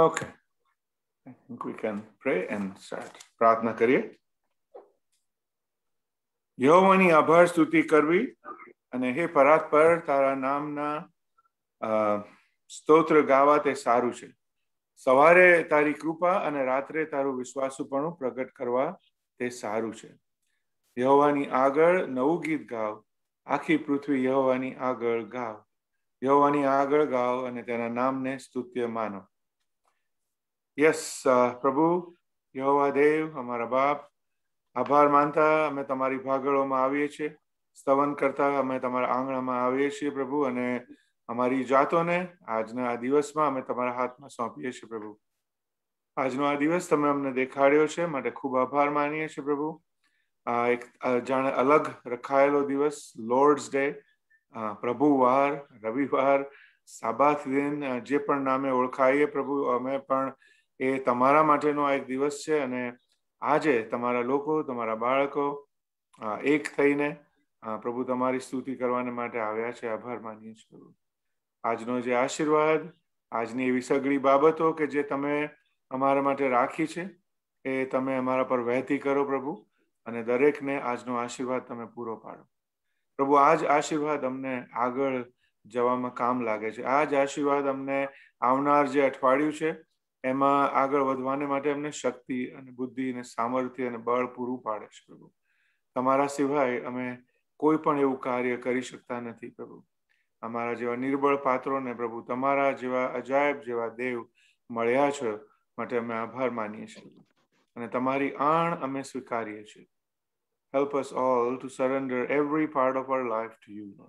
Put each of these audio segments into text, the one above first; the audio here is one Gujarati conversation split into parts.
Okay. I think we can pray and start. પ્રાર્થના કરીએ યહોવાની આભાર સ્તુતિ કરવી અને હે પરાત તારા નામના સ્તોત્ર ગાવા તે સારું છે સવારે તારી કૃપા અને રાત્રે તારું વિશ્વાસુપણું પ્રગટ કરવા તે સારું છે યહવાની આગળ નવું ગીત ગાવ આખી પૃથ્વી યહવાની આગળ ગાવ યહવાની આગળ ગાવ અને તેના નામને સ્તુત્ય માનો યસ uh, પ્રભુ યહોવા દેવ અમારા બાપ આભાર માનતા અમે તમારી ભાગળોમાં આવીએ છીએ સ્તવન કરતા અમે તમારા આંગણામાં આવીએ છીએ પ્રભુ અને અમારી જાતોને આજના આ દિવસમાં અમે તમારા હાથમાં સોંપીએ છીએ પ્રભુ આજનો આ દિવસ તમે અમને દેખાડ્યો છે માટે ખૂબ આભાર માનીએ છીએ પ્રભુ આ એક જાણે અલગ રખાયેલો દિવસ લોર્ડ્સ ડે પ્રભુવાર રવિવાર સાબાથ દિન જે પણ નામે ઓળખાઈએ પ્રભુ અમે પણ એ તમારા માટેનો આ એક દિવસ છે અને આજે તમારા લોકો તમારા બાળકો એક થઈને પ્રભુ તમારી સ્તુતિ કરવાને માટે આવ્યા છે આભાર માનીએ છીએ આજનો જે આશીર્વાદ આજની એવી સગળી બાબતો કે જે તમે અમારા માટે રાખી છે એ તમે અમારા પર વહેતી કરો પ્રભુ અને દરેકને આજનો આશીર્વાદ તમે પૂરો પાડો પ્રભુ આ જ આશીર્વાદ અમને આગળ જવામાં કામ લાગે છે આ જ આશીર્વાદ અમને આવનાર જે અઠવાડિયું છે એમાં આગળ વધવાને માટે અમને શક્તિ અને બુદ્ધિ અને સામર્થ્ય અને બળ પૂરું પાડે છે પ્રભુ તમારા સિવાય અમે કોઈ પણ એવું કાર્ય કરી શકતા નથી પ્રભુ અમારા જેવા નિર્બળ પાત્રોને પ્રભુ તમારા જેવા અજાયબ જેવા દેવ મળ્યા છો માટે અમે આભાર માનીએ છીએ અને તમારી આણ અમે સ્વીકારીએ છીએ help us all to surrender every part of our life to you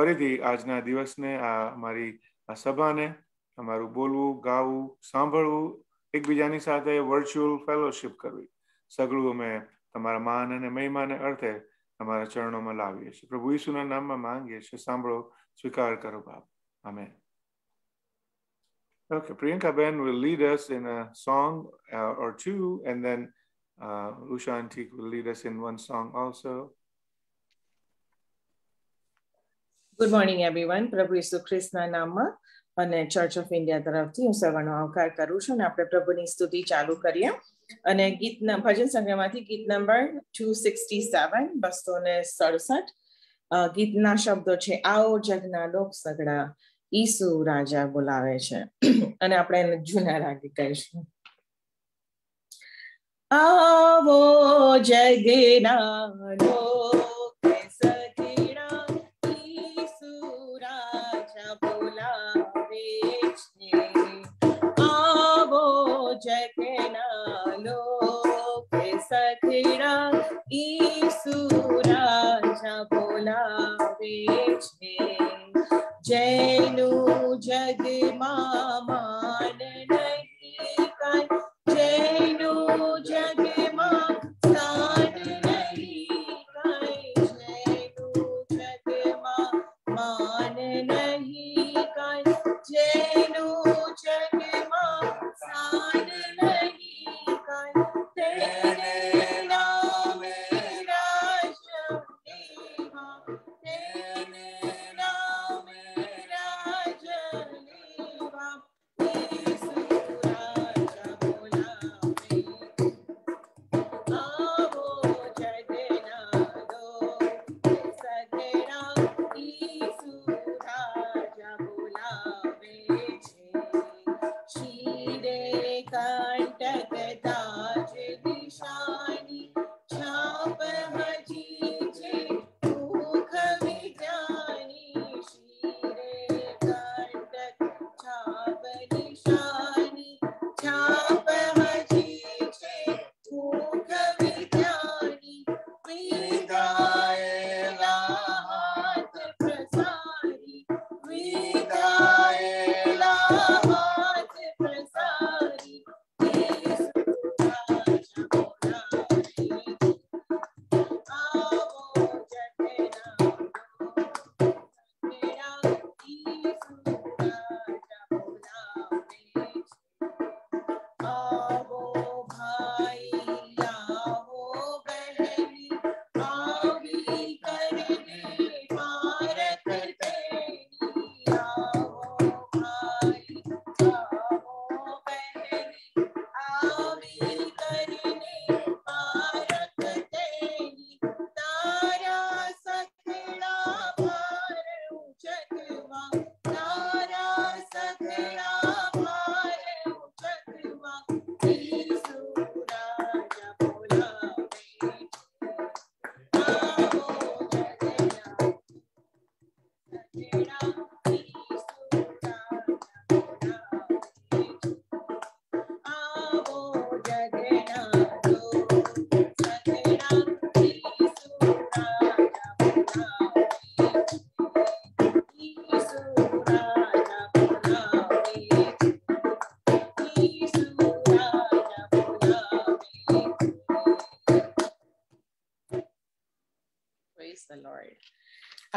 ફરીથી આજના દિવસને આ અમારી આ સભાને અમારું બોલવું ગાવું સાંભળવું એકબીજાની સાથે વર્ચ્યુઅલ ફેલોશિપ કરવી સગળું અમે તમારા માન અને મહિમાને અર્થે અમારા ચરણોમાં લાવીએ છીએ પ્રભુ ઈસુના નામમાં માંગીએ છીએ સાંભળો સ્વીકાર કરો બાપ amen Okay, Priyanka Ben will lead us in a song uh, or two, and then uh, Usha Antique will lead us in one song also. Good morning, everyone. Prabhu Isu Krishna Nama. અને ચર્ચ ઓફ ઇન્ડિયા તરફથી હું સવારનો આવકાર કરું છું અને આપણે પ્રભુની સ્તુતિ ચાલુ કરીએ અને ગીત ભજન સંગ્રહમાંથી ગીત નંબર ટુ સિક્સટી સેવન બસો ને સડસઠ ગીતના શબ્દો છે આવો જગના લોક સગડા ઈસુ રાજા બોલાવે છે અને આપણે એને જૂના રાગી કહીશું આવો જગના લોક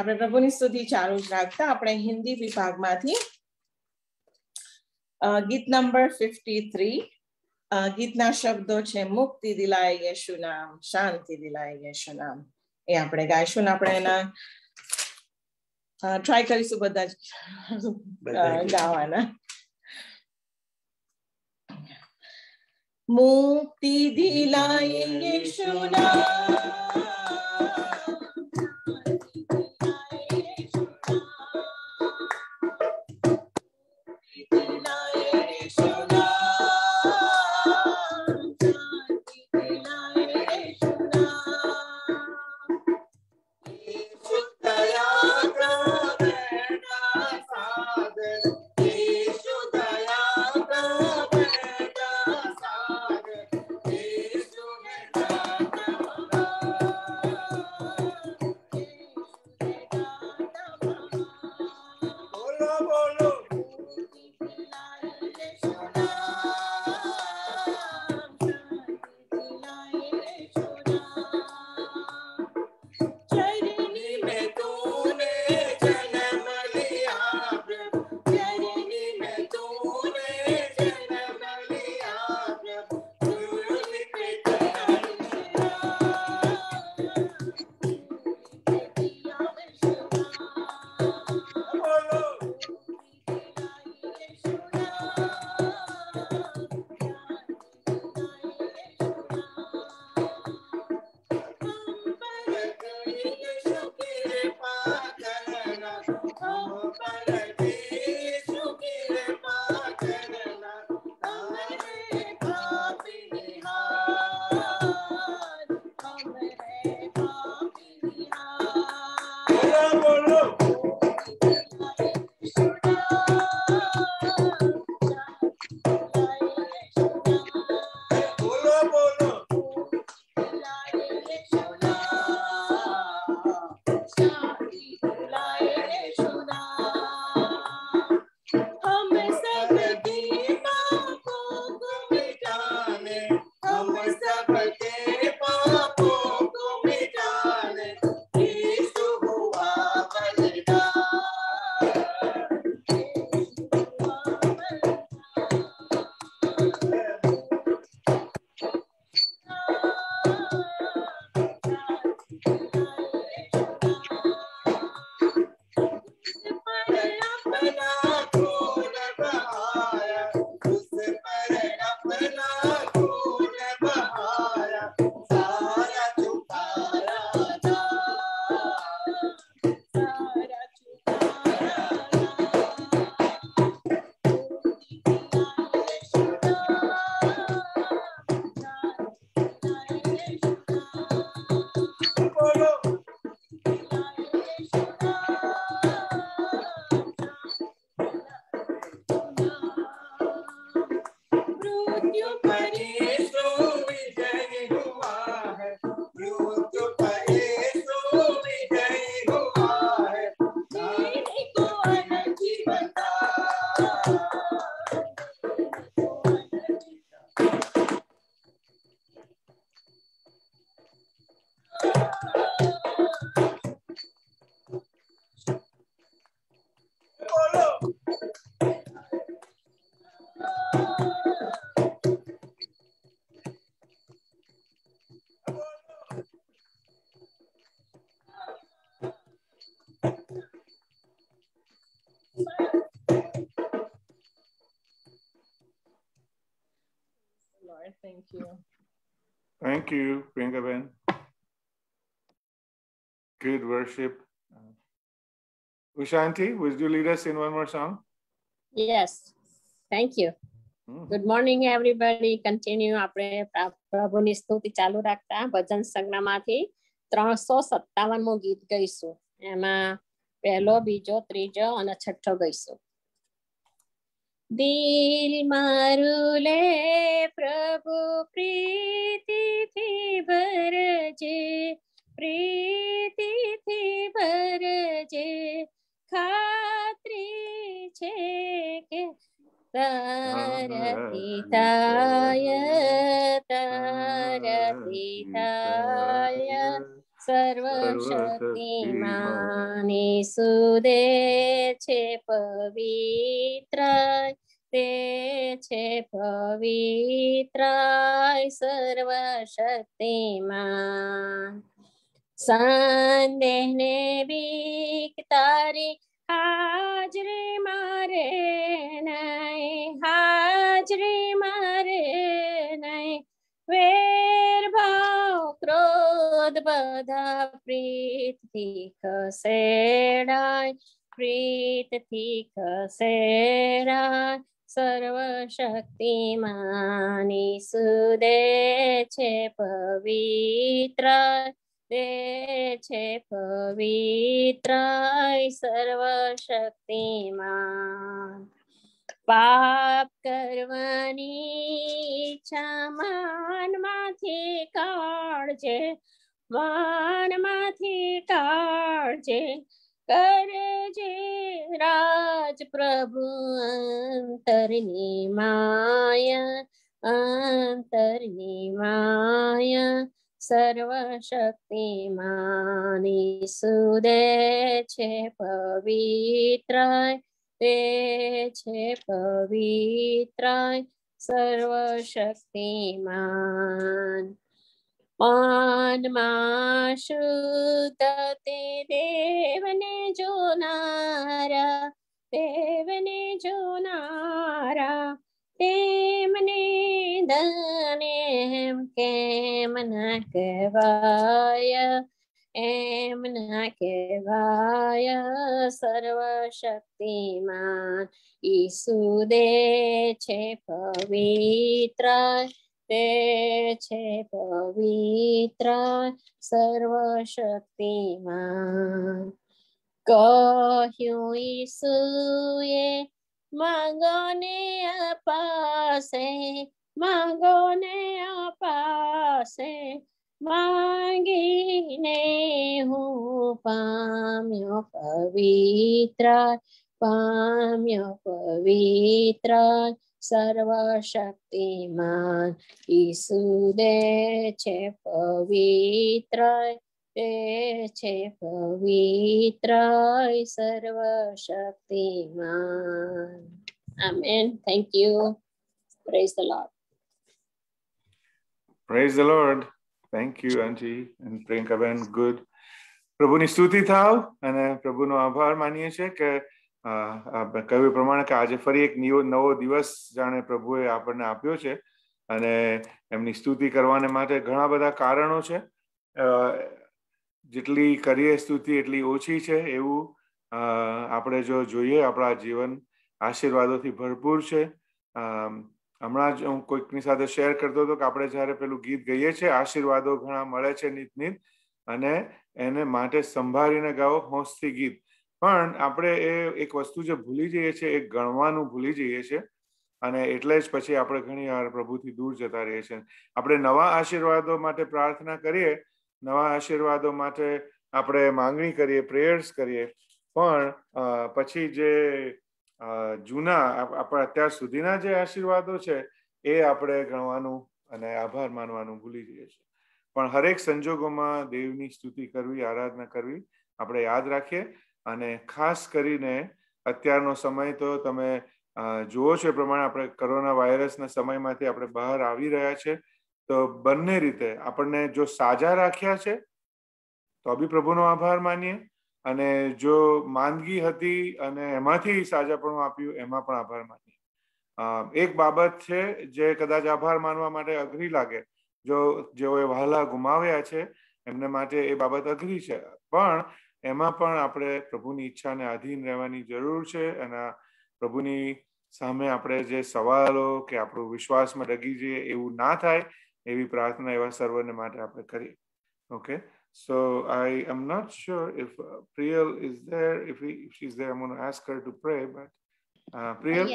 આપણે પ્રભુની સ્તુતિ ચાલુ જ રાખતા આપણે હિન્દી વિભાગમાંથી ગીત નંબર ફિફ્ટી થ્રી ગીતના શબ્દો છે મુક્તિ દિલાય યશુ નામ શાંતિ દિલાય યશુ નામ એ આપણે ગાઈશું ને આપણે એના ટ્રાય કરીશું બધા ગાવાના મુક્તિ દિલાય યશુ નામ Thank you. Thank you, Priyanka Ben. Good worship. Uh, Ushanti, would you lead us in one more song? Yes, thank you. Hmm. Good morning, everybody. Continue our આપણે પ્રભુની સ્તુતિ ચાલુ રાખતા ભજન સંજ્ઞામાંથી ત્રણસો સત્તાવનમું ગીત ગઈશું એમાં પહેલો બીજો ત્રીજો અને છઠ્ઠો ગઈશું દિલ મારું લે પ્રભુ પ્રીતિથી ભરજે પ્રીતિથી ભરજે ખાત્રી છે કે તારતી તારતી તાય સર્વશક્તિમાને સુદે છે પવિત્ર તે છે પવિત્ર સર્વશક્તિમાન સંદેહને બીક તારી હાજરી મારે નહીં હાજરી મારે નહીં વે ક્રોધ બધા પ્રીતથી ખસેડાય પ્રીતથી ખસેડાય સર્વશક્તિમાની સુદે છે પવિત્ર દે છે પવિત્ર સર્વશક્તિમાન પાપ કરવાની ઈચ્છા મનમાંથી કાઢ છે માનમાંથી ટાળજે કરજે રાજ પ્રભુ અંતરની માયા અંતરની માયા સર્વશક્તિ માની સુદે છે પવિત્ર તે છે પવિત્ર સર્વશક્તિમાન પાનમાં શુદ્ધ તે દેવને જોનારા દેવને જોનારા તેમને દને એમ કેમ ના કહેવાય એમ ના કહેવાય સર્વશક્તિમાન ઈસુ દે છે પવિત્ર તે છે પવિત્ર શક્તિમાં કહ્યું ઈસુએ માગોને અપાશે માગોને અપાશે માંગીને હું પામ્યો પવિત્ર પામ્યો પવિત્ર સર્વશક્તિમાન ઈસુ દે છે પવિત્ર દે છે પવિત્ર સર્વશક્તિમાન amen thank you praise the lord praise the lord thank you aunty and પ્રિયંકાબેન ગુડ પ્રભુની સ્તુતિ થાવ અને પ્રભુનો આભાર માનીએ છીએ કે કહ્યું પ્રમાણે કે આજે ફરી એક નવો દિવસ જાણે પ્રભુએ આપણને આપ્યો છે અને એમની સ્તુતિ કરવાને માટે ઘણા બધા કારણો છે જેટલી કરીએ સ્તુતિ એટલી ઓછી છે એવું આપણે જો જોઈએ આપણા જીવન આશીર્વાદોથી ભરપૂર છે હમણાં જ હું કોઈકની સાથે શેર કરતો હતો કે આપણે જ્યારે પેલું ગીત ગઈએ છીએ આશીર્વાદો ઘણા મળે છે નીત નીત અને એને માટે સંભાળીને ગાઓ હોંશથી ગીત પણ આપણે એ એક વસ્તુ જે ભૂલી જઈએ છીએ એ ગણવાનું ભૂલી જઈએ છીએ અને એટલે જ પછી આપણે ઘણી વાર પ્રભુથી દૂર જતા રહીએ છીએ આપણે નવા આશીર્વાદો માટે પ્રાર્થના કરીએ નવા આશીર્વાદો માટે આપણે માંગણી કરીએ પ્રેયર્સ કરીએ પણ પછી જે જૂના આપણા અત્યાર સુધીના જે આશીર્વાદો છે એ આપણે ગણવાનું અને આભાર માનવાનું ભૂલી જઈએ છીએ પણ હરેક સંજોગોમાં દેવની સ્તુતિ કરવી આરાધના કરવી આપણે યાદ રાખીએ અને ખાસ કરીને અત્યારનો સમય તો તમે જુઓ છો એ પ્રમાણે આપણે કોરોના વાયરસના સમયમાંથી આપણે બહાર આવી રહ્યા છે તો બંને રીતે આપણને જો સાજા રાખ્યા છે તો બી પ્રભુનો આભાર માનીએ અને જો માંદગી હતી અને એમાંથી સાજાપણું આપ્યું એમાં પણ આભાર માનીએ એક બાબત છે જે કદાચ આભાર માનવા માટે અઘરી લાગે જો જેઓએ વહાલા ગુમાવ્યા છે એમને માટે એ બાબત અઘરી છે પણ એમાં પણ આપણે પ્રભુની ઈચ્છાને આધીન રહેવાની જરૂર છે અને પ્રભુની સામે આપણે જે સવાલો કે આપણું વિશ્વાસમાં ડગી જઈએ એવું ના થાય એવી પ્રાર્થના એવા સર્વને માટે આપણે કરીએ okay so I am not sure if Priyal is there if she is there I am gonna ask her to pray but Priyal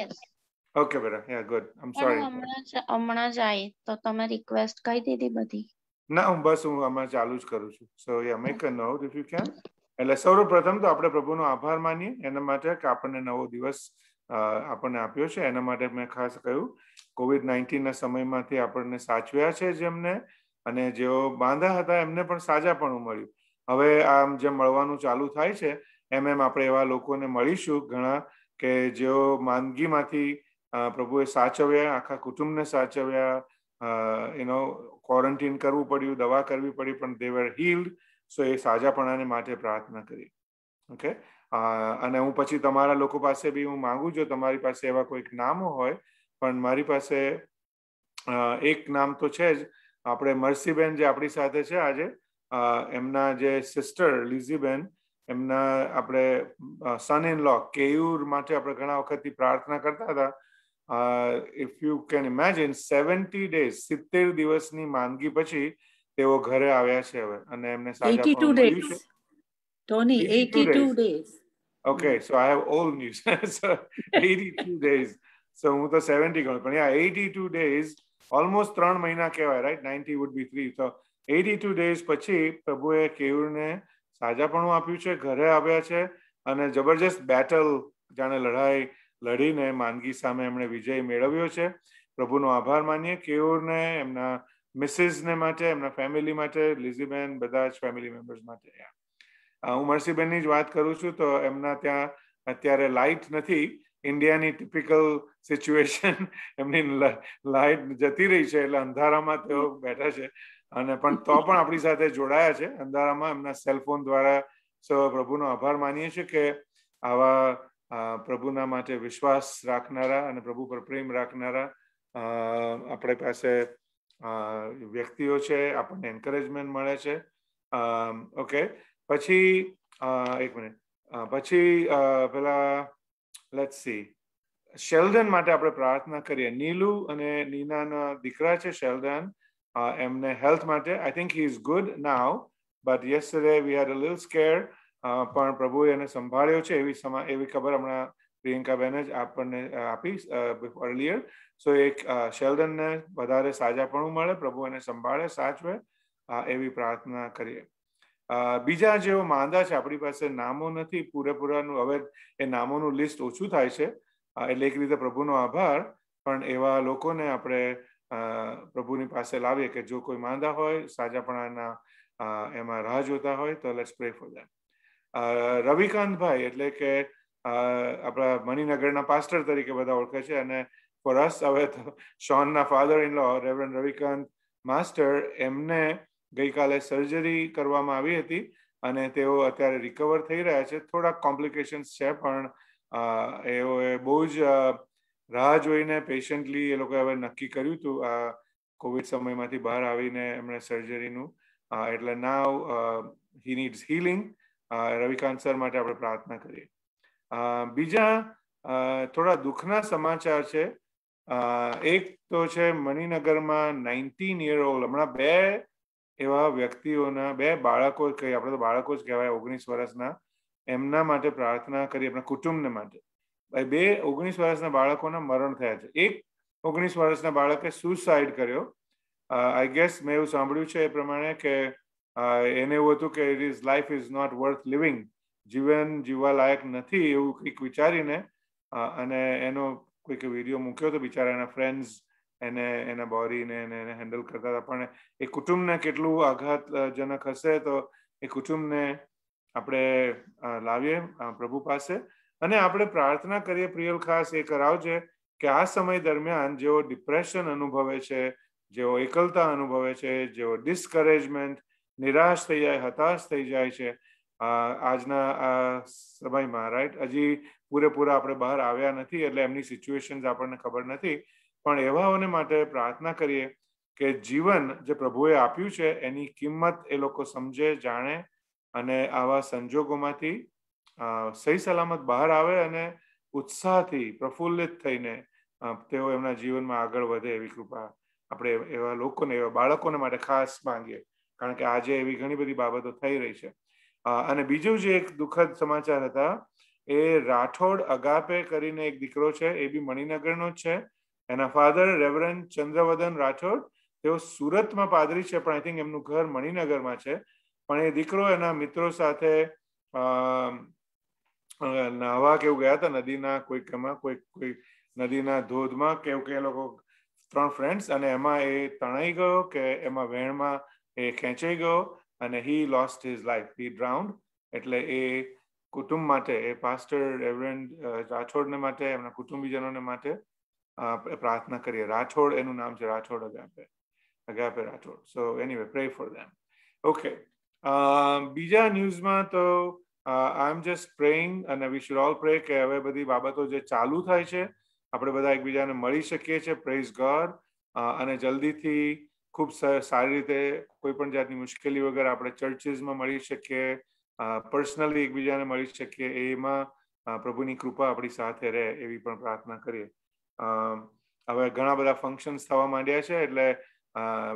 okay બેટા ya good I am sorry હમણાં જ હમણાં જ આવી તો તમે રિક્વેસ્ટ કરી દીધી બધી ના હું બસ હું હમણાં ચાલુ જ કરું છું so ya make a note if you can એટલે સર્વપ્રથમ તો આપણે પ્રભુનો આભાર માનીએ એના માટે કે આપણને નવો દિવસ આપણને આપ્યો છે એના માટે મેં ખાસ કહ્યું કોવિડ નાઇન્ટીનના સમયમાંથી આપણને સાચવ્યા છે જેમને અને જેઓ બાંધા હતા એમને પણ સાજા પણ મળ્યું હવે આમ જેમ મળવાનું ચાલુ થાય છે એમ એમ આપણે એવા લોકોને મળીશું ઘણા કે જેઓ માંદગીમાંથી પ્રભુએ સાચવ્યા આખા કુટુંબને સાચવ્યા એનો ક્વોરન્ટીન કરવું પડ્યું દવા કરવી પડી પણ દે વર હીલ્ડ સો એ સાજાપણાને માટે પ્રાર્થના કરી ઓકે અને હું પછી તમારા લોકો પાસે બી હું માગું છું તમારી પાસે એવા કોઈક નામો હોય પણ મારી પાસે એક નામ તો છે જ આપણે મરસીબેન જે આપણી સાથે છે આજે એમના જે સિસ્ટર લીઝીબેન એમના આપણે સન ઇન લો કેયુર માટે આપણે ઘણા વખતથી પ્રાર્થના કરતા હતા if you can imagine seventy days સિત્તેર દિવસની માંદગી પછી તેઓ ઘરે આવ્યા છે હવે અને એમને સાજા 82 days Tony 82 days okay so I have all news so 82 days so હું તો 70 ગણું પણ યા 82 ડેઝ ઓલમોસ્ટ 3 મહિના કહેવાય રાઈટ 90 વુડ બી 3 તો 82 ડેઝ પછી પ્રભુએ કેયુરને સાજાપણું આપ્યું છે ઘરે આવ્યા છે અને જબરજસ્ત બેટલ જાણે લડાઈ લડીને માંદગી સામે એમણે વિજય મેળવ્યો છે પ્રભુનો આભાર માનીએ કેયુરને એમના ને માટે એમના ફેમિલી માટે લિઝીબેન બધા જ ફેમિલી મેમ્બર્સ માટે હું મરસીબેનની જ વાત કરું છું તો એમના ત્યાં અત્યારે લાઇટ નથી ઇન્ડિયાની ટિપિકલ સિચ્યુએશન એમની લાઇટ જતી રહી છે એટલે અંધારામાં તેઓ બેઠા છે અને પણ તો પણ આપણી સાથે જોડાયા છે અંધારામાં એમના સેલફોન દ્વારા સૌ પ્રભુનો આભાર માનીએ છીએ કે આવા પ્રભુના માટે વિશ્વાસ રાખનારા અને પ્રભુ પર પ્રેમ રાખનારા આપણે પાસે વ્યક્તિઓ છે આપણને એન્કરેજમેન્ટ મળે છે ઓકે પછી એક મિનિટ પછી પેલા લેટ સી શેલ્ડન માટે આપણે પ્રાર્થના કરીએ નીલુ અને નીનાના દીકરા છે શેલ્ડન એમને હેલ્થ માટે I think he is good now but yesterday we had a lil scare પણ પ્રભુએ એને સંભાળ્યો છે એવી સમા એવી ખબર હમણાં પ્રિયંકા બેને જ આપણને આપી અર્લિયર સો એક શેલ્ડનને વધારે સાજાપણું મળે પ્રભુ એને સંભાળે સાચવે એવી પ્રાર્થના કરીએ બીજા જેવો માંદા છે આપણી પાસે નામો નથી પૂરેપૂરાનું હવે એ નામોનું લિસ્ટ ઓછું થાય છે એટલે એક રીતે પ્રભુનો આભાર પણ એવા લોકોને આપણે પ્રભુની પાસે લાવીએ કે જો કોઈ માંદા હોય સાજાપણાના એમાં રાહ જોતા હોય તો લેટ્સ પ્રે ફોર ધેમ રવિકાંતભાઈ એટલે કે આપણા મણિનગરના પાસ્ટર તરીકે બધા ઓળખે છે અને ફોર અસ હવે તો શોનના father in law reverend Ravikant Master એમને ગઈકાલે સર્જરી કરવામાં આવી હતી અને તેઓ અત્યારે રિકવર થઈ રહ્યા છે થોડાક કોમ્પ્લિકેશન્સ છે પણ એઓએ બહુ જ રાહ જોઈને પેશન્ટલી એ લોકોએ હવે નક્કી કર્યું હતું આ કોવિડ સમયમાંથી બહાર આવીને એમણે સર્જરીનું એટલે now he needs healing Ravikant sir માટે આપણે પ્રાર્થના કરીએ બીજા થોડા દુઃખના સમાચાર છે એક તો છે મણિનગરમાં નાઇન્ટીન યર ઓલ્ડ હમણાં બે એવા વ્યક્તિઓના બે બાળકો કહીએ આપણે તો બાળકો જ કહેવાય ઓગણીસ વર્ષના એમના માટે પ્રાર્થના કરી આપણા કુટુંબને માટે બે ઓગણીસ વર્ષના બાળકોના મરણ થયા છે એક ઓગણીસ વર્ષના બાળકે સુસાઇડ કર્યો આઈ ગેસ મેં એવું સાંભળ્યું છે એ પ્રમાણે કે એને એવું હતું કે it is life is not worth living જીવન જીવવા લાયક નથી એવું કંઈક વિચારીને અને એનો કોઈક વિડીયો મૂક્યો તો બિચારા એના ફ્રેન્ડ્સ એને એના બોરીને એને એને હેન્ડલ કરતા હતા પણ એ કુટુંબને કેટલું આઘાતજનક હશે તો એ કુટુંબને આપણે લાવીએ પ્રભુ પાસે અને આપણે પ્રાર્થના કરીએ પ્રિયલ ખાસ એ કરાવજે કે આ સમય દરમિયાન જેઓ ડિપ્રેશન અનુભવે છે જેઓ એકલતા અનુભવે છે જેઓ ડિસ્કરેજમેન્ટ નિરાશ થઈ જાય હતાશ થઈ જાય છે આજના આ સમયમાં રાઈટ હજી પૂરેપૂરા આપણે બહાર આવ્યા નથી એટલે એમની સિચ્યુએશન આપણને ખબર નથી પણ એવાઓને માટે પ્રાર્થના કરીએ કે જીવન જે પ્રભુએ આપ્યું છે એની કિંમત એ લોકો સમજે જાણે અને આવા સંજોગોમાંથી સહી સલામત બહાર આવે અને ઉત્સાહથી પ્રફુલ્લિત થઈને તેઓ એમના જીવનમાં આગળ વધે એવી કૃપા આપણે એવા લોકોને એવા બાળકોને માટે ખાસ માંગીએ કારણ કે આજે એવી ઘણી બધી બાબતો થઈ રહી છે અને બીજું જે એક દુઃખદ સમાચાર હતા એ રાઠોડ અગાપે કરીને એક દીકરો છે એ બી મણિનગરનો જ છે એના ફાધર રેવરન ચંદ્રવદન રાઠોડ તેઓ સુરતમાં પાદરી છે પણ આઈ થિંક એમનું ઘર મણિનગરમાં છે પણ એ દીકરો એના મિત્રો સાથે નાહવા કેવું ગયા હતા નદીના કોઈક એમાં કોઈ કોઈ નદીના ધોધમાં કેવું કે એ લોકો ત્રણ ફ્રેન્ડ્સ અને એમાં એ તણાઈ ગયો કે એમાં વહેણમાં એ ખેંચાઈ ગયો અને he lost his life he drowned એટલે એ કુટુંબ માટે એ પાસ્ટર એવરેન્ડ રાઠોડને માટે એમના કુટુંબીજનોને માટે પ્રાર્થના કરીએ રાઠોડ એનું નામ છે Rathod Agape Agape Rathod so any anyway pray for them okay બીજા ન્યૂઝમાં તો આઈ એમ જસ્ટ પ્રેઇંગ અને વી શુડ ઓલ પ્રે કે હવે બધી બાબતો જે ચાલુ થાય છે આપણે બધા એકબીજાને મળી શકીએ છીએ પ્રેઝ ગોડ અને જલ્દીથી ખૂબ સારી રીતે કોઈ પણ જાતની મુશ્કેલી વગર આપણે ચર્ચીસમાં મળી શકીએ પર્સનલી એકબીજાને મળી શકીએ એમાં પ્રભુની કૃપા આપણી સાથે રહે એવી પણ પ્રાર્થના કરીએ હવે ઘણા બધા ફંક્શન્સ થવા માંડ્યા છે એટલે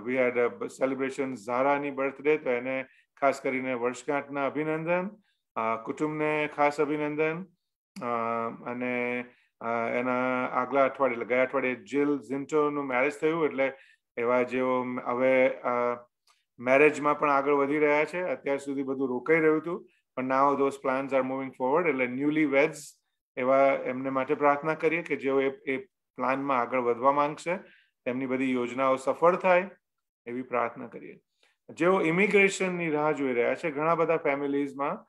વી હેડ સેલિબ્રેશન ઝારાની બર્થડે તો એને ખાસ કરીને વર્ષગાંઠના અભિનંદન કુટુંબને ખાસ અભિનંદન અને એના આગલા અઠવાડિયે એટલે ગયા અઠવાડિયે જીલ ઝિન્ટોનું મેરેજ થયું એટલે એવા જેઓ હવે મેરેજમાં પણ આગળ વધી રહ્યા છે અત્યાર સુધી બધું રોકાઈ રહ્યું હતું પણ now those plans are moving forward એટલે ન્યુલી વેડ્સ એવા એમને માટે પ્રાર્થના કરીએ કે જેઓ એ એ પ્લાનમાં આગળ વધવા માંગશે તેમની બધી યોજનાઓ સફળ થાય એવી પ્રાર્થના કરીએ જેઓ ઇમિગ્રેશનની રાહ જોઈ રહ્યા છે ઘણા બધા ફેમિલીઝમાં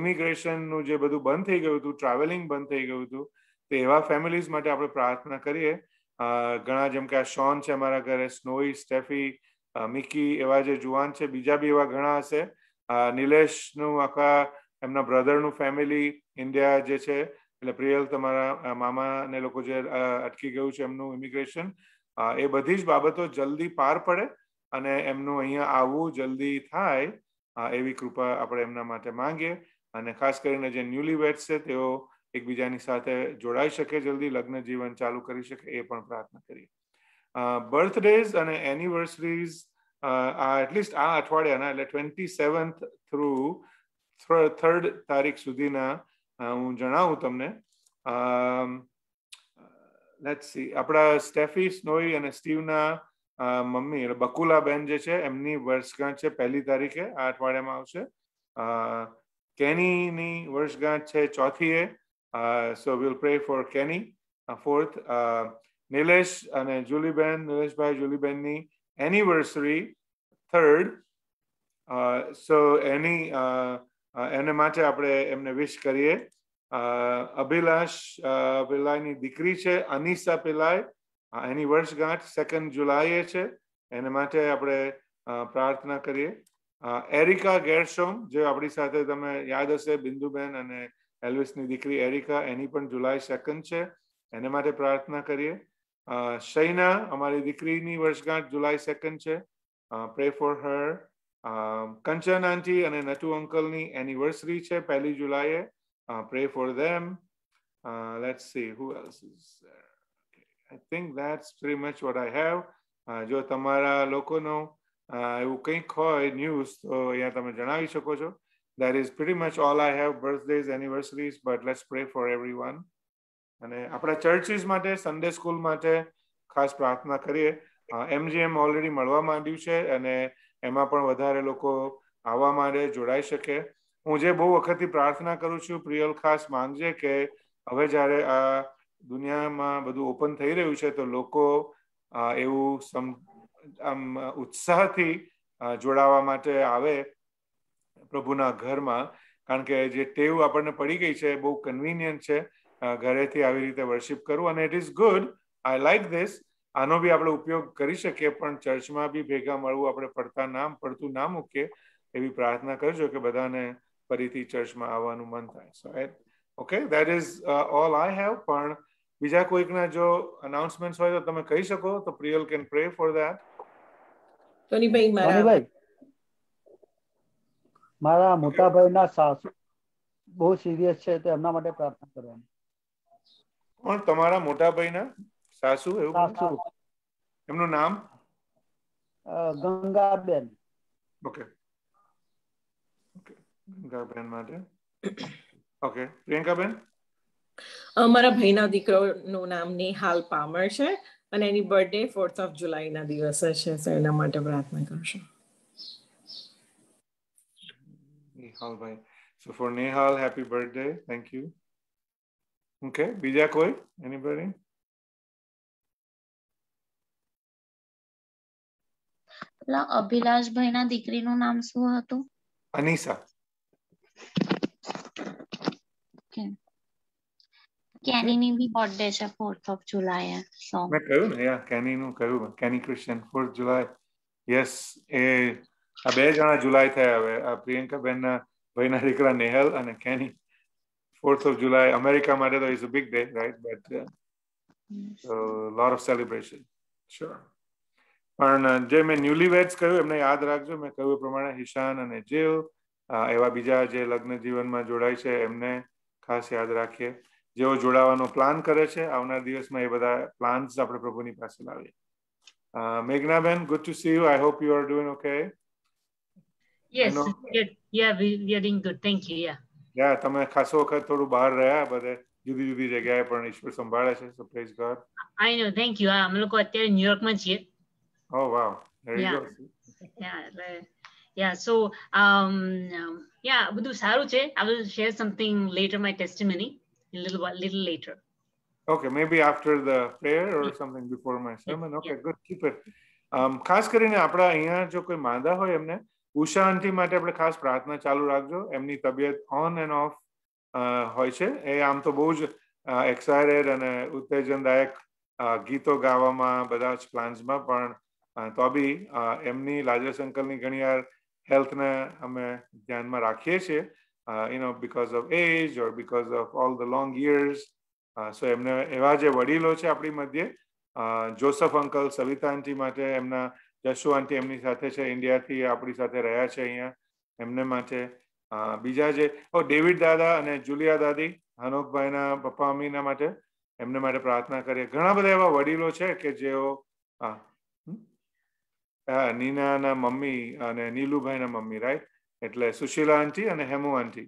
ઇમિગ્રેશનનું જે બધું બંધ થઈ ગયું હતું ટ્રાવેલિંગ બંધ થઈ ગયું હતું તે એવા ફેમિલીઝ માટે આપણે પ્રાર્થના કરીએ ઘણા જેમ કે આ શોન છે અમારા ઘરે સ્નોઈ સ્ટેફી મિકી એવા જે જુવાન છે બીજા બી એવા ઘણા હશે નિલેશનું આખા એમના બ્રધરનું ફેમિલી ઇન્ડિયા જે છે એટલે પ્રિયલ તમારા મામાને લોકો જે અટકી ગયું છે એમનું ઇમિગ્રેશન એ બધી જ બાબતો જલ્દી પાર પડે અને એમનું અહીંયા આવવું જલ્દી થાય એવી કૃપા આપણે એમના માટે માંગીએ અને ખાસ કરીને જે ન્યુલી વેટ્સ છે તેઓ એકબીજાની સાથે જોડાઈ શકે જલ્દી લગ્ન જીવન ચાલુ કરી શકે એ પણ પ્રાર્થના કરીએ બર્થડેઝ અને એનિવર્સરીઝ આ એટલીસ્ટ આ અઠવાડિયાના એટલે ટ્વેન્ટી સેવન્થ થ્રુ થર્ડ તારીખ સુધીના હું જણાવું તમને લેટ્સ સી આપણા સ્ટેફી સ્નોઈ અને સ્ટીવના મમ્મી એટલે બકુલા જે છે એમની વર્ષગાંઠ છે પહેલી તારીખે આ અઠવાડિયામાં આવશે કેનીની વર્ષગાંઠ છે ચોથીએ Uh, so we'll pray for Kenny. Uh, fourth, uh, Nilesh અને જુલીબેન નિલેશભાઈ જુલીબેનની એનિવર્સરી થર્ડ સો એની એને માટે આપણે એમને વિશ કરીએ અભિલાષ પિલાઈની દીકરી છે અનિસા પિલાઈ એની વર્ષગાંઠ સેકન્ડ જુલાઈએ છે એને માટે આપણે પ્રાર્થના કરીએ એરિકા ગેરસોમ જે આપણી સાથે તમે યાદ હશે બિંદુબેન અને એલ્વિસની દીકરી એરિકા એની પણ જુલાઈ સેકન્ડ છે એને માટે પ્રાર્થના કરીએ શૈના અમારી દીકરીની વર્ષગાંઠ જુલાઈ સેકન્ડ છે પ્રે ફોર હર કંચન આંટી અને નટુ અંકલની એનિવર્સરી છે પહેલી જુલાઈએ pray for them let's see who else is I think that's pretty much what I have જો તમારા લોકોનો એવું કંઈક હોય ન્યૂઝ તો અહીંયા તમે જણાવી શકો છો that is pretty much all I have birthdays, anniversaries, but let's pray for everyone. અને આપણા ચર્ચીસ માટે સન્ડે સ્કૂલ માટે ખાસ પ્રાર્થના કરીએ એમજીએમ ઓલરેડી મળવા માંડ્યું છે અને એમાં પણ વધારે લોકો આવવા માંડે જોડાઈ શકે હું જે બહુ વખતથી પ્રાર્થના કરું છું પ્રિયલ ખાસ માંગજે કે હવે જ્યારે આ દુનિયામાં બધું ઓપન થઈ રહ્યું છે તો લોકો એવું સમ આમ ઉત્સાહથી જોડાવા માટે આવે પ્રભુના ઘરમાં કારણ કે જે ટેવ આપણને પડી ગઈ છે બહુ કન્વિનિયન્ટ છે ઘરેથી આવી રીતે વર્શિપ કરવું અને it is good I like this આનો બી આપણે ઉપયોગ કરી શકીએ પણ ચર્ચમાં બી ભેગા મળવું આપણે પડતા નામ પડતું ના મૂકીએ એવી પ્રાર્થના કરજો કે બધાને ફરીથી ચર્ચમાં આવવાનું મન થાય so okay that is all I have પણ બીજા કોઈકના જો અનાઉન્સમેન્ટ હોય તો તમે કહી શકો તો Priyal can pray for that ટોનીભાઈ મારા મારા મોટાભાઈના સાસુ બહુ સિરિયસ છે તો એમના માટે પ્રાર્થના કરવાની કોણ તમારા મોટાભાઈના સાસુ એવું સાસુ એમનું નામ ગંગાબેન ઓકે ગંગાબેન માટે ઓકે પ્રિયંકાબેન અમારા ભાઈના દીકરાનું નામ નેહાલ પામર છે અને એની બર્થડે ફોર્થ ઓફ જુલાઈના દિવસે છે તો એના માટે પ્રાર્થના કરશું Nihal bhai so for Nihal happy birthday thank you okay બીજા કોઈ એનીબડી લા અભિલાષભાઈ ના દીકરીનું નામ શું હતું અનિસા કેનીની બી બર્થડે છે 4th ઓફ જુલાઈ સો મેં કહ્યું ને યા નું કહ્યું કેની ક્રિશ્ચિયન 4th જુલાઈ યસ એ આ બે જણા જુલાઈ થયા હવે આ પ્રિયંકા બેન ના Vaina Rikra Nehal 4th of July, America Marido is a big day, right? But uh, a lot of celebration. Sure. And uh, Jay, I'm newlyweds, I'm not sure. I'm not Hishan and Jill. એવા બીજા જે લગ્ન જીવનમાં જોડાય છે એમને ખાસ યાદ રાખીએ જેઓ જોડાવાનો પ્લાન કરે છે આવનાર દિવસમાં એ બધા પ્લાન્સ આપણે પ્રભુની પાસે લાવીએ મેઘનાબેન good to see you I hope you are doing okay Yes, good. Yeah, we, we are doing good. Thank you. Yeah. Yeah, તમે ખાસો વખત થોડું બહાર રહ્યા બધે જુદી જુદી જગ્યાએ પણ ઈશ્વર સંભાળે છે so praise God I know thank you અમે લોકો અત્યારે ન્યુયોર્ક માં છીએ ઓ વાવ યા એટલે યા સો um યા બધું સારું છે I will share something later my testimony little little later okay maybe after the prayer or something before my sermon okay good keep it um ખાસ કરીને આપણા અહીંયા જો કોઈ માંદા હોય એમને ઉષા આંટી માટે આપણે ખાસ પ્રાર્થના ચાલુ રાખજો એમની તબિયત ઓન એન્ડ ઓફ હોય છે એ આમ તો બહુ જ એક્સાયટેડ અને ઉત્તેજનદાયક ગીતો ગાવામાં બધા જ પ્લાન્સમાં પણ તો બી એમની લાજેશ અંકલની ઘણી વાર હેલ્થને અમે ધ્યાનમાં રાખીએ છીએ you know because of age or because of all the long years so એમને એવા જે વડીલો છે આપણી મધ્યે જોસફ અંકલ સવિતા આંટી માટે એમના જશો આંટી એમની સાથે છે ઇન્ડિયાથી આપણી સાથે રહ્યા છે અહીંયા એમને માટે બીજા જે ઓ ડેવિડ દાદા અને જુલિયા દાદી હનોકભાઈના પપ્પા મમ્મીના માટે એમને માટે પ્રાર્થના કરીએ ઘણા બધા એવા વડીલો છે કે જેઓ હા નીનાના મમ્મી અને નીલુભાઈના મમ્મી રાઈટ એટલે સુશીલા આંટી અને Hemu aunty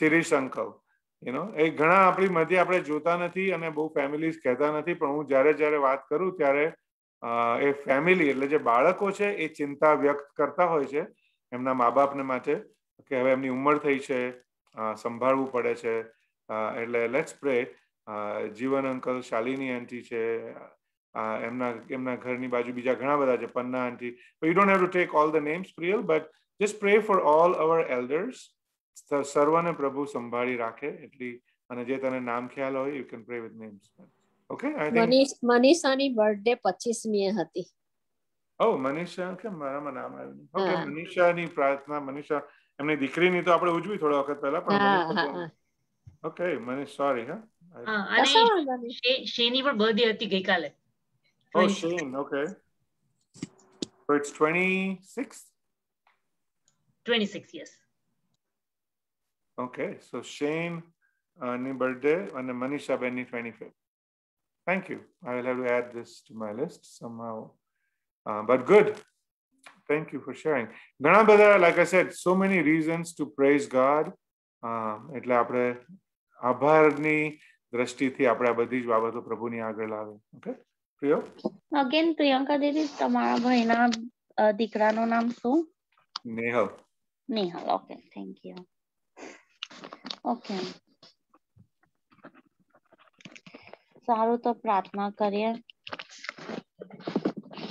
Shirish uncle you know એ ઘણા આપણી મધ્ય આપણે જોતા નથી અને બહુ ફેમિલીઝ કહેતા નથી પણ હું જ્યારે જ્યારે વાત કરું ત્યારે એ ફેમિલી એટલે જે બાળકો છે એ ચિંતા વ્યક્ત કરતા હોય છે એમના મા બાપને માટે કે હવે એમની ઉંમર થઈ છે સંભાળવું પડે છે એટલે લેટ્સ પ્રે જીવન અંકલ શાલિની આંટી છે એમના એમના ઘરની બાજુ બીજા ઘણા બધા છે Panna aunty you don't have to take all the names Priyal but just pray for all our elders સર્વને પ્રભુ સંભાળી રાખે એટલી અને જે તને નામ ખ્યાલ હોય you can pray with names okay I think... Manish, મનીષાની બર્થડે પચીસમી હતી ઓ મનીષા કે મારામાં નામ આવ્યું ઓકે મનીષાની પ્રાર્થના મનીષા એમની દીકરીની તો આપણે ઉજવી થોડા વખત પહેલા પણ ઓકે મને સોરી હા શેની પણ બર્થડે હતી ગઈકાલે ઓ Shane okay So it's 26? 26, yes. Okay, so Shane uh, birthday and Manisha Benny 25th. Thank you. I will have to add this to my list somehow. Uh, but good. Thank you for sharing. Ganabada, like I said, so many reasons to praise God. Um, એટલે આપણે આભારની દ્રષ્ટિથી આપણે આ બધી જ બાબતો પ્રભુની આગળ લાવે ઓકે પ્રિયો અગેન પ્રિયંકા દીદી તમારા ભાઈના દીકરાનું નામ શું Nehal Nehal okay thank you okay સારું તો પ્રાર્થના કરીએ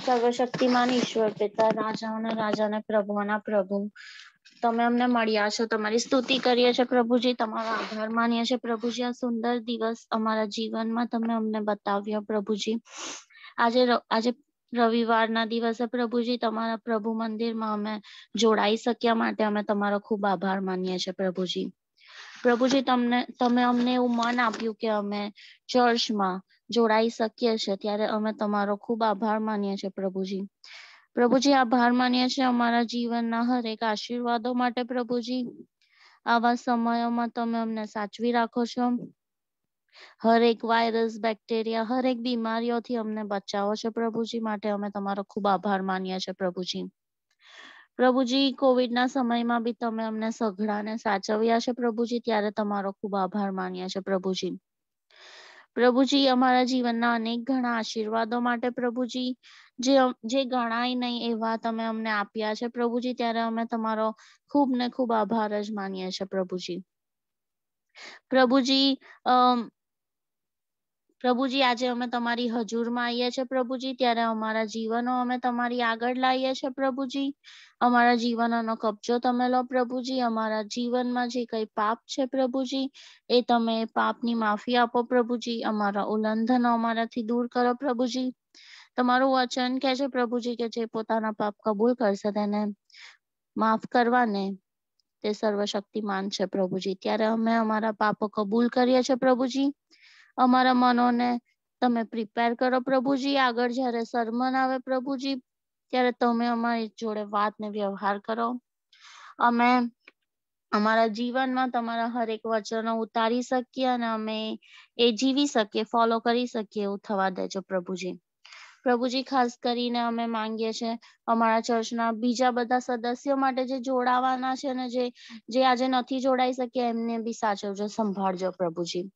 સર્વશક્તિમાન ઈશ્વર પિતા રાજાઓના રાજાને પ્રભુના પ્રભુ તમે અમને મળ્યા છો તમારી સ્તુતિ કરીએ છીએ પ્રભુજી તમારો આભાર માનીએ છીએ પ્રભુજી આ સુંદર દિવસ અમારા જીવનમાં તમે અમને બતાવ્યો પ્રભુજી આજે આજે રવિવારના દિવસે પ્રભુજી તમારા પ્રભુ મંદિરમાં અમે જોડાઈ શક્યા માટે અમે તમારો ખૂબ આભાર માનીએ છીએ પ્રભુજી પ્રભુજી તમને તમે અમને એવું મન આપ્યું કે અમે ચર્ચમાં જોડાઈ શકીએ છીએ ત્યારે અમે તમારો ખૂબ આભાર માનીએ છીએ પ્રભુજી પ્રભુજી આભાર માનીએ છીએ અમારા જીવનના હરેક આશીર્વાદો માટે પ્રભુજી આવા સમયોમાં તમે અમને સાચવી રાખો છો હરેક વાયરસ બેક્ટેરિયા હરેક બીમારીઓથી અમને બચાવો છો પ્રભુજી માટે અમે તમારો ખૂબ આભાર માનીએ છીએ પ્રભુજી પ્રભુજી કોવિડના સમયમાં બી તમે અમને સઘળાને સાચવ્યા છે પ્રભુજી ત્યારે તમારો ખૂબ આભાર માન્યા છે પ્રભુજી પ્રભુજી અમારા જીવનના અનેક ઘણા આશીર્વાદો માટે પ્રભુજી જે જે ગણાય નહીં એવા તમે અમને આપ્યા છે પ્રભુજી ત્યારે અમે તમારો ખૂબ ને ખૂબ આભાર જ માનીએ છીએ પ્રભુજી પ્રભુજી અમ પ્રભુજી આજે અમે તમારી હજુરમાં આવીએ છીએ પ્રભુજી ત્યારે અમારા જીવનો અમે તમારી આગળ લાવીએ છીએ પ્રભુજી અમારા જીવનનો કબજો તમે લો પ્રભુજી અમારા જીવનમાં જે કઈ પાપ છે પ્રભુજી એ તમે પાપની માફી આપો પ્રભુજી અમારા ઉલ્લંઘનો અમારાથી દૂર કરો પ્રભુજી તમારું વચન કહે છે પ્રભુજી કે જે પોતાના પાપ કબૂલ કરશે તેને માફ કરવાને તે સર્વશક્તિમાન છે પ્રભુજી ત્યારે અમે અમારા પાપો કબૂલ કરીએ છીએ પ્રભુજી અમારા મનોને તમે પ્રિપેર કરો પ્રભુજી આગળ જ્યારે સરમન આવે પ્રભુજી ત્યારે તમે અમારી જોડે વાત ને વ્યવહાર કરો અમે અમારા જીવનમાં તમારા હરેક વચનો ઉતારી શકીએ અને અમે એ જીવી શકીએ ફોલો કરી શકીએ એવું થવા દેજો પ્રભુજી પ્રભુજી ખાસ કરીને અમે માંગીએ છીએ અમારા ચર્ચના બીજા બધા સદસ્યો માટે જે જોડાવાના છે ને જે જે આજે નથી જોડાઈ શકે એમને બી સાચવજો સંભાળજો પ્રભુજી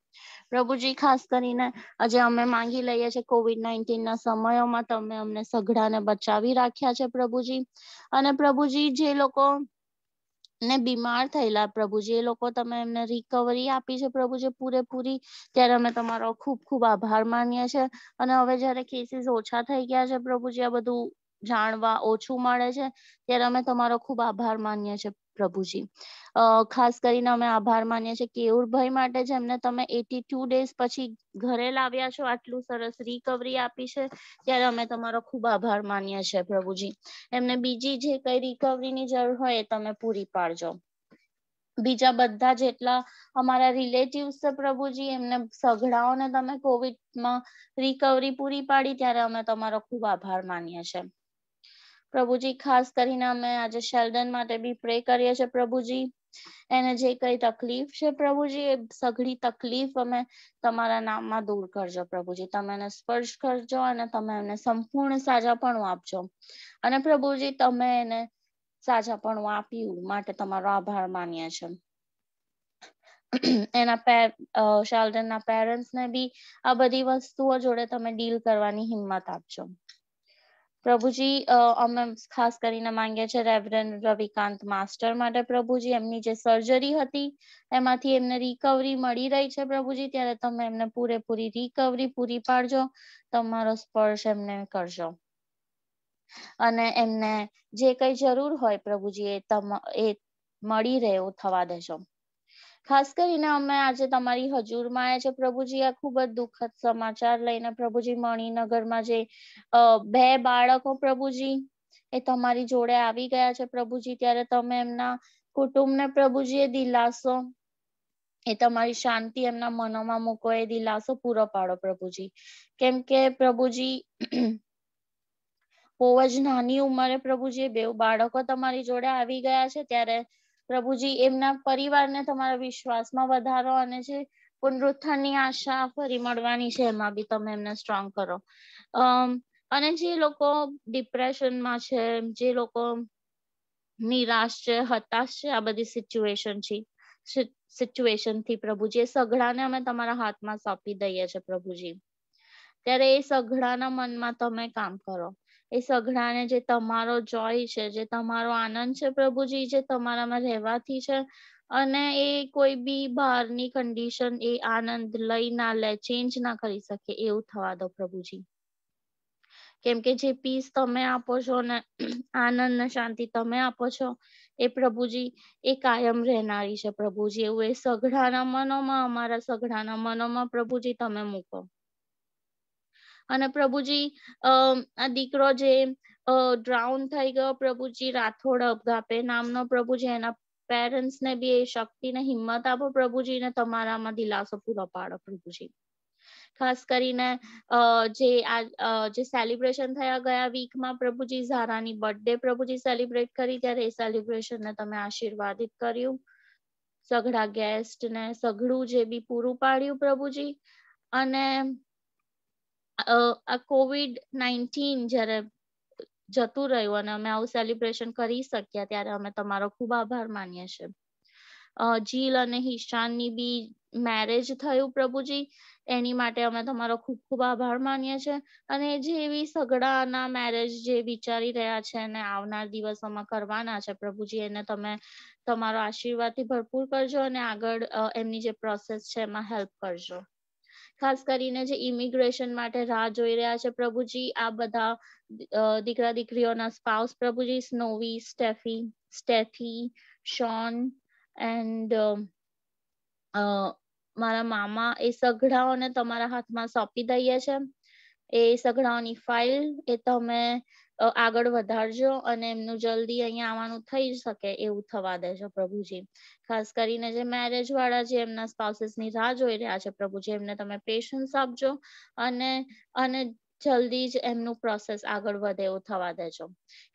પ્રભુજી ખાસ કરીને આજે અમે માંગી લઈએ છીએ કોવિડ નાઇન્ટીનના સમયોમાં તમે અમને સઘળાને બચાવી રાખ્યા છે પ્રભુજી અને પ્રભુજી જે લોકો ને બીમાર થયેલા પ્રભુજી એ લોકો તમે એમને રિકવરી આપી છે પ્રભુજી પૂરેપૂરી ત્યારે અમે તમારો ખૂબ ખૂબ આભાર માનીએ છીએ અને હવે જયારે કેસીસ ઓછા થઈ ગયા છે પ્રભુજી આ બધું જાણવા ઓછું મળે છે ત્યારે અમે તમારો ખૂબ આભાર માનીએ છીએ પ્રભુજી ખાસ કરીને અમે આભાર માનીએ છીએ કેયુરભાઈ માટે જેમને તમે એટી ટુ ડેઝ પછી ઘરે લાવ્યા છો આટલું સરસ રિકવરી આપી છે ત્યારે અમે તમારો ખૂબ આભાર માનીએ છીએ પ્રભુજી એમને બીજી જે કઈ રિકવરીની જરૂર હોય એ તમે પૂરી પાડજો બીજા બધા જેટલા અમારા રિલેટિવ્સ છે પ્રભુજી એમને સઘળાઓને તમે કોવિડમાં રિકવરી પૂરી પાડી ત્યારે અમે તમારો ખૂબ આભાર માનીએ છીએ પ્રભુજી ખાસ કરીને અમે આજે શેલ્ડન માટે બી પ્રે કરીએ છીએ પ્રભુજી એને જે કઈ તકલીફ છે પ્રભુજી એ સઘળી તકલીફ અમે તમારા નામમાં દૂર કરજો પ્રભુજી તમે એને સ્પર્શ કરજો અને તમે એને સંપૂર્ણ સાજાપણું આપજો અને પ્રભુજી તમે એને સાજાપણું આપ્યું માટે તમારો આભાર માનીએ છે એના પેર શાલ્ડનના પેરેન્ટ્સને બી આ બધી વસ્તુઓ જોડે તમે ડીલ કરવાની હિંમત આપજો પ્રભુજી અમે ખાસ કરીને માંગીએ છીએ રેવરન રવિકાંત માસ્ટર માટે પ્રભુજી એમની જે સર્જરી હતી એમાંથી એમને રિકવરી મળી રહી છે પ્રભુજી ત્યારે તમે એમને પૂરેપૂરી રિકવરી પૂરી પાડજો તમારો સ્પર્શ એમને કરજો અને એમને જે કઈ જરૂર હોય પ્રભુજી એ તમ એ મળી રહે થવા દેજો ખાસ કરીને અમે આજે તમારી હજુરમાં આવ્યા છે પ્રભુજી આ ખૂબ જ દુઃખદ સમાચાર લઈને પ્રભુજી મણિનગરમાં જે બે બાળકો પ્રભુજી એ તમારી જોડે આવી ગયા છે પ્રભુજી ત્યારે તમે એમના કુટુંબને પ્રભુજી એ દિલાસો એ તમારી શાંતિ એમના મનોમાં મૂકો એ દિલાસો પૂરો પાડો પ્રભુજી કેમ કે પ્રભુજી બહુ જ નાની ઉંમરે પ્રભુજી બે બાળકો તમારી જોડે આવી ગયા છે ત્યારે પ્રભુજી એમના પરિવારને તમારા વિશ્વાસમાં વધારો અને જે પુનરુત્થાનની આશા ફરી મળવાની છે એમાં બી તમે એમને સ્ટ્રોંગ કરો અને જે લોકો ડિપ્રેશનમાં છે જે લોકો નિરાશ છે હતાશ છે આ બધી સિચ્યુએશન છે સિચ્યુએશન થી પ્રભુજી એ સઘળાને અમે તમારા હાથમાં સોંપી દઈએ છે પ્રભુજી ત્યારે એ સઘળાના મનમાં તમે કામ કરો એ સઘળાને જે તમારો જોય છે જે તમારો આનંદ છે પ્રભુજી જે તમારામાં રહેવાથી છે અને એ કોઈ બી બહારની કન્ડિશન એ આનંદ લઈ ના લે ચેન્જ ના કરી શકે એવું થવા દો પ્રભુજી કેમ કે જે પીસ તમે આપો છો ને આનંદ ને શાંતિ તમે આપો છો એ પ્રભુજી એ કાયમ રહેનારી છે પ્રભુજી એવું એ સઘળાના મનોમાં અમારા સઘળાના મનોમાં પ્રભુજી તમે મૂકો અને પ્રભુજી આ દીકરો જે ડ્રાઉન થઈ ગયો પ્રભુજી રાઠોડ અપઘાપે નામનો પ્રભુજી એના પેરેન્ટ્સ ને બી એ શક્તિ ને હિંમત આપો પ્રભુજી ને તમારામાં દિલાસો પૂરો પાડો પ્રભુજી ખાસ કરીને જે આ જે સેલિબ્રેશન થયા ગયા વીકમાં પ્રભુજી ઝારાની બર્થડે પ્રભુજી સેલિબ્રેટ કરી ત્યારે એ સેલિબ્રેશન ને તમે આશીર્વાદિત કર્યું સઘળા ગેસ્ટ ને સઘળું જે બી પૂરું પાડ્યું પ્રભુજી અને આ કોવિડ નાઇન્ટીન જ્યારે જતું રહ્યું અને અમે આવું સેલિબ્રેશન કરી શક્યા ત્યારે અમે તમારો ખૂબ આભાર માનીએ છીએ જીલ અને હિશાનની બી મેરેજ થયું પ્રભુજી એની માટે અમે તમારો ખૂબ ખૂબ આભાર માનીએ છીએ અને જે એવી સગડાના મેરેજ જે વિચારી રહ્યા છે અને આવનાર દિવસોમાં કરવાના છે પ્રભુજી એને તમે તમારો આશીર્વાદથી ભરપૂર કરજો અને આગળ એમની જે પ્રોસેસ છે એમાં હેલ્પ કરજો ખાસ કરીને જે ઇમિગ્રેશન માટે રાહ જોઈ રહ્યા છે પ્રભુજી આ બધા દીકરા દીકરીઓના સ્પાઉસ પ્રભુજી Snowy Stephie Stephie Shawn and મારા મામા એ સઘળાઓને તમારા હાથમાં સોંપી દઈએ છે એ સઘળાઓની ફાઇલ એ તમે આગળ વધારજો અને એમનું જલ્દી અહીંયા આવવાનું થઈ શકે એવું થવા દેજો પ્રભુજી ખાસ કરીને જે મેરેજ વાળા જે એમના સ્પાઉસીસની રાહ જોઈ રહ્યા છે પ્રભુજી એમને તમે પેશન્સ આપજો અને અને જલ્દી જ એમનું પ્રોસેસ આગળ વધે એવું થવા દેજો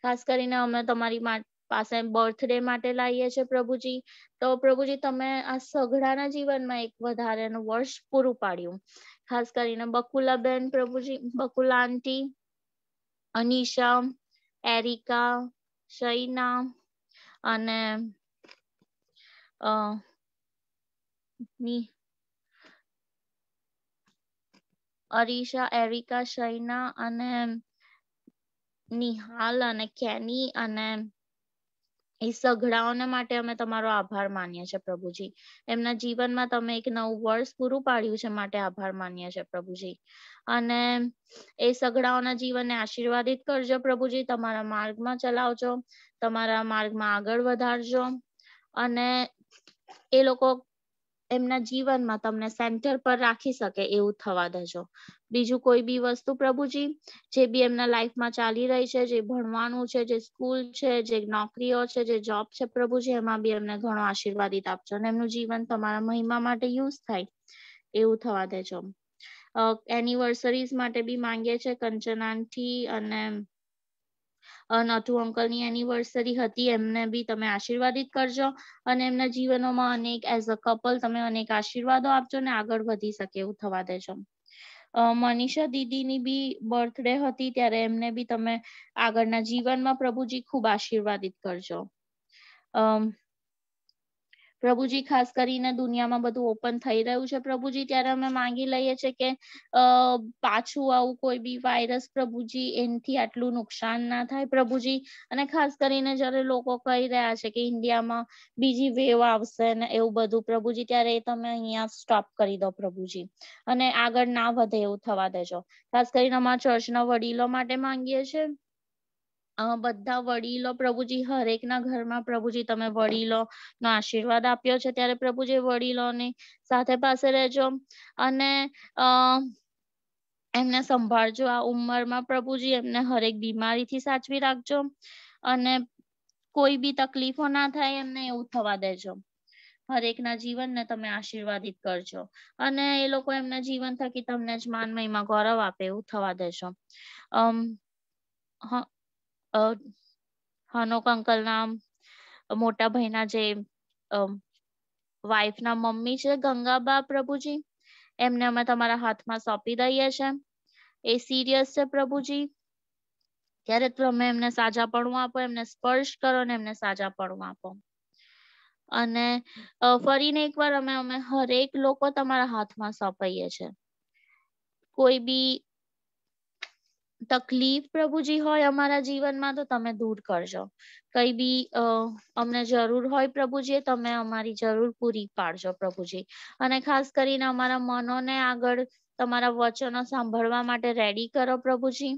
ખાસ કરીને અમે તમારી પાસે બર્થડે માટે લાવીએ છીએ પ્રભુજી તો પ્રભુજી તમે આ સઘળાના જીવનમાં એક વધારેનું વર્ષ પૂરું પાડ્યું ખાસ કરીને બકુલાબેન પ્રભુજી બકુલા આંટી અનિશા એરિકા શૈના અને અરીશા એરિકા શૈના અને નિહાલ અને કેની અને એ સઘળાઓને માટે અમે તમારો આભાર માનીએ છીએ પ્રભુજી એમના જીવનમાં તમે એક નવું વર્ષ પૂરું પાડ્યું છે માટે આભાર માનીએ છીએ પ્રભુજી અને એ સઘળાઓના જીવનને આશીર્વાદિત કરજો પ્રભુજી તમારા માર્ગમાં ચલાવજો તમારા માર્ગમાં આગળ વધારજો અને એ લોકો એમના જીવનમાં તમને સેન્ટર પર રાખી શકે એવું થવા દેજો બીજું કોઈ બી વસ્તુ પ્રભુજી જે બી એમના લાઈફમાં ચાલી રહી છે જે ભણવાનું છે જે સ્કૂલ છે જે નોકરીઓ છે જે જોબ છે પ્રભુજી એમાં બી એમને ઘણો આશીર્વાદિત આપજો અને એમનું જીવન તમારા મહિમા માટે યુઝ થાય એવું થવા દેજો એનિવર્સરીઝ માટે બી માંગીએ છે કંચન આંટી અને નટુ અંકલની એનિવર્સરી હતી એમને બી તમે આશીર્વાદિત કરજો અને એમના જીવનોમાં અનેક એઝ અ કપલ તમે અનેક આશીર્વાદો આપજો ને આગળ વધી શકે એવું થવા દેજો મનીષા દીદીની બી બર્થડે હતી ત્યારે એમને બી તમે આગળના જીવનમાં પ્રભુજી ખૂબ આશીર્વાદિત કરજો પ્રભુજી ખાસ કરીને દુનિયામાં બધું ઓપન થઈ રહ્યું છે પ્રભુજી ત્યારે અમે માંગી લઈએ છીએ કે પાછું આવું કોઈ બી વાયરસ પ્રભુજી એનથી આટલું નુકસાન ના થાય પ્રભુજી અને ખાસ કરીને જ્યારે લોકો કહી રહ્યા છે કે ઇન્ડિયામાં બીજી વેવ આવશે ને એવું બધું પ્રભુજી ત્યારે એ તમે અહીંયા સ્ટોપ કરી દો પ્રભુજી અને આગળ ના વધે એવું થવા દેજો ખાસ કરીને અમારા ચર્ચના વડીલો માટે માંગીએ છીએ બધા વડીલો પ્રભુજી હરેકના ઘરમાં પ્રભુજી તમે વડીલો નો આશીર્વાદ આપ્યો છે ત્યારે પ્રભુજી વડીલો ની સાથે પાસે રહેજો અને એમને સંભાળજો આ ઉંમરમાં પ્રભુજી એમને હરેક બીમારીથી સાચવી રાખજો અને કોઈ બી તકલીફો ના થાય એમને એવું થવા દેજો હરેકના જીવનને તમે આશીર્વાદિત કરજો અને એ લોકો એમના જીવન થકી તમને જ માન મહિમા ગૌરવ આપે એવું થવા દેશો અમ હનોક અંકલના મોટા ભાઈના જે વાઈફના મમ્મી છે ગંગાબા પ્રભુજી એમને અમે તમારા હાથમાં સોંપી દઈએ છે એ સિરિયસ છે પ્રભુજી ત્યારે તમે એમને સાજા સાજાપણું આપો એમને સ્પર્શ કરો અને એમને સાજા સાજાપણું આપો અને ફરીને એકવાર અમે અમે હરેક લોકો તમારા હાથમાં સોંપાઈએ છે કોઈ બી તકલીફ પ્રભુજી હોય અમારા જીવનમાં તો તમે દૂર કરજો કઈ બી અમને જરૂર હોય પ્રભુજી તમે અમારી જરૂર પૂરી પાડજો પ્રભુજી અને ખાસ કરીને અમારા મનોને આગળ તમારા વચનો સાંભળવા માટે રેડી કરો પ્રભુજી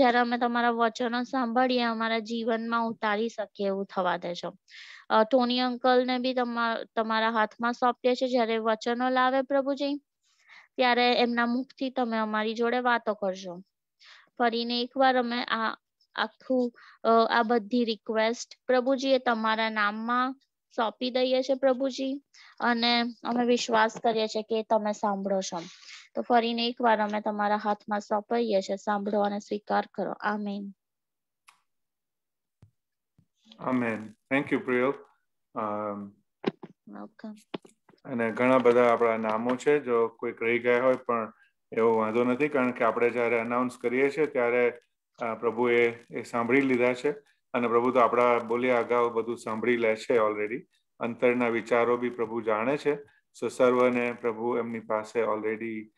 જ્યારે અમે તમારા વચનો સાંભળીએ અમારા જીવનમાં ઉતારી શકીએ એવું થવા દેજો ટોની અંકલને બી તમારા હાથમાં સોંપીએ છીએ જ્યારે વચનો લાવે પ્રભુજી ત્યારે એમના મુખથી તમે અમારી જોડે વાતો કરજો ફરીને એકવાર અમે આ આખું આ બધી રિક્વેસ્ટ પ્રભુજી એ તમારા નામમાં સોંપી દઈએ છે પ્રભુજી અને અમે વિશ્વાસ કરીએ છીએ કે તમે સાંભળો છો તો ફરીને વાર અમે તમારા હાથમાં સોંપાઈએ છીએ સાંભળો અને સ્વીકાર કરો amen amen thank you Priyo welcome અને ઘણા બધા આપણા નામો છે જો કોઈક રહી ગયા હોય પણ એવો વાંધો નથી કારણ કે આપણે જ્યારે અનાઉન્સ કરીએ છીએ ત્યારે પ્રભુએ એ સાંભળી લીધા છે અને પ્રભુ તો આપણા બોલ્યા અગાઉ બધું સાંભળી લે છે ઓલરેડી અંતરના વિચારો બી પ્રભુ જાણે છે સો સર્વને પ્રભુ એમની પાસે ઓલરેડી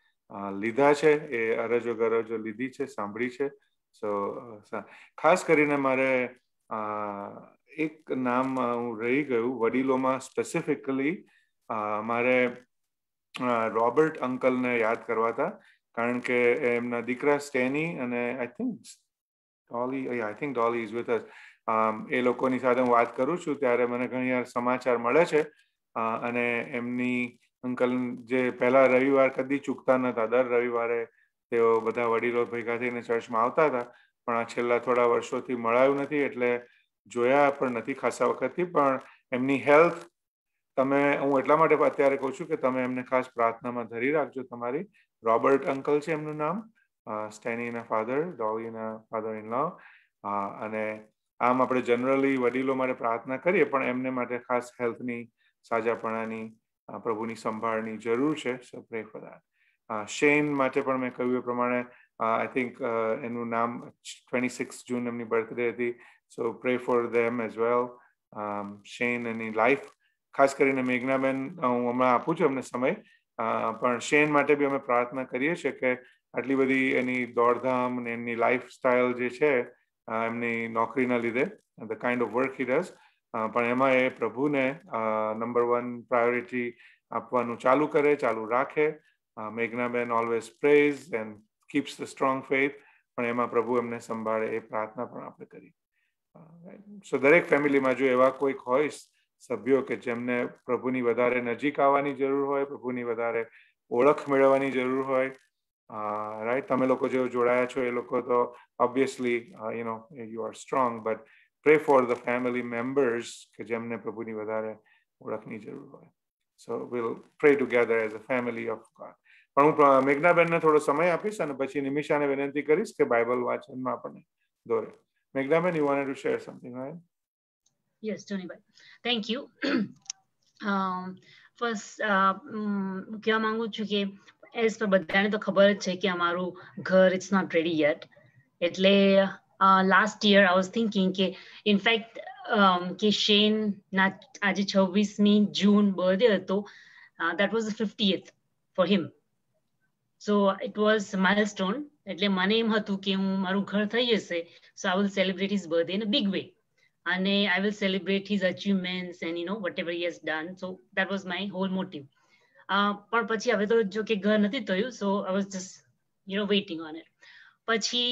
લીધા છે એ અરજો ગરજો લીધી છે સાંભળી છે સો ખાસ કરીને મારે એક નામ હું રહી ગયું વડીલોમાં સ્પેસિફિકલી મારે રોબર્ટ અંકલને યાદ કરવા હતા કારણ કે એમના દીકરા સ્ટેની અને I think Dolly I think Dolly is with us એ લોકોની સાથે હું વાત કરું છું ત્યારે મને ઘણી વાર સમાચાર મળે છે અને એમની અંકલ જે પહેલા રવિવાર કદી ચૂકતા નતા દર રવિવારે તેઓ બધા વડીલો ભેગા થઈને ચર્ચમાં આવતા હતા પણ આ છેલ્લા થોડા વર્ષોથી મળાયું નથી એટલે જોયા પણ નથી ખાસા વખતથી પણ એમની હેલ્થ તમે હું એટલા માટે અત્યારે કહું છું કે તમે એમને ખાસ પ્રાર્થનામાં ધરી રાખજો તમારી રોબર્ટ અંકલ છે એમનું નામ સ્ટેનીના ફાધર ડોલીના ફાધર ઇન લો અને આમ આપણે જનરલી વડીલો માટે પ્રાર્થના કરીએ પણ એમને માટે ખાસ હેલ્થની સાજાપણાની પ્રભુની સંભાળની જરૂર છે so pray for that Shane માટે પણ મેં કહ્યું એ પ્રમાણે આઈ થિંક એનું નામ ટ્વેન્ટી સિક્સ જૂન એમની બર્થડે હતી so pray for them as well Shane એની લાઈફ ખાસ કરીને મેઘનાબેન હું હમણાં આપું છું અમને સમય પણ શેન માટે બી અમે પ્રાર્થના કરીએ છીએ કે આટલી બધી એની દોડધામ ને એમની લાઈફ સ્ટાઇલ જે છે એમની નોકરીના લીધે the kind of work he does પણ એમાં એ પ્રભુને નંબર વન પ્રાયોરિટી આપવાનું ચાલુ કરે ચાલુ રાખે Meghnaben always prays and keeps the strong faith પણ એમાં પ્રભુ એમને સંભાળે એ પ્રાર્થના પણ આપણે કરી સો દરેક ફેમિલીમાં જો એવા કોઈક હોઈશ સભ્યો કે જેમને પ્રભુની વધારે નજીક આવવાની જરૂર હોય પ્રભુની વધારે ઓળખ મેળવવાની જરૂર હોય રાઈટ તમે લોકો જે જોડાયા છો એ લોકો તો obviously you know you are strong but pray for the family members કે જેમને પ્રભુની વધારે ઓળખની જરૂર હોય so will pray together as a family of God પણ હું મેઘનાબેનને થોડો સમય આપીશ અને પછી નિમિષાને વિનંતી કરીશ કે બાઇબલ વાંચનમાં આપણને દોરે Meghnaben you want to share something right Yes, Junibai. Thank you. First કહેવા માંગુ છું કે એઝ પર બધાને તો ખબર જ છે કે અમારું ઘર ઇટ્સ નોટ રેડી યટ એટલે last year I was thinking કે ઇનફેક્ટ કે શેનના આજે છવ્વીસમી જૂન બર્થડે હતો that was fifty eighth for him so it was stone એટલે મને એમ હતું કે હું મારું ઘર થઈ જશે so I will celebrate his birthday in a big way Ane, I will celebrate his achievements and you know whatever he has done. So that was my whole motive. પણ પછી હવે તો જો કે ઘર નથી થયું so I was just you know waiting on it પછી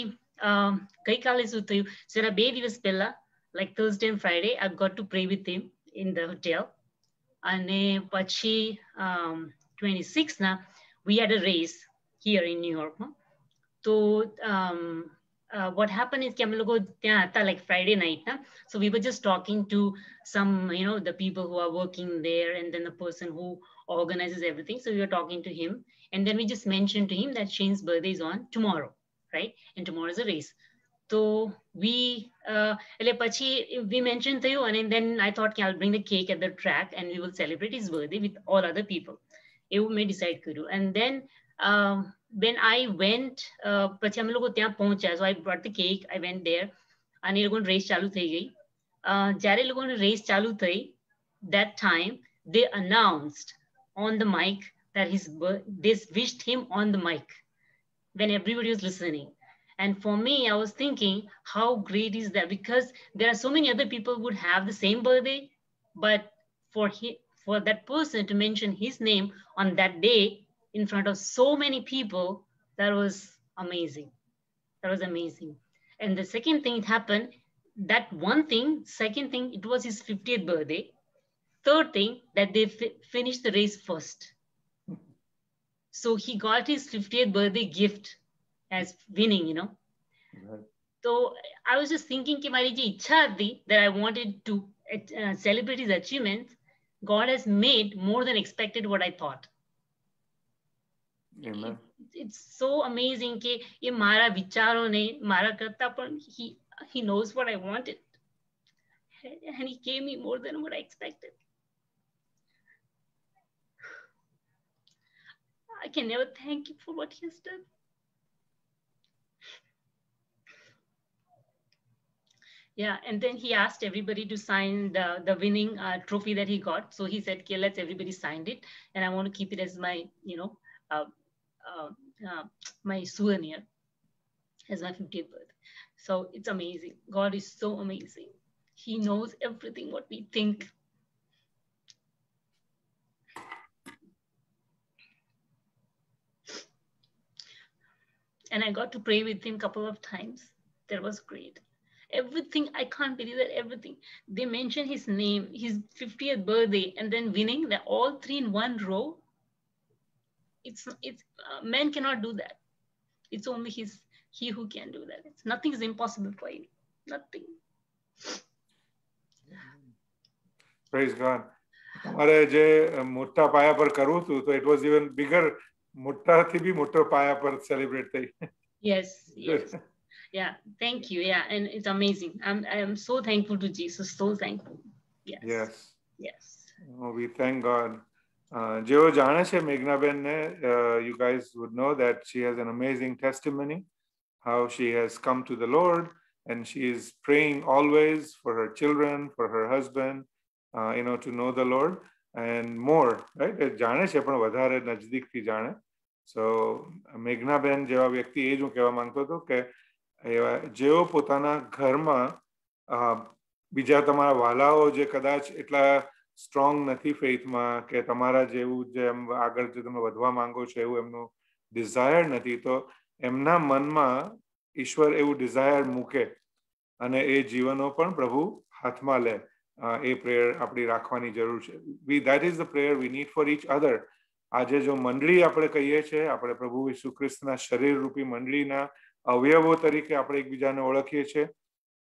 ગઈકાલે શું થયું જરા બે દિવસ પહેલા like Thursday and Friday I got to pray with him in the hotel અને પછી ટ્વેન્ટી સિક્સના we had a race here in ન્યુયોર્કમાં તો uh, what happened is કે અમે લોકો like Friday night na? so we were just talking to some you know the people who are working there and then the person who organizes everything so we were talking to him and then we just mentioned to him that Shane's birthday is on tomorrow right and tomorrow is a race we uh, we mentioned to you and then i thought thought I'll bring the cake at the track, and we will celebrate his birthday with all other people. It may decide કર્યું and then. Um, when I went, પછી અમે લોકો ત્યાં પહોંચ્યા so I brought the cake I went there અને એ લોકોની રેસ ચાલુ થઈ ગઈ જ્યારે એ લોકોની રેસ ચાલુ થઈ that his this wished him on the mic when everybody was listening and for me i was thinking how great is that because there are so many other people would have the same birthday but for he, for that person to mention his name on that day in front of so many people. That was amazing. That was amazing. And the second thing happened, that one thing, second thing, it was his 50th birthday. Third thing, that they finished the race first. So he got his 50th birthday gift as winning, you know. Right. So I was just thinking ki mari that I wanted to uh, celebrate his achievements. God has made more than expected what I thought it's so amazing કે એ મારા વિચારો ને મારા કરતા he he knows what I wanted and he gave me more than what I expected I can never thank you for what he has done Yeah, and then he asked everybody to sign the, the winning uh, trophy that he got. So he said, okay, let's everybody signed it. And I want to keep it as my, you know, uh, um, uh, my souvenir as my 50th birth. So it's amazing. God is so amazing. He knows everything what we think. And I got to pray with him couple of times. That was great. Everything, I can't believe that everything. They mentioned his name, his 50th birthday, and then winning the all three in one row it's it's uh, man cannot do that it's only his he who can do that nothing is impossible for him nothing praise god મારે જે મોટા પાયા પર કરવું હતું તો ઇટ વોઝ ઇવન બિગર મોટાથી બી મોટો પાયા પર સેલિબ્રેટ થઈ yes yes yeah thank you yeah and it's amazing i'm i am so thankful to jesus so thankful yes yes oh, we thank god uh, જેઓ જાણે છે મેઘનાબેનને you guys would know that she has an amazing testimony how she has come to the Lord and she is praying always for her children for her husband you know to know the Lord and more right એ જાણે છે પણ વધારે નજદીકથી જાણે સો મેઘનાબેન જેવા વ્યક્તિ એ જ હું કહેવા માંગતો હતો કે એવા જેઓ પોતાના ઘરમાં બીજા તમારા વાલાઓ જે કદાચ એટલા સ્ટ્રોંગ નથી ફેથમાં કે તમારા જેવું જે એમ આગળ જે તમે વધવા માંગો છો એવું એમનું ડિઝાયર નથી તો એમના મનમાં ઈશ્વર એવું ડિઝાયર મૂકે અને એ જીવનો પણ પ્રભુ હાથમાં લે એ પ્રેયર આપણી રાખવાની જરૂર છે we that is the prayer we need for each other આજે જો મંડળી આપણે કહીએ છીએ આપણે પ્રભુ ઈસુ ખ્રિસ્તના રૂપી મંડળીના અવયવો તરીકે આપણે એકબીજાને ઓળખીએ છીએ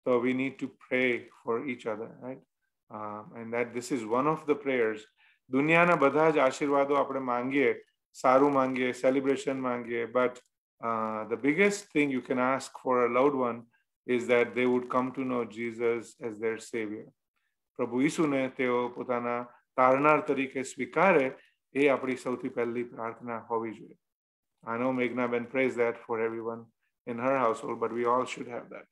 તો we need to pray for each other right and that this is one of the prayers દુનિયાના બધા જ આશીર્વાદો આપણે માંગીએ સારું માંગીએ સેલિબ્રેશન માંગીએ but the biggest thing you can ask for a loved one is that they would come to know Jesus as their saviour પ્રભુ ઈસુને તેઓ પોતાના તારનાર તરીકે સ્વીકારે એ આપણી સૌથી પહેલી પ્રાર્થના હોવી જોઈએ I know Meghna Ben prays that for everyone in her household, but we all should have that.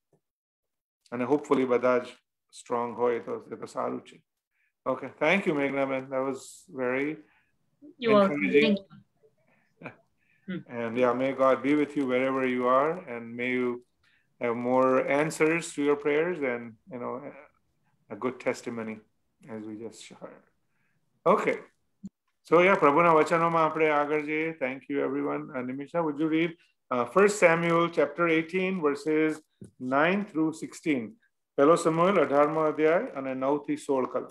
And hopefully, બધા જ strong હોય તો એ તો Okay, thank you, thank you that was very you encouraging hmm. and yeah may god be with you wherever you are and may you have more answers to your prayers and you know a good testimony as we just shared. okay so yeah prabhuna vachanoma apre agar je thank you everyone uh, nimisha would you read uh, 1 samuel chapter 18 verses 9 through 16 પહેલો સમૂહેલ અઢારમો અધ્યાય અને નવ થી સોળ કલમ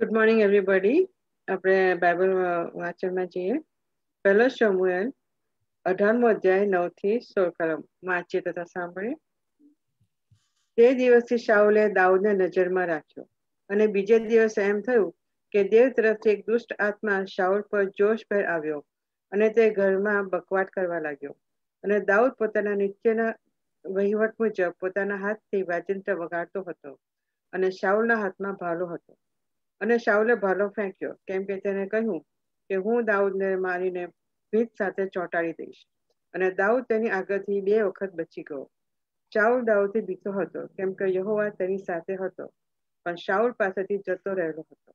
ગુડ મોર્નિંગ એવરીબડી આપણે બાઇબલ વાંચનમાં જઈએ પહેલો સમૂહેલ અઢારમો અધ્યાય નવ થી સોળ કલમ વાંચીએ તથા સાંભળીએ તે દિવસથી શાઉલે દાઉદને નજરમાં રાખ્યો અને બીજે દિવસે એમ થયું કે દેવ તરફથી એક દુષ્ટ આત્મા શાઉલ પર જોશભેર આવ્યો અને તે ઘરમાં બકવાટ કરવા લાગ્યો અને દાઉદ પોતાના નિત્યના વહીવટ મુજબ પોતાના હાથથી વાજિંત્ર વગાડતો હતો અને શાઉલના હાથમાં ભાલો હતો અને શાઉલે ભાલો ફેંક્યો કેમ કે તેને કહ્યું કે હું દાઉદને મારીને ભીત સાથે ચોંટાડી દઈશ અને દાઉદ તેની આગળથી બે વખત બચી ગયો શાઉલ દાઉદથી ભીતો હતો કેમ કે યહોવા તેની સાથે હતો પણ શાઉલ પાસેથી જતો રહેલો હતો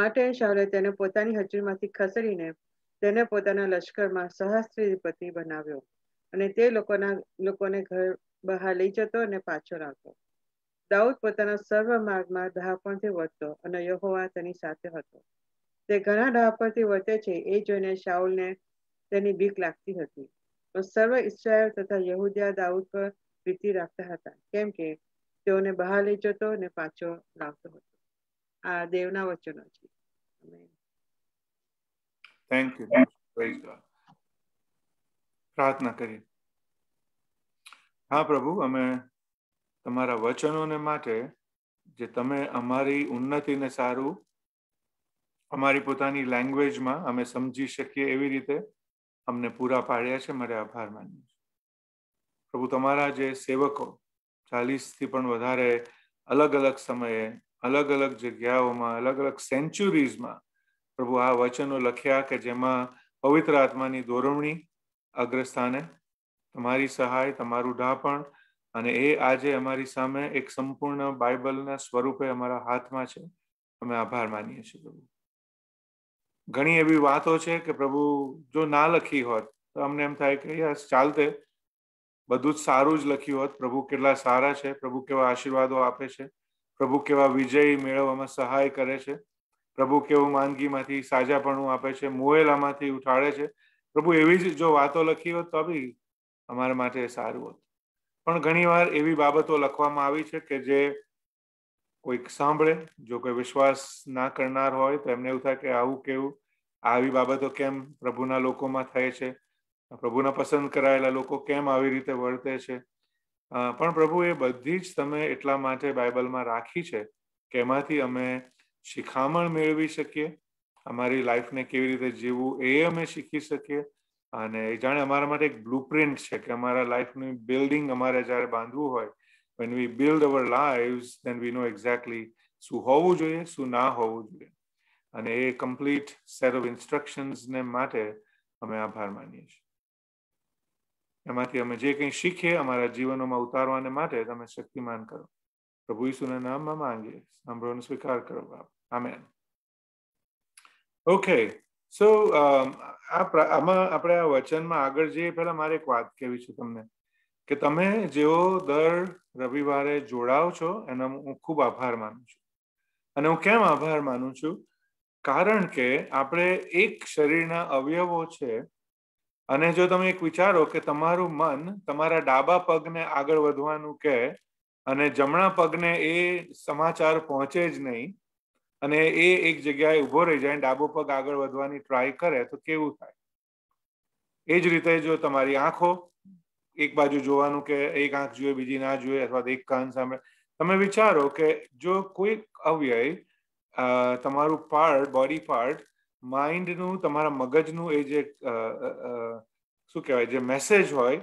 માટે શાઉલે તેને પોતાની હજુરમાંથી ખસેડીને તેને પોતાના લશ્કરમાં સહસ્ત્રીપતિ બનાવ્યો અને તે લોકોના લોકોને ઘર બહાર લઈ જતો અને પાછો રાખતો દાઉદ પોતાના સર્વ માર્ગમાં ડહાપણથી વધતો અને યહોવા તેની સાથે હતો તે ઘણા ડહાપણથી વર્તે છે એ જોઈને શાઉલને તેની બીક લાગતી હતી પણ સર્વ ઇસરાયલ તથા યહુદિયા દાઉદ પર પ્રીતિ રાખતા હતા કેમ કે તેઓને બહાર લઈ જતો અને પાછો લાવતો હતો આ દેવના વચનો છે થેન્ક યુ પ્રેઝ ગોડ પ્રાર્થના કરી હા પ્રભુ અમે તમારા વચનોને માટે જે તમે અમારી ઉન્નતિને સારું અમારી પોતાની લેંગ્વેજમાં અમે સમજી શકીએ એવી રીતે અમને પૂરા પાડ્યા છે મારે આભાર છે પ્રભુ તમારા જે સેવકો ચાલીસથી પણ વધારે અલગ અલગ સમયે અલગ અલગ જગ્યાઓમાં અલગ અલગ સેન્ચુરીઝમાં પ્રભુ આ વચનો લખ્યા કે જેમાં પવિત્ર આત્માની દોરવણી અગ્રસ્થાને તમારી સહાય તમારું ઢાપણ અને એ આજે અમારી સામે એક સંપૂર્ણ બાઇબલના સ્વરૂપે અમારા હાથમાં છે અમે આભાર માનીએ છીએ પ્રભુ ઘણી એવી વાતો છે કે પ્રભુ જો ના લખી હોત તો અમને એમ થાય કે યસ ચાલતે બધું જ સારું જ લખ્યું હોત પ્રભુ કેટલા સારા છે પ્રભુ કેવા આશીર્વાદો આપે છે પ્રભુ કેવા વિજય મેળવવામાં સહાય કરે છે પ્રભુ કેવું માંદગીમાંથી સાજાપણું આપે છે મોયેલામાંથી ઉઠાડે છે પ્રભુ એવી જ જો વાતો લખી હોત તો બી અમારા માટે સારું હોત પણ ઘણીવાર એવી બાબતો લખવામાં આવી છે કે જે કોઈક સાંભળે જો કોઈ વિશ્વાસ ના કરનાર હોય તો એમને એવું થાય કે આવું કેવું આવી બાબતો કેમ પ્રભુના લોકોમાં થાય છે પ્રભુના પસંદ કરાયેલા લોકો કેમ આવી રીતે વર્તે છે પણ પ્રભુ એ બધી જ તમે એટલા માટે બાઇબલમાં રાખી છે કે એમાંથી અમે શિખામણ મેળવી શકીએ અમારી લાઈફને કેવી રીતે જીવવું એ અમે શીખી શકીએ અને એ જાણે અમારા માટે એક બ્લુપ્રિન્ટ છે કે અમારા લાઈફનું બિલ્ડિંગ અમારે જ્યારે બાંધવું હોય when we build our life then we know exactly શું હોવું જોઈએ શું ના હોવું જોઈએ અને એ કમ્પ્લીટ સેટ ઓફ ઇન્સ્ટ્રક્શન્સને માટે અમે આભાર માનીએ છીએ એમાંથી અમે જે કંઈ શીખીએ અમારા જીવનોમાં ઉતારવાને માટે તમે શક્તિમાન કરો પ્રભુ ઈસુના નામમાં માંગીએ સાંભળવાનો સ્વીકાર કરો બાપ આમેન ઓકે સો um, આ આમાં આપણે આ વચનમાં આગળ જઈએ પહેલા મારે એક વાત કહેવી છે તમને કે તમે જેવો દર રવિવારે જોડાવ છો એનો હું ખૂબ આભાર માનું છું અને હું કેમ આભાર માનું છું કારણ કે આપણે એક શરીરના અવયવો છે અને જો તમે એક વિચારો કે તમારું મન તમારા ડાબા પગને આગળ વધવાનું કહે અને જમણા પગને એ સમાચાર પહોંચે જ નહીં અને એ એક જગ્યાએ ઊભો રહી જાય ડાબો પગ આગળ વધવાની ટ્રાય કરે તો કેવું થાય એ જ રીતે જો તમારી આંખો એક બાજુ જોવાનું કે એક આંખ જોઈએ બીજી ના જોઈએ અથવા એક કાન સામે તમે વિચારો કે જો કોઈ અવ્યય તમારું પાર્ટ બોડી પાર્ટ માઇન્ડનું તમારા મગજનું એ જે શું કહેવાય જે મેસેજ હોય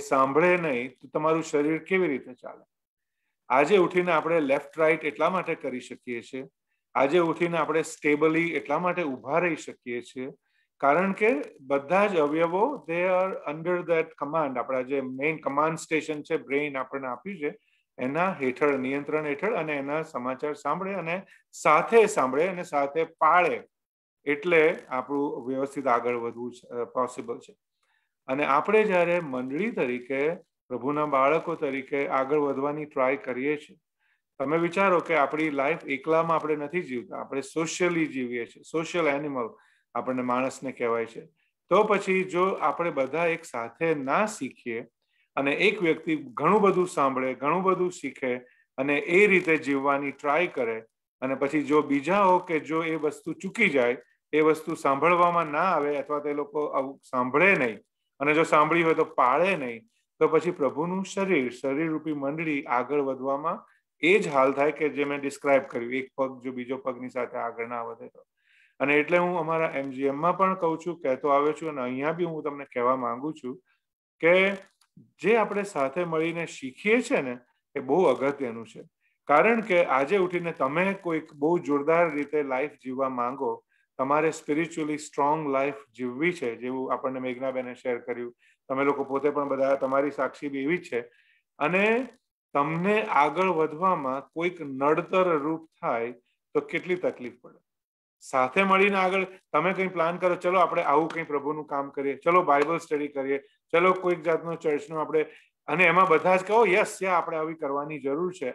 એ સાંભળે નહીં તો તમારું શરીર કેવી રીતે ચાલે આજે ઉઠીને આપણે લેફ્ટ રાઈટ એટલા માટે કરી શકીએ છીએ આજે ઉઠીને આપણે સ્ટેબલી એટલા માટે ઊભા રહી શકીએ છીએ કારણ કે બધા જ અવયવો they are under that command આપણા જે મેઇન કમાન્ડ સ્ટેશન છે બ્રેઇન આપણને આપ્યું છે એના હેઠળ નિયંત્રણ હેઠળ અને એના સમાચાર સાંભળે અને સાથે સાંભળે અને સાથે પાળે એટલે આપણું વ્યવસ્થિત આગળ વધવું પોસિબલ છે અને આપણે જ્યારે મંડળી તરીકે પ્રભુના બાળકો તરીકે આગળ વધવાની ટ્રાય કરીએ છીએ તમે વિચારો કે આપણી લાઈફ એકલામાં આપણે નથી જીવતા આપણે સોશિયલી જીવીએ છીએ સોશિયલ એનિમલ આપણને માણસને કહેવાય છે તો પછી જો આપણે બધા એક સાથે ના શીખીએ અને એક વ્યક્તિ ઘણું બધું સાંભળે ઘણું બધું શીખે અને એ રીતે જીવવાની ટ્રાય કરે અને પછી જો બીજાઓ કે જો એ વસ્તુ ચૂકી જાય એ વસ્તુ સાંભળવામાં ના આવે અથવા તે લોકો સાંભળે નહીં અને જો સાંભળી હોય તો પાળે નહીં તો પછી પ્રભુનું શરીર શરીરરૂપી મંડળી આગળ વધવામાં એ જ હાલ થાય કે જે મેં ડિસ્ક્રાઇબ કર્યું એક પગ જો બીજો પગની સાથે આગળ ના વધે તો અને એટલે હું અમારા એમજીએમમાં પણ કહું છું કહેતો આવ્યો છું અને અહીંયા બી હું તમને કહેવા માંગુ છું કે જે આપણે સાથે મળીને શીખીએ છીએ ને એ બહુ અગત્યનું છે કારણ કે આજે ઉઠીને તમે કોઈક બહુ જોરદાર રીતે લાઈફ જીવવા માંગો તમારે સ્પિરિચ્યુઅલી સ્ટ્રોંગ લાઈફ જીવવી છે જેવું આપણને મેઘનાબેને શેર કર્યું તમે લોકો પોતે પણ બધા તમારી સાક્ષી બી એવી જ છે અને તમને આગળ વધવામાં કોઈક નડતર રૂપ થાય તો કેટલી તકલીફ પડે સાથે મળીને આગળ તમે કંઈ પ્લાન કરો ચલો આપણે આવું કંઈ પ્રભુનું કામ કરીએ ચલો બાઇબલ સ્ટડી કરીએ ચલો કોઈક જાતનું ચર્ચનું આપણે અને એમાં બધા જ કહો યસ યા આપણે આવી કરવાની જરૂર છે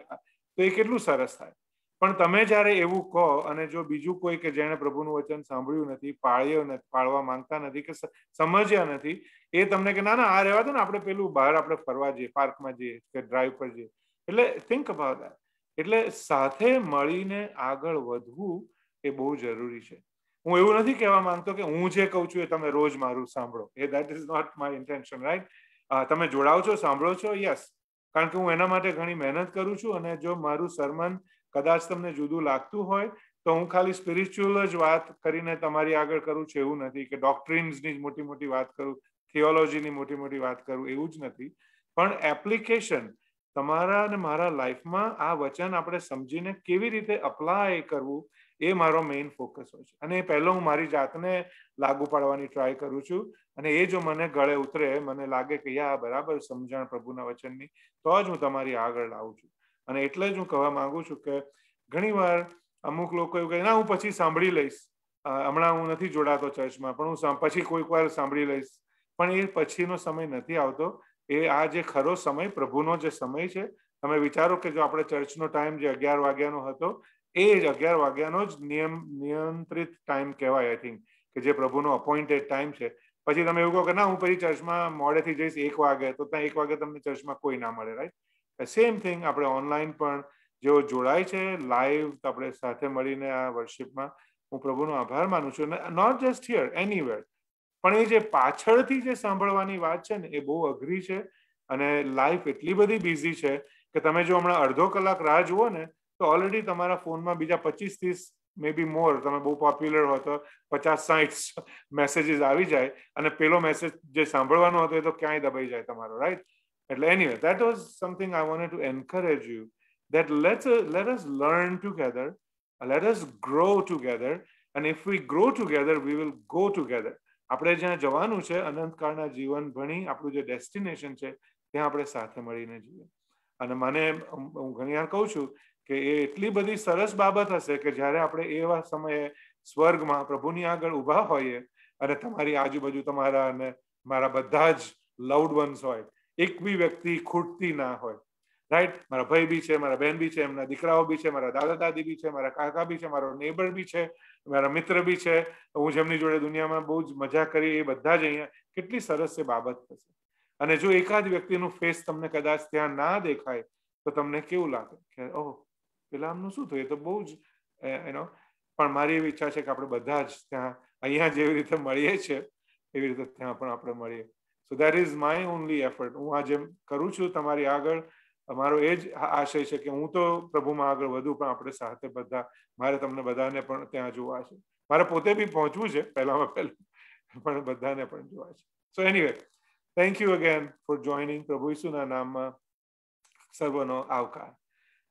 તો એ કેટલું સરસ થાય પણ તમે જ્યારે એવું કહો અને જો બીજું કોઈ કે જેણે પ્રભુનું વચન સાંભળ્યું નથી પાળ્યું નથી પાળવા માંગતા નથી કે સમજ્યા નથી એ તમને કે ના ના આ રહેવા દો ને આપણે પેલું બહાર આપણે ફરવા જઈએ પાર્કમાં જઈએ કે ડ્રાઈવ પર જઈએ એટલે થિંક અબાઉટ દેટ એટલે સાથે મળીને આગળ વધવું એ બહુ જરૂરી છે હું એવું નથી કહેવા માંગતો કે હું જે કહું છું એ તમે રોજ મારું સાંભળો એ that is not my intention right તમે જોડાવ છો સાંભળો છો યસ કારણ કે હું એના માટે ઘણી મહેનત કરું છું અને જો મારું સરમન કદાચ તમને જુદું લાગતું હોય તો હું ખાલી સ્પિરિચ્યુઅલ જ વાત કરીને તમારી આગળ કરું છું એવું નથી કે ડોક્ટ્રિન્સની જ મોટી મોટી વાત કરું થિયોલોજીની મોટી મોટી વાત કરું એવું જ નથી પણ એપ્લિકેશન તમારા અને મારા લાઈફમાં આ વચન આપણે સમજીને કેવી રીતે અપ્લાય કરવું એ મારો મેઇન ફોકસ હોય છે અને એ પહેલો હું મારી જાતને લાગુ પાડવાની ટ્રાય કરું છું અને એ જો મને ગળે ઉતરે મને લાગે કે યા બરાબર સમજણ પ્રભુના વચનની તો જ હું તમારી આગળ લાવું છું અને એટલે જ હું કહેવા માંગુ છું કે ઘણીવાર અમુક લોકો એવું કહે ના હું પછી સાંભળી લઈશ હમણાં હું નથી જોડાતો ચર્ચમાં પણ હું પછી કોઈક વાર સાંભળી લઈશ પણ એ પછીનો સમય નથી આવતો એ આ જે ખરો સમય પ્રભુનો જે સમય છે તમે વિચારો કે જો આપણે ચર્ચનો ટાઈમ જે અગિયાર વાગ્યાનો હતો એ જ અગિયાર વાગ્યાનો જ નિયમ નિયંત્રિત ટાઈમ કહેવાય આઈ થિંક કે જે પ્રભુનો અપોઇન્ટેડ ટાઈમ છે પછી તમે એવું કહો કે ના હું પછી ચર્ચમાં મોડેથી જઈશ એક વાગે તો ત્યાં એક વાગે તમને ચર્ચમાં કોઈ ના મળે રાઈટ સેમ થિંગ આપણે ઓનલાઈન પણ જેઓ જોડાય છે લાઈવ આપણે સાથે મળીને આ વર્શિપમાં હું પ્રભુનો આભાર માનું છું નોટ જસ્ટ હિયર એનીવેર પણ એ જે પાછળથી જે સાંભળવાની વાત છે ને એ બહુ અઘરી છે અને લાઈફ એટલી બધી બિઝી છે કે તમે જો હમણાં અડધો કલાક રાહ જુઓ ને તો ઓલરેડી તમારા ફોનમાં બીજા પચીસ ત્રીસ મે બી મોર તમે બહુ પોપ્યુલર હો તો પચાસ સાઠ મેસેજીસ આવી જાય અને પેલો મેસેજ જે સાંભળવાનો હતો એ તો ક્યાંય દબાઈ જાય તમારો right Anyway, that was something I wanted to encourage you that let's, uh, let us learn together, let us grow together. And if we grow together, we will go together. આપણે જ્યાં જવાનું છે અનંતકાળના જીવન ભણી આપણું જે ડેસ્ટિનેશન છે ત્યાં આપણે સાથે મળીને જઈએ અને મને હું ઘણી વાર કહું છું કે એ એટલી બધી સરસ બાબત હશે કે જ્યારે આપણે એવા સમયે સ્વર્ગમાં પ્રભુની આગળ ઊભા હોઈએ અને તમારી આજુબાજુ તમારા અને મારા બધા જ લવડ વન્સ હોય એક બી વ્યક્તિ ખૂટતી ના હોય રાઈટ મારા ભાઈ બી છે મારા બહેન બી છે એમના દીકરાઓ બી છે મારા દાદા દાદી બી છે મારા કાકા બી છે મારો નેબર બી છે મારા મિત્ર બી છે હું જેમની જોડે દુનિયામાં બહુ જ મજા કરી એ બધા જ અહીંયા કેટલી સરસ એ બાબત થશે અને જો એકાદ વ્યક્તિનું ફેસ તમને કદાચ ત્યાં ના દેખાય તો તમને કેવું લાગે કે ઓહ પેલા આમનું શું થયું એ તો બહુ જ એનો પણ મારી એવી ઈચ્છા છે કે આપણે બધા જ ત્યાં અહીંયા જેવી રીતે મળીએ છીએ એવી રીતે ત્યાં પણ આપણે મળીએ so that is my only effort હું આ જેમ કરું છું તમારી આગળ અમારો એ જ આશય છે કે હું તો પ્રભુમાં આગળ વધુ પણ આપણે સાથે બધા મારે તમને બધાને પણ ત્યાં જોવા છે મારે પોતે બી પહોંચવું છે પહેલામાં પહેલું પણ બધાને પણ જોવા છે so anyway thank you again for joining પ્રભુ ઈસુના નામમાં સર્વનો આવકાર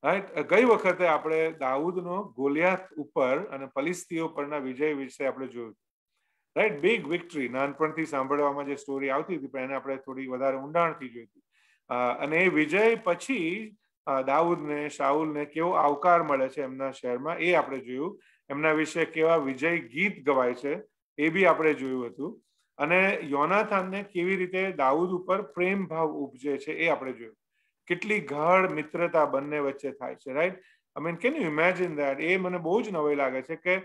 રાઈટ ગઈ વખતે આપણે દાઉદનો ગોલિયાત ઉપર અને પલિસ્તીઓ પરના વિજય વિશે આપણે જોયું રાઈટ બિગ વિક્ટરી નાનપણથી સાંભળવામાં જે સ્ટોરી આવતી હતી પણ એને આપણે થોડી વધારે ઊંડાણથી જોઈ અને એ વિજય પછી દાઉદને શાહુલને કેવો આવકાર મળે છે એમના શહેરમાં એ આપણે જોયું એમના વિશે કેવા વિજય ગીત ગવાય છે એ બી આપણે જોયું હતું અને યોનાથાનને કેવી રીતે દાઉદ ઉપર પ્રેમ ભાવ ઉપજે છે એ આપણે જોયું કેટલી ગાઢ મિત્રતા બંને વચ્ચે થાય છે right I mean can you imagine that એ મને બહુ જ નવાઈ લાગે છે કે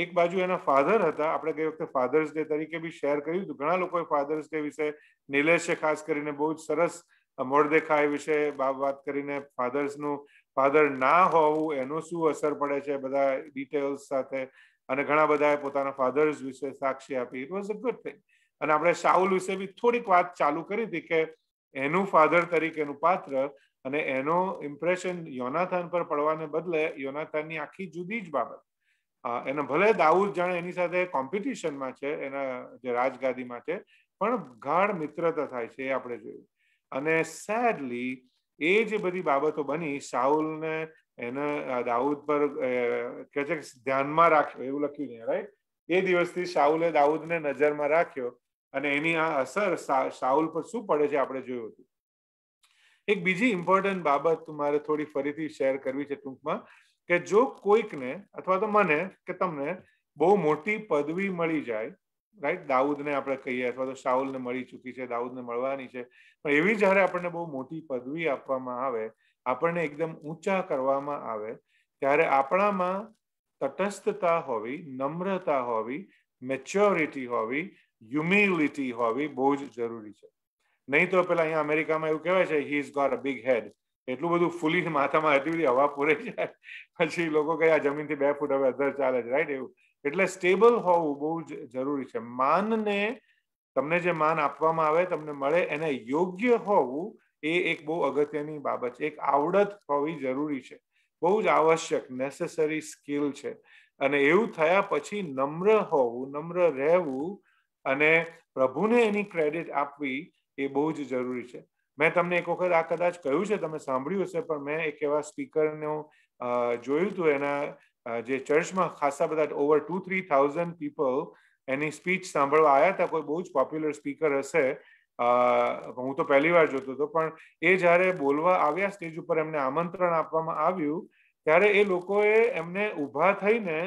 એક બાજુ એના ફાધર હતા આપણે ગઈ વખતે ફાધર્સ ડે તરીકે બી શેર કર્યું હતું ઘણા લોકોએ ફાધર્સ ડે વિશે નિલેશે ખાસ કરીને બહુ જ સરસ મોડદેખાય વિશે વાત કરીને ફાધર્સનું ફાધર ના હોવું એનું શું અસર પડે છે બધા ડિટેલ્સ સાથે અને ઘણા બધાએ પોતાના ફાધર્સ વિશે સાક્ષી આપી it was a good thing અને આપણે શાહુલ વિશે બી થોડીક વાત ચાલુ કરી હતી કે એનું ફાધર તરીકેનું પાત્ર અને એનો ઇમ્પ્રેશન યોનાથન પર પડવાને બદલે યોનાથાનની આખી જુદી જ બાબત એને ભલે દાઉદ જાણે એની સાથે કોમ્પિટિશનમાં છે એના જે રાજગાદીમાં છે પણ ગાઢ મિત્રતા થાય છે એ આપણે જોયું અને સેડલી એ જે બધી બાબતો બની સાઉલને એને દાઉદ પર કે છે ધ્યાનમાં રાખ્યો એવું લખ્યું નહીં રાઈટ એ દિવસથી સાઉલે દાઉદને નજરમાં રાખ્યો અને એની આ અસર સાઉલ પર શું પડે છે આપણે જોયું હતું એક બીજી ઇમ્પોર્ટન્ટ બાબત મારે થોડી ફરીથી શેર કરવી છે ટૂંકમાં કે જો કોઈકને અથવા તો મને કે તમને બહુ મોટી પદવી મળી જાય રાઈટ દાઉદને આપણે કહીએ અથવા તો શાહુલને મળી ચૂકી છે દાઉદને મળવાની છે પણ એવી જ્યારે આપણને બહુ મોટી પદવી આપવામાં આવે આપણને એકદમ ઊંચા કરવામાં આવે ત્યારે આપણામાં તટસ્થતા હોવી નમ્રતા હોવી મેચ્યોરિટી હોવી હ્યુમિલિટી હોવી બહુ જ જરૂરી છે નહીં તો પેલા અહીંયા અમેરિકામાં એવું કહેવાય છે he is got a big head એટલું બધું ફૂલી માથામાં એટલી બધી હવા પૂરે જાય પછી લોકો કહે આ જમીનથી બે ફૂટ હવે અધર ચાલે છે રાઈટ એવું એટલે સ્ટેબલ હોવું બહુ જરૂરી છે માનને તમને જે માન આપવામાં આવે તમને મળે એને યોગ્ય હોવું એ એક બહુ અગત્યની બાબત છે એક આવડત હોવી જરૂરી છે બહુ જ આવશ્યક નેસેસરી સ્કિલ છે અને એવું થયા પછી નમ્ર હોવું નમ્ર રહેવું અને પ્રભુને એની ક્રેડિટ આપવી એ બહુ જ જરૂરી છે મેં તમને એક વખત આ કદાચ કહ્યું છે તમે સાંભળ્યું હશે પણ મેં એક એવા સ્પીકરનું જોયું હતું એના જે ચર્ચમાં ખાસા બધા over two three thousand people એની સ્પીચ સાંભળવા આવ્યા હતા કોઈ બહુ જ પોપ્યુલર સ્પીકર હશે હું તો પહેલી વાર જોતો હતો પણ એ જ્યારે બોલવા આવ્યા સ્ટેજ ઉપર એમને આમંત્રણ આપવામાં આવ્યું ત્યારે એ લોકોએ એમને ઊભા થઈને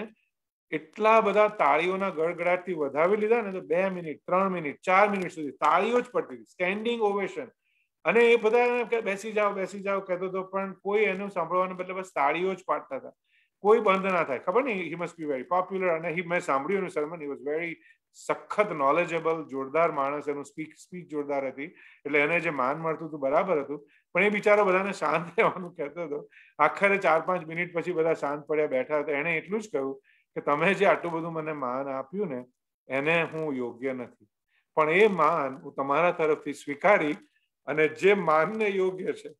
એટલા બધા તાળીઓના ગળગડાટથી વધાવી લીધા ને તો બે મિનિટ ત્રણ મિનિટ ચાર મિનિટ સુધી તાળીઓ જ પડતી હતી સ્ટેન્ડિંગ ઓવેશન અને એ બધા બેસી જાઓ બેસી જાઓ કહેતો હતો પણ કોઈ એનું સાંભળવાનું બદલે બસ તાળીઓ જ પાડતા હતા કોઈ બંધ ના થાય ખબર નહીં he must be very popular અને હી મેં સાંભળ્યું એનું સલમાન હી વોઝ વેરી સખત નોલેજેબલ જોરદાર માણસ એનું સ્પીક સ્પીચ જોરદાર હતી એટલે એને જે માન મળતું હતું બરાબર હતું પણ એ બિચારો બધાને શાંત રહેવાનું કહેતો હતો આખરે ચાર પાંચ મિનિટ પછી બધા શાંત પડ્યા બેઠા હતા એણે એટલું જ કહ્યું કે તમે જે આટલું બધું મને માન આપ્યું ને એને હું યોગ્ય નથી પણ એ માન હું તમારા તરફથી સ્વીકારી અને જે માનને યોગ્ય છે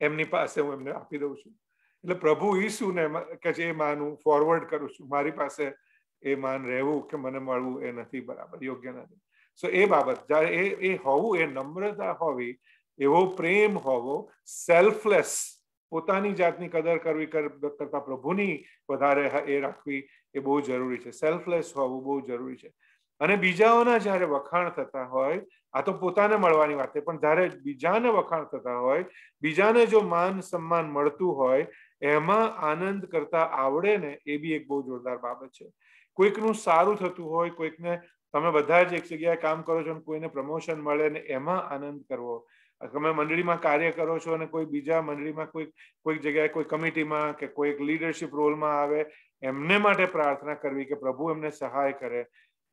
એમની પાસે હું એમને આપી દઉં છું એટલે પ્રભુ ઈસુને કે છે એ માન હું ફોરવર્ડ કરું છું મારી પાસે એ માન રહેવું કે મને મળવું એ નથી બરાબર યોગ્ય નથી સો એ બાબત જ્યારે એ એ હોવું એ નમ્રતા હોવી એવો પ્રેમ હોવો સેલ્ફલેસ પોતાની જાતની કદર કરવી કરતા પ્રભુની વધારે એ રાખવી એ બહુ જરૂરી છે સેલ્ફલેસ હોવું બહુ જરૂરી છે અને બીજાઓના જ્યારે વખાણ થતા હોય આ તો પોતાને મળવાની વાત છે પણ જ્યારે બીજાને વખાણ થતા હોય બીજાને જો માન સન્માન મળતું હોય એમાં આનંદ કરતા આવડે ને એ બી એક બહુ જોરદાર બાબત છે કોઈકનું સારું થતું હોય કોઈકને તમે બધા જ એક જગ્યાએ કામ કરો છો અને કોઈને પ્રમોશન મળે ને એમાં આનંદ કરવો તમે મંડળીમાં કાર્ય કરો છો અને કોઈ બીજા મંડળીમાં કોઈ કોઈક જગ્યાએ કોઈ કમિટીમાં કે કોઈક લીડરશિપ રોલમાં આવે એમને માટે પ્રાર્થના કરવી કે પ્રભુ એમને સહાય કરે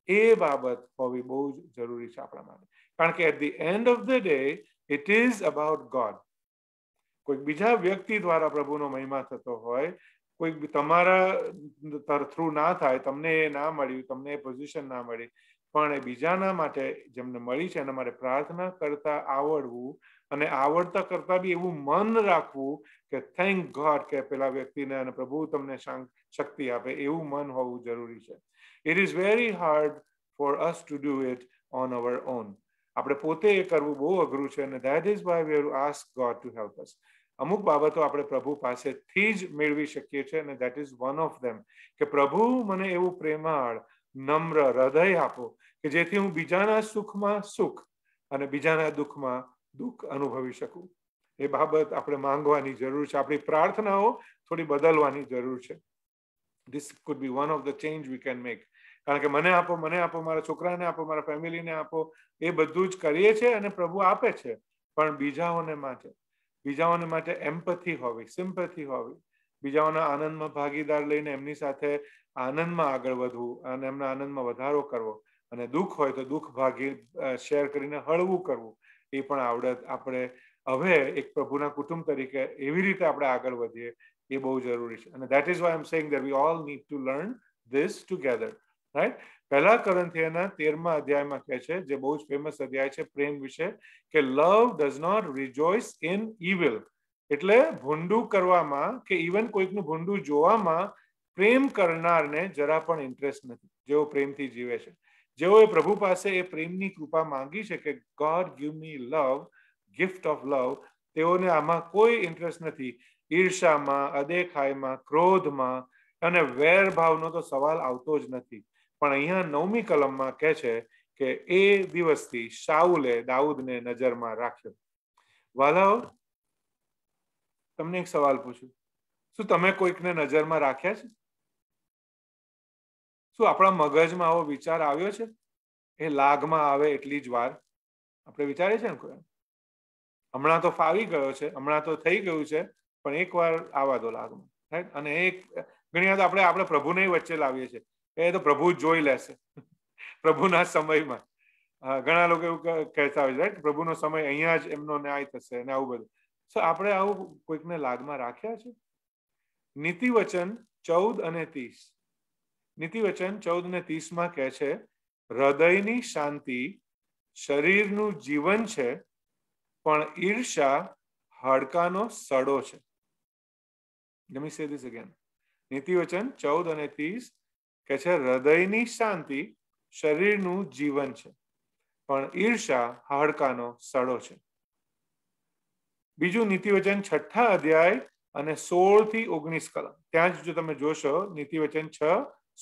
એ બાબત હોવી બહુ જ જરૂરી છે આપણા માટે કારણ કે at the end of the day it is about God કોઈક બીજા વ્યક્તિ દ્વારા પ્રભુનો મહિમા થતો હોય કોઈ તમારા થ્રુ ના થાય તમને એ ના મળ્યું તમને એ પોઝિશન ના મળી પણ એ બીજાના માટે જેમને મળી છે એના માટે પ્રાર્થના કરતા આવડવું અને આવડતા કરતા બી એવું મન રાખવું કે થેન્ક ગોડ કે પેલા વ્યક્તિને અને પ્રભુ તમને શક્તિ આપે એવું મન હોવું જરૂરી છે it is very hard for us to do it on our own આપણે પોતે એ કરવું બહુ અઘરું છે અને that is why we ask God to help us અમુક બાબતો આપણે પ્રભુ પાસેથી જ મેળવી શકીએ છીએ અને that is one of them કે પ્રભુ મને એવું પ્રેમાળ નમ્ર હૃદય આપો કે જેથી હું બીજાના સુખમાં સુખ અને બીજાના દુઃખમાં દુઃખ અનુભવી શકું એ બાબત આપણે માંગવાની જરૂર છે આપણી પ્રાર્થનાઓ થોડી બદલવાની જરૂર છે this could be one of the change we can make કારણ કે મને આપો મને આપો મારા છોકરાને આપો મારા ફેમિલીને આપો એ બધું જ કરીએ છીએ અને પ્રભુ આપે છે પણ બીજાઓને માટે બીજાઓને માટે એમ્પથી હોવી સિમ્પથી હોવી બીજાઓના આનંદમાં ભાગીદાર લઈને એમની સાથે આનંદમાં આગળ વધવું અને એમના આનંદમાં વધારો કરવો અને દુઃખ હોય તો દુઃખ ભાગી શેર કરીને હળવું કરવું એ પણ આવડત આપણે હવે એક પ્રભુના કુટુંબ તરીકે એવી રીતે આપણે આગળ વધીએ એ બહુ જરૂરી છે અને that is why am saying that we all need to learn this together right પહેલા કરંથિયાના તેરમા અધ્યાયમાં કહે છે જે બહુ જ ફેમસ અધ્યાય છે પ્રેમ વિશે કે love does not rejoice in evil એટલે ભૂંડું કરવામાં કે ઇવન કોઈકનું ભૂંડું જોવામાં પ્રેમ કરનારને જરા પણ ઇન્ટરેસ્ટ નથી જેઓ પ્રેમથી જીવે છે જેઓએ પ્રભુ પાસે એ પ્રેમની કૃપા માંગી છે કે God give me love gift of love તેઓને આમાં કોઈ ઇન્ટરેસ્ટ નથી ઈર્ષામાં અદેખાઈમાં ક્રોધમાં અને વેર ભાવનો તો સવાલ આવતો જ નથી પણ અહીંયા નવમી કલમમાં કહે છે કે એ દિવસથી શાઉલે દાઉદને નજરમાં રાખ્યો વાલાઓ તમને એક સવાલ પૂછું શું તમે કોઈકને નજરમાં રાખ્યા છે શું આપણા મગજમાં આવો વિચાર આવ્યો છે એ લાગમાં આવે એટલી જ વાર આપણે વિચારીએ છીએ ને કોઈ હમણાં તો ફાવી ગયો છે હમણાં તો થઈ ગયું છે પણ એકવાર આવા દો લાગમાં રાઈટ અને એક ઘણી વાર આપણે આપણે પ્રભુને વચ્ચે લાવીએ છીએ એ તો પ્રભુ જોઈ લેશે પ્રભુના સમયમાં ઘણા લોકો એવું કહેતા હોય છે રાઈટ પ્રભુનો સમય અહીંયા જ એમનો ન્યાય થશે અને આવું બધું સો આપણે આવું કોઈકને લાગમાં રાખ્યા છે નીતિ વચન ચૌદ અને ત્રીસ નીતિ વચન ચૌદ અને ત્રીસમાં કહે છે હૃદયની શાંતિ શરીરનું જીવન છે પણ ઈર્ષા હાડકાનો સડો છે લેટ નીતિ વચન ચૌદ અને ત્રીસ કે છે હૃદયની શાંતિ શરીરનું જીવન છે પણ ઈર્ષા હાડકાનો સડો છે બીજું નીતિવચન છઠ્ઠા અધ્યાય અને સોળ થી ઓગણીસ કલમ ત્યાં જ જો તમે જોશો નીતિવચન છ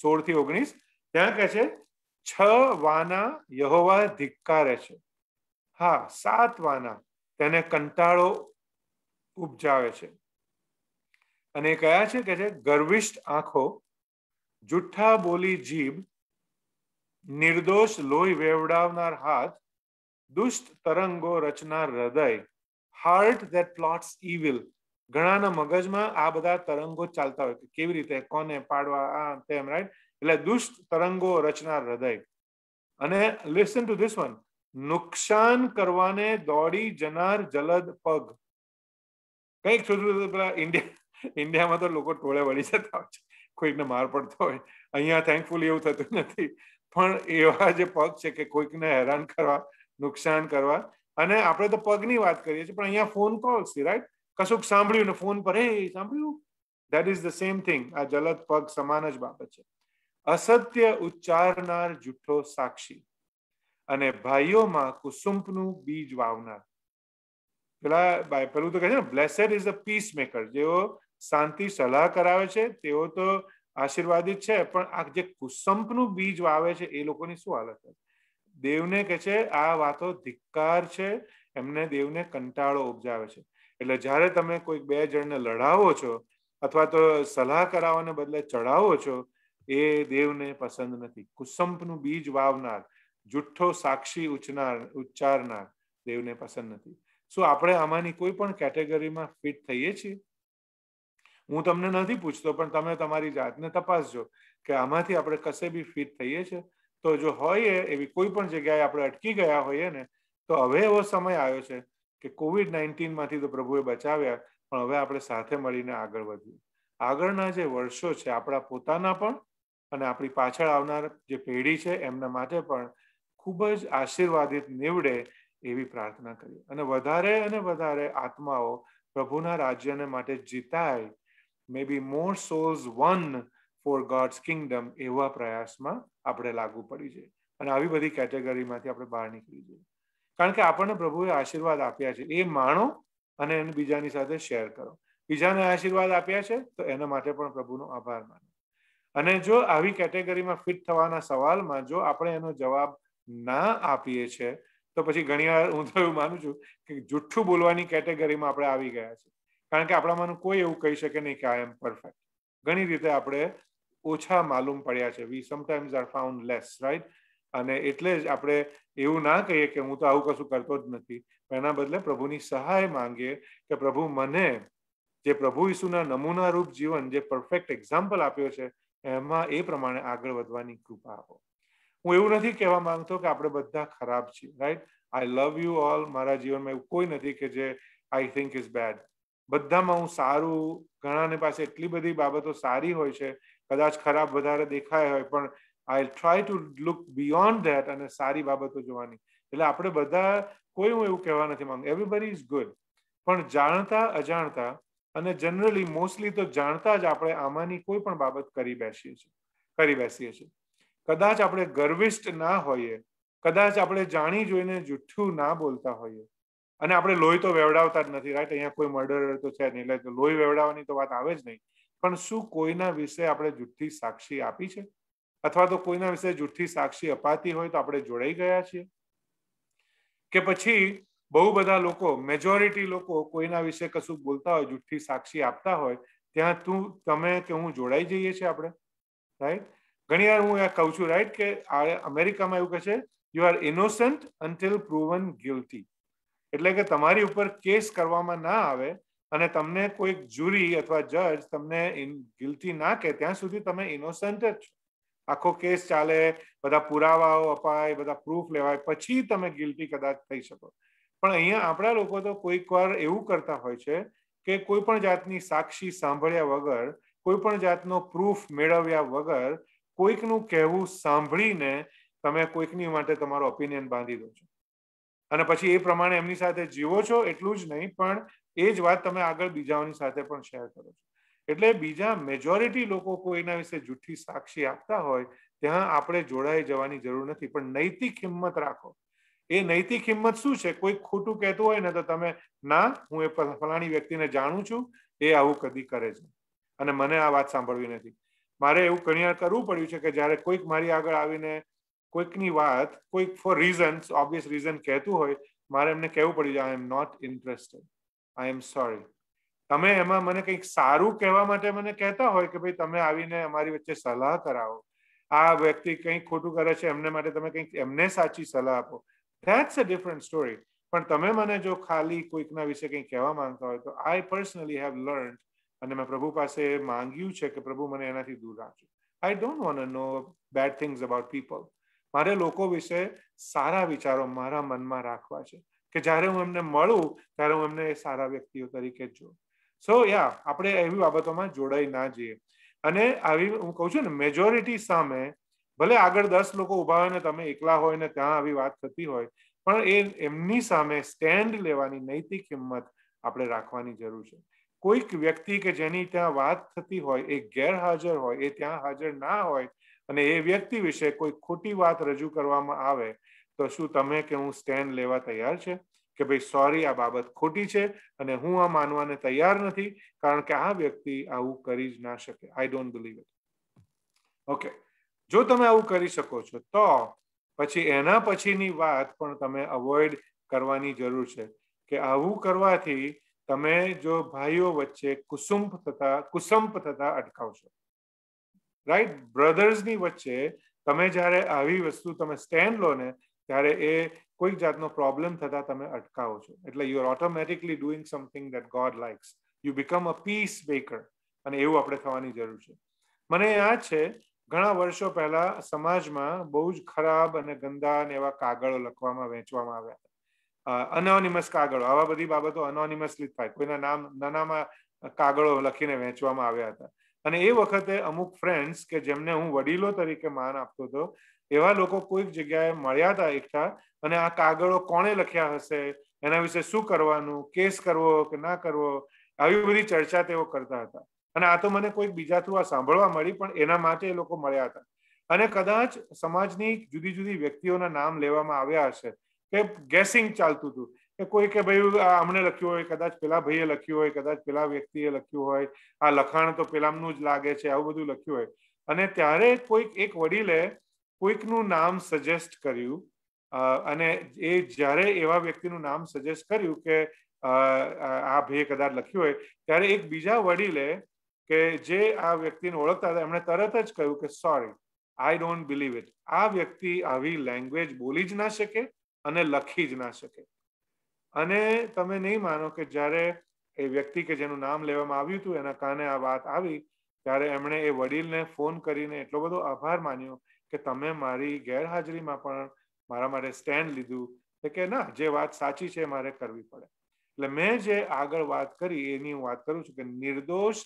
સોળ થી ઓગણીસ ત્યાં કહે છે છ વાના યહોવા ધિક્કારે છે હા સાત વાના તેને કંટાળો ઉપજાવે છે અને કયા છે કે છે ગર્વિષ્ઠ આંખો જુઠ્ઠા બોલી જીભ નિર્દોષ લોહી વેવડાવનાર હાથ દુષ્ટ તરંગો રચનાર હૃદય હાર્ટ ધેટ પ્લોટ્સ ઇવિલ ઘણાના મગજમાં આ બધા તરંગો ચાલતા હોય કેવી રીતે કોને પાડવા આ તેમ રાઈટ એટલે દુષ્ટ તરંગો રચનાર હૃદય અને લિસન ટુ ધીસ વન નુકસાન કરવાને દોડી જનાર જલદ પગ કઈક છોટું પેલા ઇન્ડિયા ઇન્ડિયામાં તો લોકો ટોળે વળી જતા હોય છે કોઈકને માર પડતો હોય અહીંયા થેન્કફુલી એવું થતું નથી પણ એવા જે પગ છે કે કોઈકને હેરાન કરવા નુકસાન કરવા અને આપણે તો પગની વાત કરીએ છીએ પણ અહીંયા ફોન કોલ્સ રાઈટ કશુંક સાંભળ્યું ને ફોન પર એ સાંભળ્યું that is the same thing આ જલદ પગ સમાન જ બાબત છે અસત્ય ઉચ્ચારનાર જુઠ્ઠો સાક્ષી અને ભાઈઓમાં કુસુંપનું બીજ વાવનાર પેલા પેલું તો કહે છે ને blessed is the peacemaker જેઓ શાંતિ સલાહ કરાવે છે તેઓ તો આશીર્વાદિત છે પણ આ જે કુસંપનું બીજ વાવે છે એ લોકોની શું હાલત છે દેવને કે છે આ વાતો ધિક્કાર છે એમને દેવને કંટાળો ઉપજાવે છે એટલે જ્યારે તમે કોઈ બે જણને લડાવો છો અથવા તો સલાહ કરાવવાને બદલે ચડાવો છો એ દેવને પસંદ નથી કુસંપનું બીજ વાવનાર જુઠ્ઠો સાક્ષી ઉચ્ચનાર ઉચ્ચારનાર દેવને પસંદ નથી શું આપણે આમાંની કોઈ પણ કેટેગરીમાં ફિટ થઈએ છીએ હું તમને નથી પૂછતો પણ તમે તમારી જાતને તપાસજો કે આમાંથી આપણે કશે બી ફિટ થઈએ છીએ તો જો હોઈએ એવી કોઈ પણ જગ્યાએ આપણે અટકી ગયા હોઈએ ને તો હવે એવો સમય આવ્યો છે કે કોવિડ નાઇન્ટીનમાંથી તો પ્રભુએ બચાવ્યા પણ હવે આપણે સાથે મળીને આગળ વધીએ આગળના જે વર્ષો છે આપણા પોતાના પણ અને આપણી પાછળ આવનાર જે પેઢી છે એમના માટે પણ ખૂબ જ આશીર્વાદિત નીવડે એવી પ્રાર્થના કરી અને વધારે અને વધારે આત્માઓ પ્રભુના રાજ્યને માટે જીતાય maybe more souls won for God's kingdom એવા પ્રયાસમાં આપણે લાગુ પડી છે અને આવી બધી કેટેગરીમાંથી આપણે બહાર નીકળી જોઈએ કારણ કે આપણને પ્રભુએ આશીર્વાદ આપ્યા છે એ માણો અને એને બીજાની સાથે શેર કરો બીજાને આશીર્વાદ આપ્યા છે તો એના માટે પણ પ્રભુનો આભાર માનો અને જો આવી કેટેગરીમાં ફિટ થવાના સવાલમાં જો આપણે એનો જવાબ ના આપીએ છે તો પછી ઘણીવાર હું તો એવું માનું છું કે જુઠ્ઠું બોલવાની કેટેગરીમાં આપણે આવી ગયા છે કારણ કે આપણામાંનું કોઈ એવું કહી શકે નહીં કે આઈ એમ પરફેક્ટ ઘણી રીતે આપણે ઓછા માલુમ પડ્યા છે we sometimes are found less right અને એટલે જ આપણે એવું ના કહીએ કે હું તો આવું કશું કરતો જ નથી પણ એના બદલે પ્રભુની સહાય માંગીએ કે પ્રભુ મને જે પ્રભુ ઈસુના નમૂનારૂપ જીવન જે પરફેક્ટ એક્ઝામ્પલ આપ્યો છે એમાં એ પ્રમાણે આગળ વધવાની કૃપા આપો હું એવું નથી કહેવા માંગતો કે આપણે બધા ખરાબ છીએ right I love you all મારા જીવનમાં એવું કોઈ નથી કે જે આઈ થિંક ઇઝ બેડ બધામાં હું સારું ઘણાને પાસે એટલી બધી બાબતો સારી હોય છે કદાચ ખરાબ વધારે દેખાય હોય પણ I try to look beyond that અને સારી બાબતો જોવાની એટલે આપણે બધા કોઈ હું એવું કહેવા નથી માંગુ એવરીબડી ઇઝ ગુડ પણ જાણતા અજાણતા અને જનરલી મોસ્ટલી તો જાણતા જ આપણે આમાંની કોઈ પણ બાબત કરી બેસીએ છીએ કરી બેસીએ છીએ કદાચ આપણે ગર્વિષ્ઠ ના હોઈએ કદાચ આપણે જાણી જોઈને જુઠ્ઠું ના બોલતા હોઈએ અને આપણે લોહી તો વેવડાવતા જ નથી રાઈટ અહીંયા કોઈ મર્ડર તો છે નહીં એટલે લોહી વેવડાવવાની તો વાત આવે જ નહીં પણ શું કોઈના વિશે આપણે જૂઠી સાક્ષી આપી છે અથવા તો કોઈના વિશે જૂઠી સાક્ષી અપાતી હોય તો આપણે જોડાઈ ગયા છીએ કે પછી બહુ બધા લોકો મેજોરિટી લોકો કોઈના વિશે કશું બોલતા હોય જૂઠી સાક્ષી આપતા હોય ત્યાં તું તમે કે હું જોડાઈ જઈએ છીએ આપણે રાઈટ ઘણી વાર હું એ કહું છું રાઈટ કે અમેરિકામાં એવું કહે છે you are innocent until proven guilty એટલે કે તમારી ઉપર કેસ કરવામાં ના આવે અને તમને કોઈક જ્યુરી અથવા જજ તમને ગિલ્ટી ના કે ત્યાં સુધી તમે ઇનોસન્ટ જ છો આખો કેસ ચાલે બધા પુરાવાઓ અપાય બધા પ્રૂફ લેવાય પછી તમે ગિલ્ટી કદાચ થઈ શકો પણ અહીંયા આપણા લોકો તો કોઈક વાર એવું કરતા હોય છે કે કોઈ પણ જાતની સાક્ષી સાંભળ્યા વગર કોઈ પણ જાતનો પ્રૂફ મેળવ્યા વગર કોઈકનું કહેવું સાંભળીને તમે કોઈકની માટે તમારો ઓપિનિયન બાંધી દો છો અને પછી એ પ્રમાણે એમની સાથે જીવો છો એટલું જ નહીં પણ એ જ વાત તમે આગળ બીજાઓની સાથે પણ શેર કરો છો એટલે બીજા મેજોરિટી લોકો કોઈના વિશે જૂઠી સાક્ષી આપતા હોય ત્યાં આપણે જોડાઈ જવાની જરૂર નથી પણ નૈતિક હિંમત રાખો એ નૈતિક હિંમત શું છે કોઈ ખોટું કહેતું હોય ને તો તમે ના હું એ ફલાણી વ્યક્તિને જાણું છું એ આવું કદી કરે છે અને મને આ વાત સાંભળવી નથી મારે એવું ઘણીવાર કરવું પડ્યું છે કે જ્યારે કોઈક મારી આગળ આવીને કોઈકની વાત કોઈક ફોર રીઝન્સ ઓબ્વિયસ રીઝન કહેતું હોય મારે એમને કહેવું પડ્યું I am not interested I am sorry તમે એમાં મને કંઈક સારું કહેવા માટે મને કહેતા હોય કે ભાઈ તમે આવીને અમારી વચ્ચે સલાહ કરાવો આ વ્યક્તિ કંઈક ખોટું કરે છે એમને માટે તમે કંઈક એમને સાચી સલાહ આપો ધેટ્સ અ ડિફરન્ટ સ્ટોરી પણ તમે મને જો ખાલી કોઈકના વિશે કંઈક કહેવા માંગતા હોય તો આઈ પર્સનલી હેવ લર્ન અને મેં પ્રભુ પાસે માંગ્યું છે કે પ્રભુ મને એનાથી દૂર રાખજો I don't want no bad things about people મારે લોકો વિશે સારા વિચારો મારા મનમાં રાખવા છે કે જ્યારે હું એમને મળું ત્યારે હું એમને સારા વ્યક્તિઓ તરીકે જ સો યા આપણે એવી બાબતોમાં જોડાઈ ના જઈએ અને આવી હું કહું છું ને મેજોરિટી સામે ભલે આગળ દસ લોકો ઊભા હોય ને તમે એકલા હોય ને ત્યાં આવી વાત થતી હોય પણ એ એમની સામે સ્ટેન્ડ લેવાની નૈતિક હિંમત આપણે રાખવાની જરૂર છે કોઈક વ્યક્તિ કે જેની ત્યાં વાત થતી હોય એ ગેરહાજર હોય એ ત્યાં હાજર ના હોય અને એ વ્યક્તિ વિશે કોઈ ખોટી વાત રજૂ કરવામાં આવે તો શું તમે કે હું સ્ટેન્ડ લેવા તૈયાર છે કે ભાઈ સોરી આ બાબત ખોટી છે અને હું આ માનવાને તૈયાર નથી કારણ કે આ વ્યક્તિ આવું કરી જ ના શકે I don't believe it okay જો તમે આવું કરી શકો છો તો પછી એના પછીની વાત પણ તમે અવોઇડ કરવાની જરૂર છે કે આવું કરવાથી તમે જો ભાઈઓ વચ્ચે કુસુંપ થતા કુસંપ થતા અટકાવશો રાઈટ બ્રધર્સની વચ્ચે તમે જ્યારે આવી વસ્તુ તમે સ્ટેન્ડ લો ને ત્યારે એ કોઈક જાતનો પ્રોબ્લેમ થતા તમે અટકાવો છો એટલે you are automatically doing something that God likes you become a peacemaker અને એવું આપણે થવાની જરૂર છે મને યાદ છે ઘણા વર્ષો પહેલા સમાજમાં બહુ જ ખરાબ અને ગંદા અને એવા કાગળો લખવામાં વહેંચવામાં આવ્યા હતા અનોનિમસ કાગળો આવા બધી બાબતો અનોનિમસલી થાય કોઈના નામ નાનામાં કાગળો લખીને વહેંચવામાં આવ્યા હતા અને એ વખતે અમુક ફ્રેન્ડ્સ કે જેમને હું વડીલો તરીકે માન આપતો હતો એવા લોકો કોઈક જગ્યાએ મળ્યા હતા એકઠા અને આ કાગળો કોણે લખ્યા હશે એના વિશે શું કરવાનું કેસ કરવો કે ના કરવો આવી બધી ચર્ચા તેઓ કરતા હતા અને આ તો મને કોઈક બીજા થ્રુ આ સાંભળવા મળી પણ એના માટે એ લોકો મળ્યા હતા અને કદાચ સમાજની જુદી જુદી વ્યક્તિઓના નામ લેવામાં આવ્યા હશે કે ગેસિંગ ચાલતું હતું કે કોઈ કે ભાઈ અમને લખ્યું હોય કદાચ પેલા ભાઈએ લખ્યું હોય કદાચ પેલા વ્યક્તિએ લખ્યું હોય આ લખાણ તો પેલામનું જ લાગે છે આવું બધું લખ્યું હોય અને ત્યારે કોઈક એક વડીલે કોઈકનું નામ સજેસ્ટ કર્યું અને એ જ્યારે એવા વ્યક્તિનું નામ સજેસ્ટ કર્યું કે આ ભાઈએ કદાચ લખ્યું હોય ત્યારે એક બીજા વડીલે કે જે આ વ્યક્તિને ઓળખતા હતા એમણે તરત જ કહ્યું કે sorry I don't believe it આ વ્યક્તિ આવી લેંગ્વેજ બોલી જ ના શકે અને લખી જ ના શકે અને તમે નહીં માનો કે જ્યારે એ વ્યક્તિ કે જેનું નામ લેવામાં આવ્યું હતું એના કાને આ વાત આવી ત્યારે એમણે એ વડીલને ફોન કરીને એટલો બધો આભાર માન્યો કે તમે મારી ગેરહાજરીમાં પણ મારા માટે સ્ટેન્ડ લીધું એટલે કે ના જે વાત સાચી છે મારે કરવી પડે એટલે મેં જે આગળ વાત કરી એની હું વાત કરું છું કે નિર્દોષ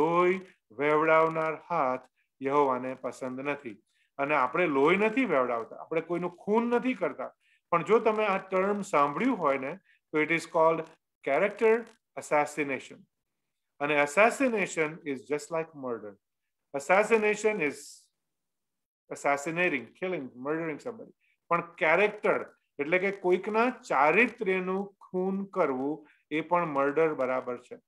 લોહી વેવડાવનાર હાથ યહોવાને પસંદ નથી અને આપણે લોહી નથી વેવડાવતા આપણે કોઈનું ખૂન નથી કરતા પણ જો તમે આ ટર્મ સાંભળ્યું હોય ને તો it is called character assassination અને assassination is just like murder assassination is assassinating killing murdering somebody પણ કેરેક્ટર એટલે કે કોઈકના ચારિત્ર્યનું ખૂન કરવું એ પણ મર્ડર બરાબર છે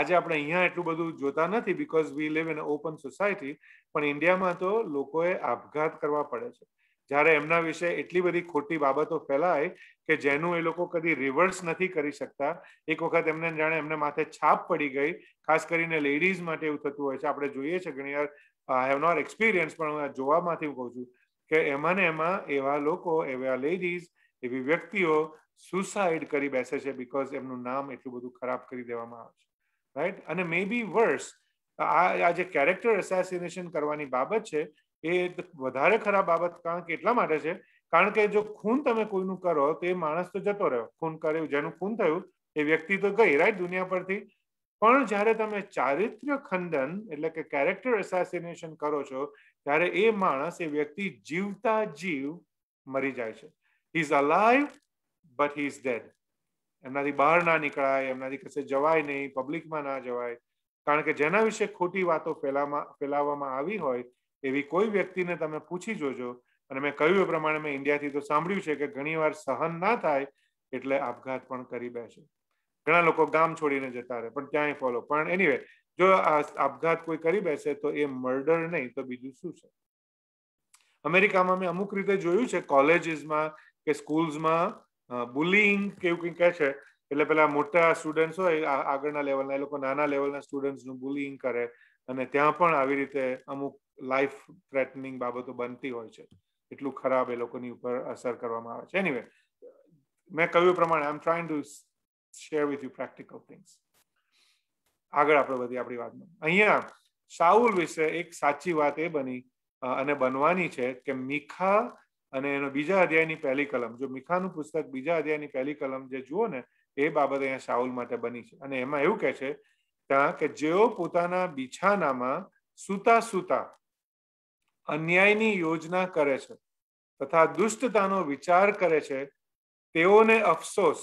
આજે આપણે અહીંયા એટલું બધું જોતા નથી because we live in open society પણ ઇન્ડિયામાં તો લોકોએ આપઘાત કરવા પડે છે જ્યારે એમના વિશે એટલી બધી ખોટી બાબતો ફેલાય કે જેનું એ લોકો કદી રિવર્સ નથી કરી શકતા એક વખત એમને જાણે એમને માથે છાપ પડી ગઈ ખાસ કરીને લેડીઝ માટે એવું થતું હોય છે આપણે જોઈએ છે ઘણીવાર આઈ હેવ નોટ એક્સપિરિયન્સ પણ હું જોવામાંથી હું કહું છું કે એમાં ને એમાં એવા લોકો એવા લેડીઝ એવી વ્યક્તિઓ સુસાઇડ કરી બેસે છે બિકોઝ એમનું નામ એટલું બધું ખરાબ કરી દેવામાં આવે છે રાઈટ અને મે બી વર્સ આ જે કેરેક્ટર એસેસિનેશન કરવાની બાબત છે એ વધારે ખરાબ બાબત કારણ કે એટલા માટે છે કારણ કે જો ખૂન તમે કોઈનું કરો તો એ માણસ તો જતો રહ્યો ખૂન કર્યું જેનું ખૂન થયું એ વ્યક્તિ તો ગઈ રાઈટ દુનિયા પરથી પણ જ્યારે તમે ચારિત્ર્ય ખંડન એટલે કે કેરેક્ટર એસાસિનેશન કરો છો ત્યારે એ માણસ એ વ્યક્તિ જીવતા જીવ મરી જાય છે he is alive but he is dead એમનાથી બહાર ના નીકળાય એમનાથી કશે જવાય નહીં પબ્લિકમાં ના જવાય કારણ કે જેના વિશે ખોટી વાતો ફેલામાં ફેલાવવામાં આવી હોય એવી કોઈ વ્યક્તિને તમે પૂછી જોજો અને મેં કહ્યું એ પ્રમાણે મેં ઇન્ડિયાથી તો સાંભળ્યું છે કે ઘણીવાર સહન ના થાય એટલે આપઘાત પણ કરી બેસે ઘણા લોકો ગામ છોડીને જતા રહે પણ ક્યાંય ફોલો પણ એનીવે જો આપઘાત કોઈ કરી બેસે તો એ મર્ડર નહીં તો બીજું શું છે અમેરિકામાં મેં અમુક રીતે જોયું છે કોલેજીસમાં કે સ્કૂલ્સમાં બુલિંગ કે એવું કંઈ કહે છે એટલે પેલા મોટા સ્ટુડન્ટ્સ હોય આગળના લેવલના એ લોકો નાના લેવલના સ્ટુડન્ટ્સનું બુલિંગ કરે અને ત્યાં પણ આવી રીતે અમુક લાઈફ થ્રેટનિંગ બાબતો બનતી હોય છે એટલું ખરાબ એ લોકોની ઉપર અસર કરવામાં આવે છે એનીવે મેં કહ્યું પ્રમાણે I am trying to share with you practical things આગળ આપણે બધી આપણી વાતમાં અહીંયા સાઉલ વિશે એક સાચી વાત એ બની અને બનવાની છે કે મીખા અને એનો બીજા અધ્યાયની પહેલી કલમ જો મીખાનું પુસ્તક બીજા અધ્યાયની પહેલી કલમ જે જુઓ ને એ બાબત અહીંયા સાઉલ માટે બની છે અને એમાં એવું કહે છે ત્યાં કે જેઓ પોતાના બિછાનામાં સૂતા સૂતા અન્યાયની યોજના કરે છે તથા દુષ્ટતાનો વિચાર કરે છે તેઓને અફસોસ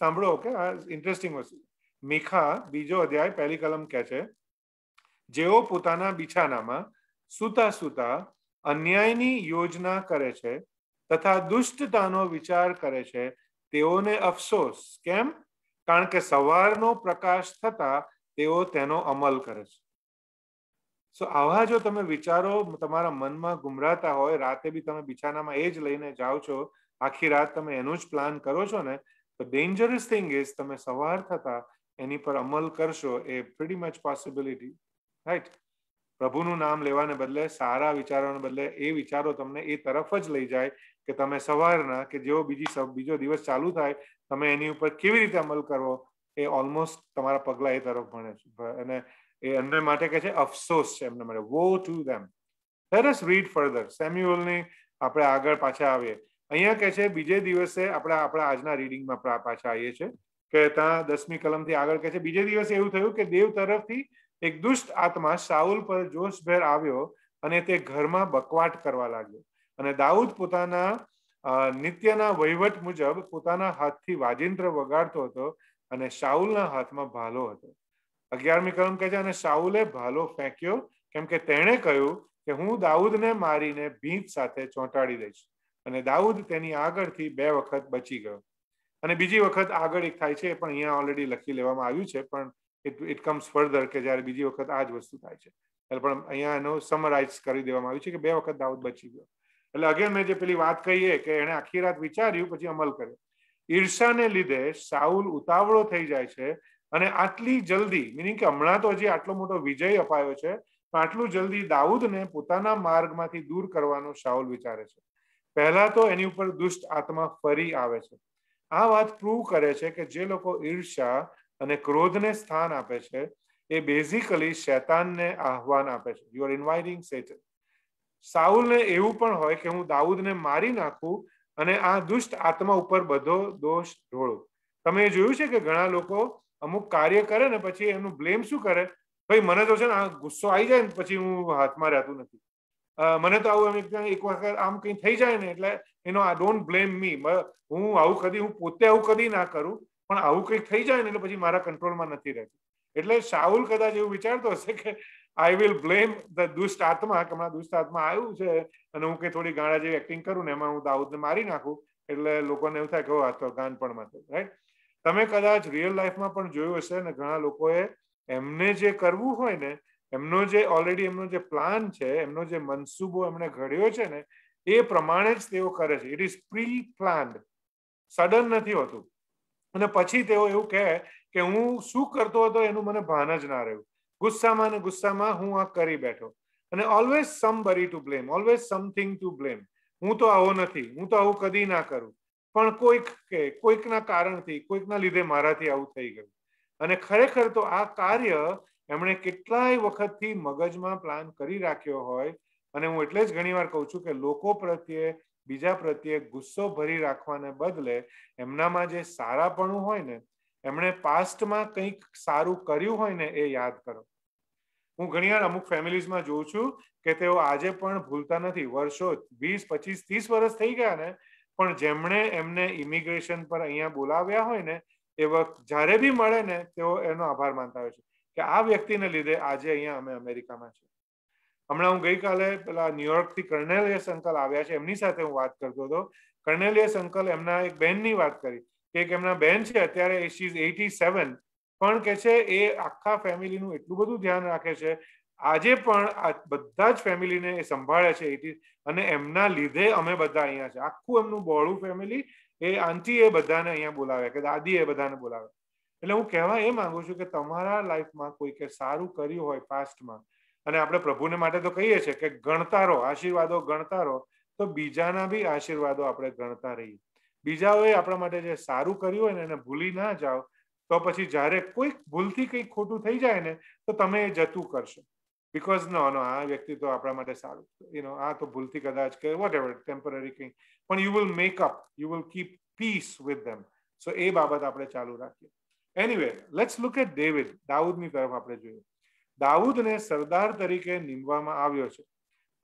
સાંભળો કે આ ઇન્ટરેસ્ટિંગ વસ્તુ મીખા બીજો અધ્યાય પહેલી કલમ કહે છે જેઓ પોતાના બિછાનામાં સૂતા સૂતા અન્યાયની યોજના કરે છે તથા દુષ્ટતાનો વિચાર કરે છે તેઓને અફસોસ કેમ કારણ કે સવારનો પ્રકાશ થતા તેઓ તેનો અમલ કરે છે સો આવા જો તમે વિચારો તમારા મનમાં ગુમરાતા હોય રાતે બી તમે બિછાનામાં એ જ લઈને જાઓ છો આખી રાત તમે એનું જ પ્લાન કરો છો ને તો ડેન્જરસ થિંગ ઇઝ તમે સવાર થતા એની પર અમલ કરશો એ પ્રીટી મચ પોસિબિલિટી રાઈટ પ્રભુનું નામ લેવાને બદલે સારા વિચારોને બદલે એ વિચારો તમને એ તરફ જ લઈ જાય કે તમે સવારના કે જેવો બીજી બીજો દિવસ ચાલુ થાય તમે એની ઉપર કેવી રીતે અમલ કરવો એ ઓલમોસ્ટ તમારા પગલા એ તરફ ભણે છે અને એ એમને માટે કહે છે અફસોસ છે એમને માટે વો ટુ ધેમ સરસ રીડ ફર્ધર સેમ્યુઅલની આપણે આગળ પાછા આવીએ અહીંયા કહે છે બીજે દિવસે આપણે આપણા આજના રીડિંગમાં પાછા આવીએ છીએ કે ત્યાં દસમી કલમથી આગળ કહે છે બીજે દિવસે એવું થયું કે દેવ તરફથી એક દુષ્ટ આત્મા સાઉલ પર જોશભેર આવ્યો અને તે ઘરમાં બકવાટ કરવા લાગ્યો અને દાઉદ પોતાના નિત્યના વહીવટ મુજબ પોતાના હાથથી વાજિંત્ર વગાડતો હતો અને શાઉલના હાથમાં ભાલો હતો અગિયારમી કલમ કહે છે અને સાઉલે ભાલો ફેંક્યો કેમ કે તેણે કહ્યું કે હું દાઉદને મારીને ભીંત સાથે ચોંટાડી દઈશ અને દાઉદ તેની આગળથી બે વખત બચી ગયો અને બીજી વખત આગળ એક થાય છે પણ અહીંયા ઓલરેડી લખી લેવામાં આવ્યું છે પણ ઇટ ઇટ કમ્સ ફર્ધર કે જ્યારે બીજી વખત આ જ વસ્તુ થાય છે એટલે પણ અહીંયા એનો સમરાઇઝ કરી દેવામાં આવ્યું છે કે બે વખત દાઉદ બચી ગયો એટલે અગેન મેં જે પેલી વાત કહીએ કે એણે આખી રાત વિચાર્યું પછી અમલ કર્યો ઈર્ષાને લીધે સાઉલ ઉતાવળો થઈ જાય છે અને આટલી જલ્દી મિનિંગ કે હમણાં તો હજી આટલો મોટો વિજય અપાયો છે પણ આટલું જલ્દી દાઉદને પોતાના માર્ગમાંથી દૂર કરવાનો શાઉલ વિચારે છે પહેલા તો એની ઉપર દુષ્ટ આત્મા ફરી આવે છે આ વાત પ્રૂવ કરે છે કે જે લોકો ઈર્ષ્યા અને ક્રોધને સ્થાન આપે છે એ બેઝિકલી શૈતાનને આહવાન આપે છે યુ આર ઇન્વાઇટિંગ સેટન સાઉલને એવું પણ હોય કે હું દાઉદને મારી નાખું અને આ દુષ્ટ આત્મા ઉપર બધો દોષ ઢોળું તમે જોયું છે કે ઘણા લોકો અમુક કાર્ય કરે ને પછી એનું બ્લેમ શું કરે ભાઈ મને તો છે ને આ ગુસ્સો આવી જાય ને પછી હું હાથમાં રહેતું નથી મને તો આવું એમ એક વખત આમ કંઈ થઈ જાય ને એટલે એનો આ ડોન્ટ બ્લેમ મી હું આવું કદી હું પોતે આવું કદી ના કરું પણ આવું કંઈક થઈ જાય ને એટલે પછી મારા કંટ્રોલમાં નથી રહેતું એટલે શાહુલ કદાચ એવું વિચારતો હશે કે આઈ વિલ બ્લેમ ધ દુષ્ટ આત્મા કે મારા દુષ્ટ આત્મા આવ્યું છે અને હું કે થોડી ગાણા જેવી એક્ટિંગ કરું ને એમાં હું દાઉદને મારી નાખું એટલે લોકોને એવું થાય કે આ તો ગાનપણમાં થયું રાઈટ તમે કદાચ રિયલ લાઈફમાં પણ જોયું હશે અને ઘણા લોકોએ એમને જે કરવું હોય ને એમનો જે ઓલરેડી એમનો જે પ્લાન છે એમનો જે મનસૂબો એમણે ઘડ્યો છે ને એ પ્રમાણે જ તેઓ કરે છે it is preplanned sudden નથી હોતું અને પછી તેઓ એવું કહે કે હું શું કરતો હતો એનું મને ભાન જ ના રહ્યું ગુસ્સામાં ને ગુસ્સામાં હું આ કરી બેઠો અને always somebody to blame always something to blame હું તો આવો નથી હું તો આવું કદી ના કરું પણ કોઈક કે કોઈકના કારણથી કોઈકના લીધે મારાથી આવું થઈ ગયું અને ખરેખર તો આ કાર્ય એમણે કેટલાય વખતથી મગજમાં પ્લાન કરી રાખ્યો હોય અને હું એટલે જ ઘણીવાર કહું છું કે લોકો પ્રત્યે બીજા પ્રત્યે ગુસ્સો ભરી રાખવાને બદલે એમનામાં જે સારાપણું હોય ને એમણે પાસ્ટમાં કંઈક સારું કર્યું હોય ને એ યાદ કરો હું ઘણીવાર અમુક ફેમિલીઝમાં જોઉં છું કે તેઓ આજે પણ ભૂલતા નથી વર્ષો વીસ પચીસ ત્રીસ વર્ષ થઈ ગયા ને પણ જેમણે એમને ઇમિગ્રેશન પર અહીંયા બોલાવ્યા હોય ને એ વખત જ્યારે બી મળે ને તેઓ એનો આભાર માનતા હોય છે કે આ વ્યક્તિને લીધે આજે અહીંયા અમે અમેરિકામાં છીએ હમણાં હું ગઈકાલે પેલા ન્યુયોર્કથી કર્નેલિયસ અંકલ આવ્યા છે એમની સાથે હું વાત કરતો હતો કર્નેલિયસ અંકલ એમના એક બહેનની વાત કરી કે એક એમના બહેન છે અત્યારે ઇઝ એટી સેવન પણ કે છે એ આખા ફેમિલીનું એટલું બધું ધ્યાન રાખે છે આજે પણ આ બધા જ ફેમિલીને એ સંભાળે છે એટી અને એમના લીધે અમે બધા અહીંયા છે આખું એમનું બહોળું ફેમિલી એ આંટી એ બધાને અહીંયા બોલાવે કે દાદી એ બધાને બોલાવે એટલે હું કહેવા એ માંગુ છું કે તમારા લાઈફમાં કોઈ કે સારું કર્યું હોય પાસ્ટમાં અને આપણે પ્રભુને માટે તો કહીએ છીએ કે ગણતા રહો આશીર્વાદો ગણતા રહો તો બીજાના બી આશીર્વાદો આપણે ગણતા રહીએ બીજાઓએ આપણા માટે જે સારું કર્યું હોય ને એને ભૂલી ના જાઓ તો પછી જ્યારે કોઈક ભૂલથી કંઈક ખોટું થઈ જાય ને તો તમે એ જતું કરશો બિકોઝ નો નો આ વ્યક્તિ તો આપણા માટે સારું યુ આ તો ભૂલથી કદાચ કે વોટ એવર ટેમ્પરરી કંઈ પણ you will make up you will keep peace with them so એ બાબત આપણે ચાલુ રાખીએ anyway let's look at David દાઉદની તરફ આપણે જોઈએ દાઉદને સરદાર તરીકે નીમવામાં આવ્યો છે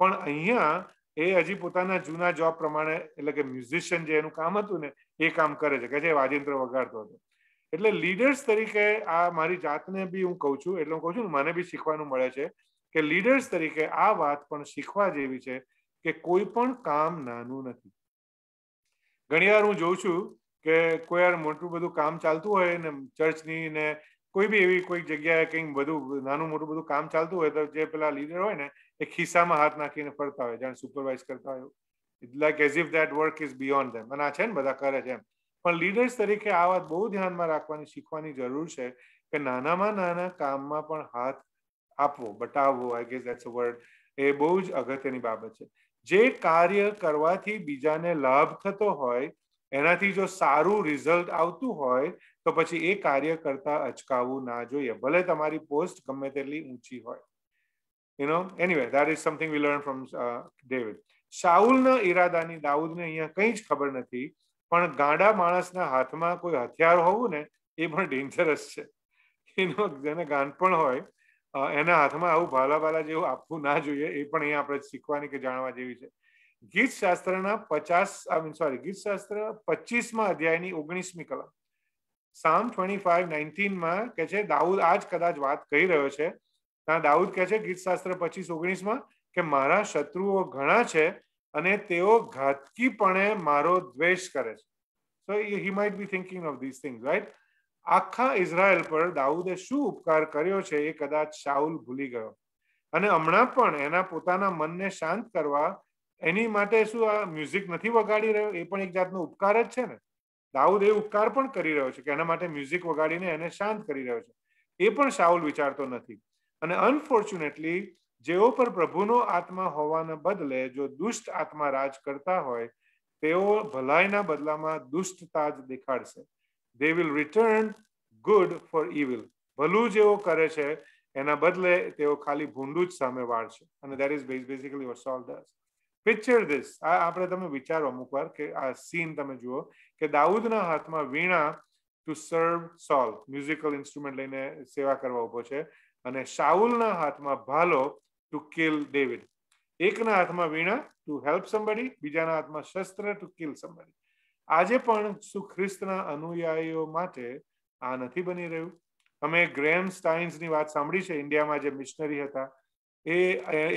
પણ અહીંયા એ હજી પોતાના જૂના જોબ પ્રમાણે એટલે કે મ્યુઝિશિયન જે એનું કામ હતું ને એ કામ કરે છે કે જે વાજિંત્ર વગાડતો હતો એટલે લીડર્સ તરીકે આ મારી જાતને બી હું કહું છું એટલે હું કહું છું મને બી શીખવાનું મળે છે કે લીડર્સ તરીકે આ વાત પણ શીખવા જેવી છે કે કોઈ પણ કામ નાનું નથી ઘણીવાર હું જોઉં છું કે કોઈ વાર મોટું બધું કામ ચાલતું હોય ને ચર્ચની ને કોઈ બી એવી કોઈ જગ્યાએ કંઈક બધું નાનું મોટું બધું કામ ચાલતું હોય તો જે પેલા લીડર હોય ને એ ખિસ્સામાં હાથ નાખીને ફરતા હોય જાણે સુપરવાઇઝ કરતા હોય it like as if that work is beyond them અને આ છે ને બધા કરે છે એમ પણ લીડર્સ તરીકે આ વાત બહુ ધ્યાનમાં રાખવાની શીખવાની જરૂર છે કે નાનામાં નાના કામમાં પણ હાથ આપવો બટાવવો I guess that's a word એ બહુ જ અગત્યની બાબત છે જે કાર્ય કરવાથી બીજાને લાભ થતો હોય એનાથી જો સારું રિઝલ્ટ આવતું હોય તો પછી એ કાર્ય કરતા અચકાવવું ના જોઈએ ભલે તમારી પોસ્ટ ગમે તેટલી ઊંચી હોય you know anyway that is something we learn from David શાઉલના ઈરાદાની દાઉદને અહીંયા કંઈ જ ખબર નથી પણ ગાંડા માણસના હાથમાં કોઈ હથિયાર હોવું ને એ પણ ડેન્જરસ છે એનો જેને ગાંડ પણ હોય એના હાથમાં આવું ભાલા ભાલા જેવું આપવું ના જોઈએ એ પણ અહીંયા આપણે શીખવાની કે જાણવા જેવી છે ગીત શાસ્ત્રના પચાસ આઈ મીન સોરી ગીત શાસ્ત્ર પચીસમાં અધ્યાયની ઓગણીસમી કલમ સામ ટ્વેન્ટી ફાઈવ નાઇન્ટીનમાં કે છે દાઉદ આજ કદાચ વાત કહી રહ્યો છે ત્યાં દાઉદ કહે છે ગીત શાસ્ત્ર પચીસ ઓગણીસમાં કે મારા શત્રુઓ ઘણા છે અને તેઓ ઘાતકીપણે મારો દ્વેષ કરે છે so he might be thinking of this things right આખા ઇઝરાયલ પર દાઉદે શું ઉપકાર કર્યો છે એ કદાચ શાઉલ ભૂલી ગયો અને હમણાં પણ એના પોતાના મનને શાંત કરવા એની માટે શું આ મ્યુઝિક નથી વગાડી રહ્યો એ પણ એક જાતનો ઉપકાર જ છે ને દાઉદ એ ઉપકાર પણ કરી રહ્યો છે કે એના માટે મ્યુઝિક વગાડીને એને શાંત કરી રહ્યો છે એ પણ શાઉલ વિચારતો નથી અને અનફોર્ચ્યુનેટલી જેઓ પર પ્રભુનો આત્મા હોવાના બદલે જો દુષ્ટ આત્મા રાજ કરતા હોય તેઓ ભલાઈના બદલામાં દુષ્ટતા જ દેખાડશે they will return good for evil ભલું જેવો કરે છે એના બદલે તેઓ ખાલી ભૂંડું જ સામે વાળશે અને that is basically what Saul does picture this આ આપણે તમે વિચારો અમુક વાર કે આ સીન તમે જુઓ કે દાઉદના હાથમાં વીણા ટુ સર્વ સોલ મ્યુઝિકલ ઇન્સ્ટ્રુમેન્ટ લઈને સેવા કરવા ઊભો છે અને શાઉલના હાથમાં ભાલો ટુ કિલ ડેવિડ એકના હાથમાં વીણા ટુ હેલ્પ સમબડી બીજાના હાથમાં શસ્ત્ર ટુ કિલ સમબડી આજે પણ સુખ્રિસ્તના અનુયાયીઓ માટે આ નથી બની રહ્યું અમે ગ્રેમ સ્ટાઇન્સની વાત સાંભળી છે ઇન્ડિયામાં જે મિશનરી હતા એ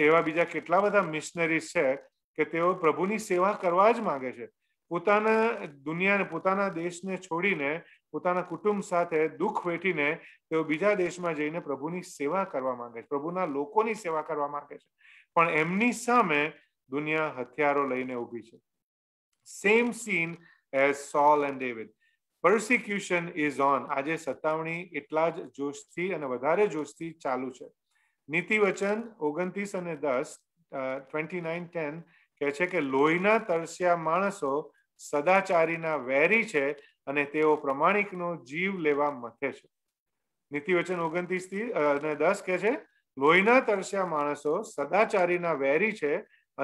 એવા બીજા કેટલા બધા મિશનરીઝ છે કે તેઓ પ્રભુની સેવા કરવા જ માંગે છે પોતાના દુનિયાને પોતાના દેશને છોડીને પોતાના કુટુંબ સાથે દુઃખ વેઠીને તેઓ બીજા દેશમાં જઈને પ્રભુની સેવા કરવા માંગે છે પ્રભુના લોકોની સેવા કરવા માંગે છે પણ એમની સામે દુનિયા હથિયારો લઈને ઊભી છે same scene as Saul and David. Persecution is on. આજે સતાવણી એટલા જ જોશથી અને વધારે જોશથી ચાલુ છે નીતિ વચન ઓગણત્રીસ અને દસ ટ્વેન્ટી નાઇન ટેન કહે છે કે લોહીના તરસ્યા માણસો સદાચારીના વેરી છે અને તેઓ પ્રમાણિકનો જીવ લેવા મથે છે નીતિ વચન ઓગણત્રીસ થી અને દસ કહે છે લોહીના તરસ્યા માણસો સદાચારીના વેરી છે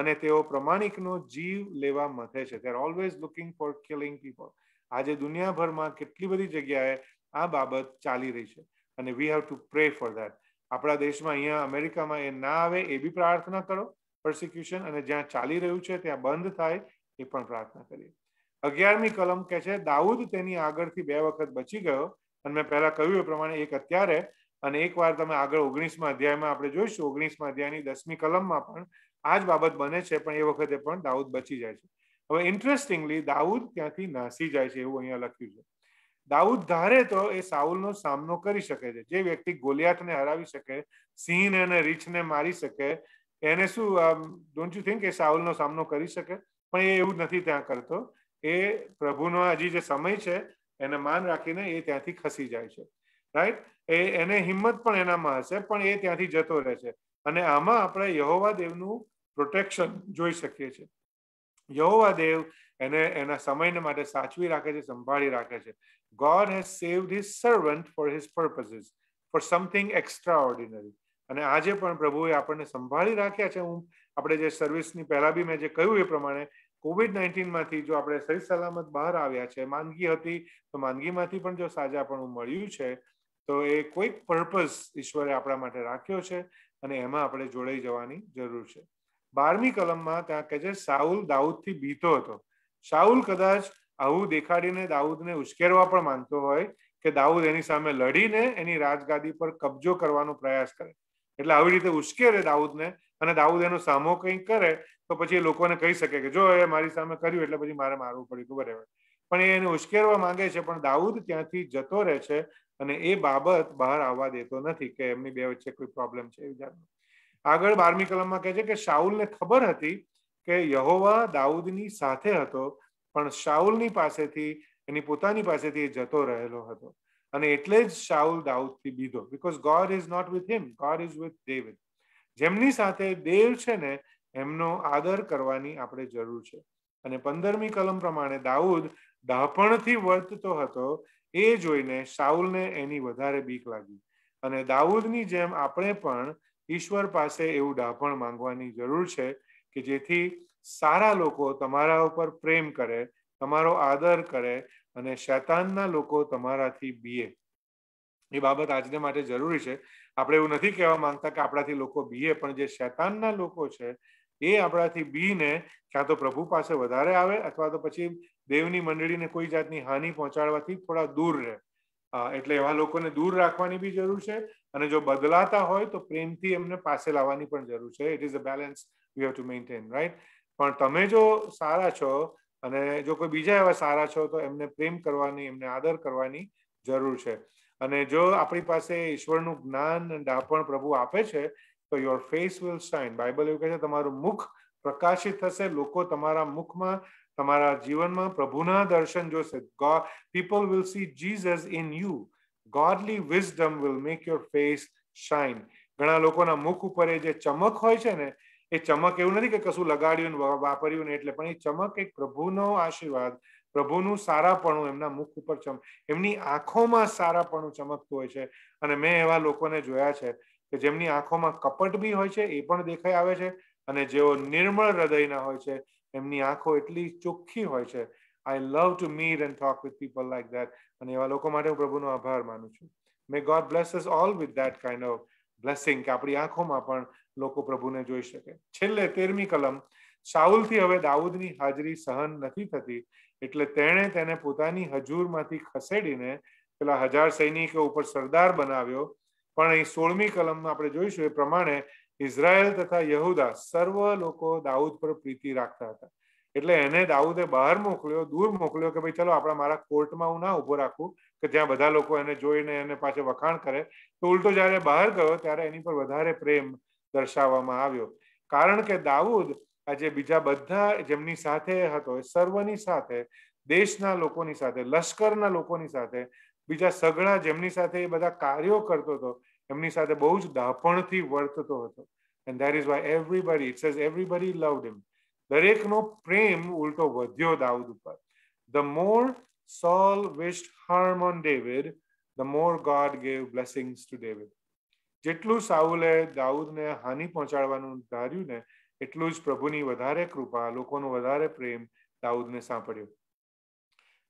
અને તેઓ પ્રમાણિકનો જીવ લેવા મથે છે they always looking for killing people આજે દુનિયાભરમાં કેટલી બધી જગ્યાએ આ બાબત ચાલી રહી છે અને we have to pray for that આપણા દેશમાં અહીંયા અમેરિકામાં એ ના આવે એ બી પ્રાર્થના કરો પ્રોસિક્યુશન અને જ્યાં ચાલી રહ્યું છે ત્યાં બંધ થાય એ પણ પ્રાર્થના કરીએ અગિયારમી કલમ કે છે દાઉદ તેની આગળથી બે વખત બચી ગયો અને મેં પહેલા કહ્યું એ પ્રમાણે એક અત્યારે અને એકવાર તમે આગળ ઓગણીસમાં અધ્યાયમાં આપણે જોઈશું ઓગણીસમાં અધ્યાયની દસમી કલમમાં પણ આ જ બાબત બને છે પણ એ વખતે પણ દાઉદ બચી જાય છે હવે ઇન્ટરેસ્ટિંગલી દાઉદ ત્યાંથી નાસી જાય છે એવું અહીંયા લખ્યું છે દાઉદ ધારે તો એ સાઉલનો સામનો કરી શકે છે જે વ્યક્તિ ગોલિયાતને હરાવી શકે સિંહને અને રીછને મારી શકે એને શું ડોન્ટ યુ થિંક એ સાઉલનો સામનો કરી શકે પણ એ એવું નથી ત્યાં કરતો એ પ્રભુનો હજી જે સમય છે એને માન રાખીને એ ત્યાંથી ખસી જાય છે રાઈટ એ એને હિંમત પણ એનામાં હશે પણ એ ત્યાંથી જતો રહે છે અને આમાં આપણે યહોવા દેવનું પ્રોટેક્શન જોઈ શકીએ છીએ યહોવા દેવ એને એના સમયને માટે સાચવી રાખે છે સંભાળી રાખે છે God has saved his servant for his purposes for something extraordinary અને આજે પણ પ્રભુએ આપણને સંભાળી રાખ્યા છે હું આપણે જે સર્વિસની પહેલા બી મેં જે કહ્યું એ પ્રમાણે કોવિડ નાઇન્ટીનમાંથી જો આપણે સહી સલામત બહાર આવ્યા છે માંદગી હતી તો માંદગીમાંથી પણ જો સાજા સાજાપણું મળ્યું છે તો એ કોઈક પર્પઝ ઈશ્વરે આપણા માટે રાખ્યો છે અને એમાં આપણે જોડાઈ જવાની જરૂર છે બારમી કલમમાં ત્યાં કહે છે સાઉલ દાઉદથી બીતો હતો સાઉલ કદાચ આવું દેખાડીને દાઉદને ઉશ્કેરવા પણ માનતો હોય કે દાઉદ એની સામે લડીને એની રાજગાદી પર કબજો કરવાનો પ્રયાસ કરે એટલે આવી રીતે ઉશ્કેરે દાઉદને અને દાઉદ એનો સામો કંઈક કરે તો પછી એ લોકોને કહી શકે કે જો એ મારી સામે કર્યું એટલે પછી મારે મારવું પડ્યું હતું બરાબર પણ એ એને ઉશ્કેરવા માંગે છે પણ દાઉદ ત્યાંથી જતો રહે છે અને એ બાબત બહાર આવવા દેતો નથી કે એમની બે વચ્ચે કોઈ પ્રોબ્લેમ છે એ જાતનો આગળ બારમી કલમમાં કહે છે કે શાઉલને ખબર હતી કે યહોવા દાઉદની સાથે હતો પણ શાઉલની પાસેથી એની પોતાની પાસેથી એ જતો રહેલો હતો અને એટલે જ શાઉલ દાઉદથી બીધો because God is not with him God is with David જેમની સાથે દેવ છે ને એમનો આદર કરવાની આપણે જરૂર છે અને પંદરમી કલમ પ્રમાણે દાઉદ ડહાપણથી વર્તતો હતો એ જોઈને શાઉલને એની વધારે બીક લાગી અને દાઉદની જેમ આપણે પણ ઈશ્વર પાસે એવું ડાપણ માંગવાની જરૂર છે કે જેથી સારા લોકો તમારા ઉપર પ્રેમ કરે તમારો આદર કરે અને શૈતાનના લોકો તમારાથી બીએ એ બાબત આજને માટે જરૂરી છે આપણે એવું નથી કહેવા માંગતા કે આપણાથી લોકો બીએ પણ જે શૈતાનના લોકો છે એ આપણાથી બીને ક્યાં તો પ્રભુ પાસે વધારે આવે અથવા તો પછી દેવની મંડળીને કોઈ જાતની હાનિ પહોંચાડવાથી થોડા દૂર રહે એટલે એવા લોકોને દૂર રાખવાની બી જરૂર છે અને જો બદલાતા હોય તો પ્રેમથી એમને પાસે લાવવાની પણ જરૂર છે it is a balance we have to maintain right પણ તમે જો સારા છો અને જો કોઈ બીજા એવા સારા છો તો એમને પ્રેમ કરવાની એમને આદર કરવાની જરૂર છે અને જો આપણી પાસે ઈશ્વરનું જ્ઞાન અને ડાપણ પ્રભુ આપે છે તો your face will shine Bible એવું કહે છે તમારું મુખ પ્રકાશિત થશે લોકો તમારા મુખમાં તમારા જીવનમાં પ્રભુના દર્શન જોશે God people will see Jesus in you godly wisdom will make your face shine ઘણા લોકોના મુખ ઉપર એ જે ચમક હોય છે ને એ ચમક એવું નથી કે કશું લગાડ્યું વાપર્યું ને એટલે પણ એ ચમક એક પ્રભુનો આશીર્વાદ પ્રભુનું સારાપણું એમના મુખ ઉપર ચમ એમની આંખોમાં સારાપણું ચમકતું હોય છે અને મેં એવા લોકોને જોયા છે કે જેમની આંખોમાં કપટ બી હોય છે એ પણ દેખાઈ આવે છે અને જેઓ નિર્મળ હૃદયના હોય છે એમની આંખો એટલી ચોખ્ખી હોય છે I love to meet and talk with people like that અને એવા લોકો માટે હું પ્રભુનો આભાર માનું છું may God blesses all with that kind of blessing કે આપણી આંખોમાં પણ લોકો પ્રભુને જોઈ શકે છેલ્લે તેરમી કલમ સાઉલથી હવે દાઉદની હાજરી સહન નથી થતી એટલે તેણે તેને પોતાની હજૂરમાંથી ખસેડીને પેલા હજાર સૈનિકો ઉપર સરદાર બનાવ્યો પણ અહીં સોળમી કલમમાં આપણે જોઈશું એ પ્રમાણે ઇઝરાયલ તથા યહુદા સર્વ લોકો દાઉદ પર પ્રીતિ રાખતા હતા એટલે એને દાઉદે બહાર મોકલ્યો દૂર મોકલ્યો કે ભાઈ ચલો આપણા મારા કોર્ટમાં હું ના ઉભો રાખું કે જ્યાં બધા લોકો એને જોઈને એને પાસે વખાણ કરે તો ઉલટો જ્યારે બહાર ગયો ત્યારે એની પર વધારે પ્રેમ દર્શાવવામાં આવ્યો કારણ કે દાઉદ આજે બીજા બધા જેમની સાથે હતો એ સર્વની સાથે દેશના લોકોની સાથે લશ્કરના લોકોની સાથે બીજા સઘળા જેમની સાથે એ બધા કાર્યો કરતો હતો એમની સાથે બહુ જ દાપણથી વર્તતો હતો and that is why everybody it says everybody love him દરેકનો પ્રેમ ઉલટો વધ્યો દાઉદ ઉપર the more Saul wished harm on David the more God gave blessings to David જેટલું સાઉલે દાઉદને હાનિ પહોંચાડવાનું ધાર્યું ને એટલું જ પ્રભુની વધારે કૃપા લોકોનો વધારે પ્રેમ દાઉદને સાંપડ્યો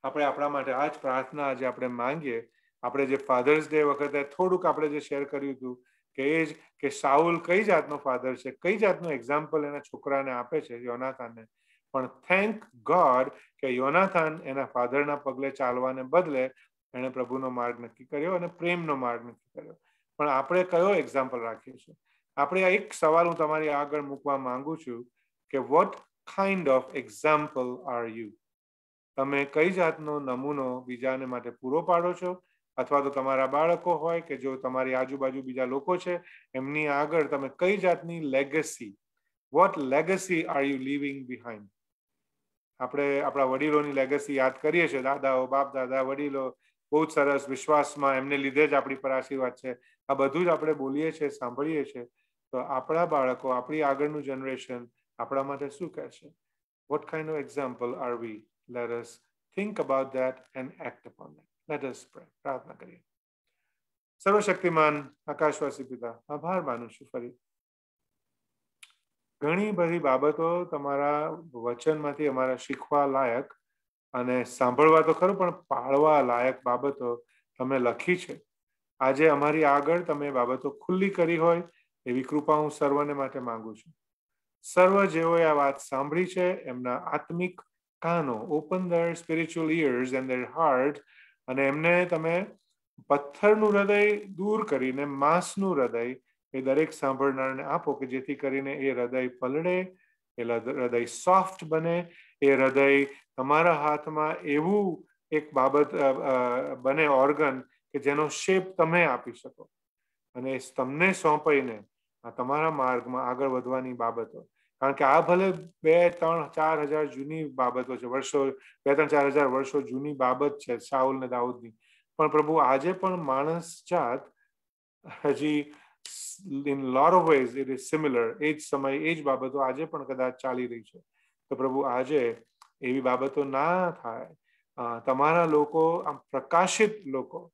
આપણે આપણા માટે આ જ પ્રાર્થના આજે આપણે માંગીએ આપણે જે ફાધર્સ ડે વખતે થોડુંક આપણે જે શેર કર્યું હતું કે એ જ કે સાઉલ કઈ જાતનો ફાધર છે કઈ જાતનું એક્ઝામ્પલ એના છોકરાને આપે છે યોનાથાનને પણ થેન્ક ગોડ કે યોનાથાન એના ફાધરના પગલે ચાલવાને બદલે એણે પ્રભુનો માર્ગ નક્કી કર્યો અને પ્રેમનો માર્ગ નક્કી કર્યો પણ આપણે કયો એક્ઝામ્પલ રાખીએ છીએ આપણે આ એક સવાલ હું તમારી આગળ મૂકવા માંગુ છું કે what kind of example are you તમે કઈ જાતનો નમૂનો બીજાને માટે પૂરો પાડો છો અથવા તો તમારા બાળકો હોય કે જો તમારી આજુબાજુ બીજા લોકો છે એમની આગળ તમે કઈ જાતની legacy what legacy are you living behind આપણે આપણા વડીલોની લેગસી યાદ કરીએ છીએ દાદાઓ બાપ દાદા વડીલો બહુ જ સરસ વિશ્વાસમાં એમને લીધે જ આપણી પર આશીર્વાદ છે આ બધું જ આપણે બોલીએ છીએ સાંભળીએ છીએ તો આપણા બાળકો આપણી આગળનું જનરેશન આપણા માટે શું કહેશે what kind of example are we let us think about that and act upon that let us pray પ્રાર્થના કરીએ સર્વશક્તિમાન આકાશવાસી પિતા આભાર માનું છું ફરી ઘણી બધી બાબતો તમારા વચનમાંથી અમારા શીખવા લાયક અને સાંભળવા તો ખરું પણ પાળવા લાયક બાબતો તમે લખી છે આજે અમારી આગળ તમે બાબતો ખુલ્લી કરી હોય એવી કૃપા હું સર્વને માટે માંગુ છું સર્વ જેઓએ આ વાત સાંભળી છે એમના આત્મિક કાનો open their spiritual ears and their heart અને એમને તમે પથ્થરનું હૃદય દૂર કરીને માંસનું હૃદય એ દરેક સાંભળનારને આપો કે જેથી કરીને એ હૃદય પલળે એ હૃદય સોફ્ટ બને એ હૃદય તમારા હાથમાં એવું એક બાબત બને ઓર્ગન કે જેનો શેપ તમે આપી શકો અને તમને સોંપાઈને આ તમારા માર્ગમાં આગળ વધવાની બાબતો કારણ કે આ ભલે બે ત્રણ ચાર હજાર જૂની બાબતો છે વર્ષો બે ત્રણ ચાર હજાર વર્ષો જૂની બાબત છે સાઉલ ને દાઉદની પણ પ્રભુ આજે પણ માણસ જાત હજી in lot of ways it is similar એ જ સમય એ જ બાબતો આજે પણ કદાચ ચાલી રહી છે તો પ્રભુ આજે એવી બાબતો ના થાય તમારા લોકો આમ પ્રકાશિત લોકો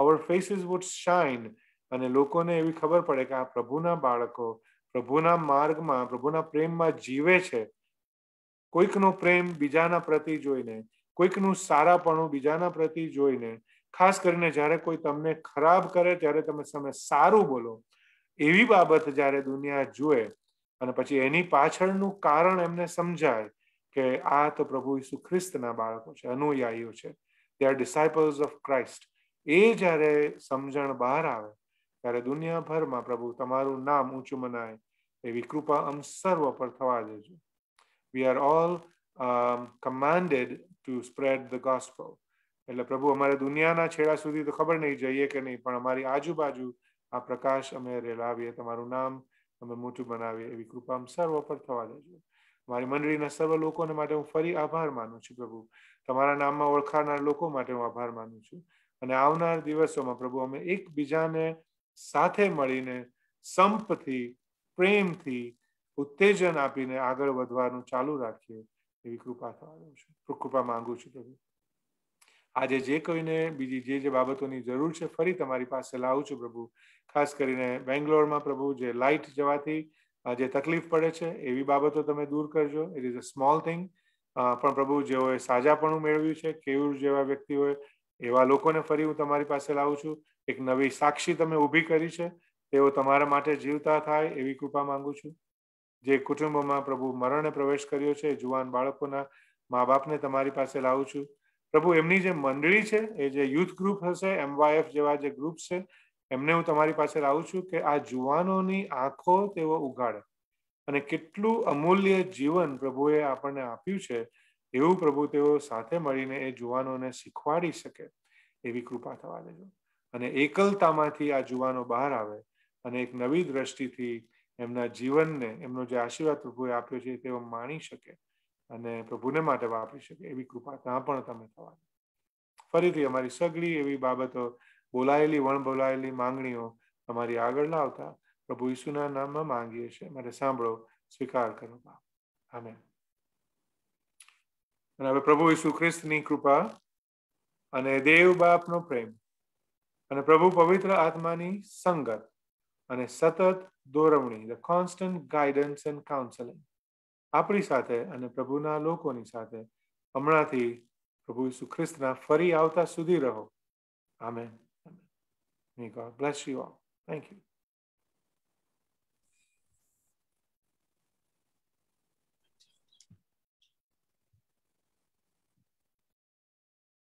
અવર ફેસીસ વુડ શાઇન અને લોકોને એવી ખબર પડે કે આ પ્રભુના બાળકો પ્રભુના માર્ગમાં પ્રભુના પ્રેમમાં જીવે છે કોઈકનો પ્રેમ બીજાના પ્રતિ જોઈને કોઈકનું સારાપણું બીજાના પ્રતિ જોઈને ખાસ કરીને જ્યારે કોઈ તમને ખરાબ કરે ત્યારે તમે સામે સારું બોલો એવી બાબત જ્યારે દુનિયા જુએ અને પછી એની પાછળનું કારણ એમને સમજાય કે આ તો પ્રભુ ઈસુ ખ્રિસ્તના બાળકો છે અનુયાયીઓ છે they are disciples of Christ એ જ્યારે સમજણ બહાર આવે ત્યારે દુનિયાભરમાં પ્રભુ તમારું નામ ઊંચું મનાય એવી કૃપા આમ સર્વ પર થવા દેજો we are all commanded to spread the gospel એટલે પ્રભુ અમારે દુનિયાના છેડા સુધી તો ખબર નહીં જઈએ કે નહીં પણ અમારી આજુબાજુ આ પ્રકાશ અમે રેલાવીએ તમારું નામ અમે મોટું બનાવીએ એવી કૃપા આમ સર્વ પર થવા દેજો મારી મંડળીના સર્વ લોકોને માટે હું ફરી આભાર માનું છું પ્રભુ તમારા નામમાં ઓળખાનાર લોકો માટે હું આભાર માનું છું અને આવનાર દિવસોમાં પ્રભુ અમે એકબીજાને સાથે મળીને સંપથી પ્રેમથી ઉત્તેજન આપીને આગળ વધવાનું ચાલુ રાખીએ એવી કૃપા થવાનું છું કૃપા માંગુ છું પ્રભુ આજે જે કોઈને બીજી જે જે બાબતોની જરૂર છે ફરી તમારી પાસે લાવું છું પ્રભુ ખાસ કરીને બેંગ્લોરમાં પ્રભુ જે લાઇટ જવાથી જે તકલીફ પડે છે એવી બાબતો તમે દૂર કરજો it is a small thing પણ પ્રભુ જેઓએ સાજાપણું મેળવ્યું છે કેવું જેવા વ્યક્તિઓએ એવા લોકોને ફરી હું તમારી પાસે લાવું છું એક નવી સાક્ષી તમે ઊભી કરી છે તેઓ તમારા માટે જીવતા થાય એવી કૃપા માંગુ છું જે કુટુંબમાં પ્રભુ મરણે પ્રવેશ કર્યો છે જુવાન બાળકોના મા બાપને તમારી પાસે લાવું છું પ્રભુ એમની જે મંડળી છે એ જે યુથ ગ્રુપ હશે એમવાયએફ જેવા જે ગ્રુપ છે એમને હું તમારી પાસે લાવું છું કે આ જુવાનોની આંખો તેઓ ઉગાડે અને કેટલું અમૂલ્ય જીવન પ્રભુએ આપણને આપ્યું છે એવું પ્રભુ તેઓ સાથે મળીને એ જુવાનોને શીખવાડી શકે એવી કૃપા થવા દેજો અને એકલતામાંથી આ જુવાનો બહાર આવે અને એક નવી દ્રષ્ટિથી એમના જીવનને એમનો જે આશીર્વાદ પ્રભુએ આપ્યો છે તેઓ માણી શકે અને પ્રભુને માટે વાપરી શકે એવી કૃપા ત્યાં પણ તમે થવાની ફરીથી અમારી સગડી એવી બાબતો બોલાયેલી વણ બોલાયેલી માંગણીઓ અમારી આગળ લાવતા પ્રભુ ઈસુના નામમાં માંગીએ છીએ મારે સાંભળો સ્વીકાર કરો આમે અને હવે પ્રભુ ઈસુ ખ્રિસ્તની કૃપા અને દેવ બાપનો પ્રેમ અને પ્રભુ પવિત્ર આત્માની સંગત અને સતત દોરવણી the constant guidance and counselling આપણી સાથે અને પ્રભુના લોકોની સાથે હમણાંથી પ્રભુ સુખ્રિસ્તના ફરી આવતા સુધી રહો આમે મી God bless you all thank you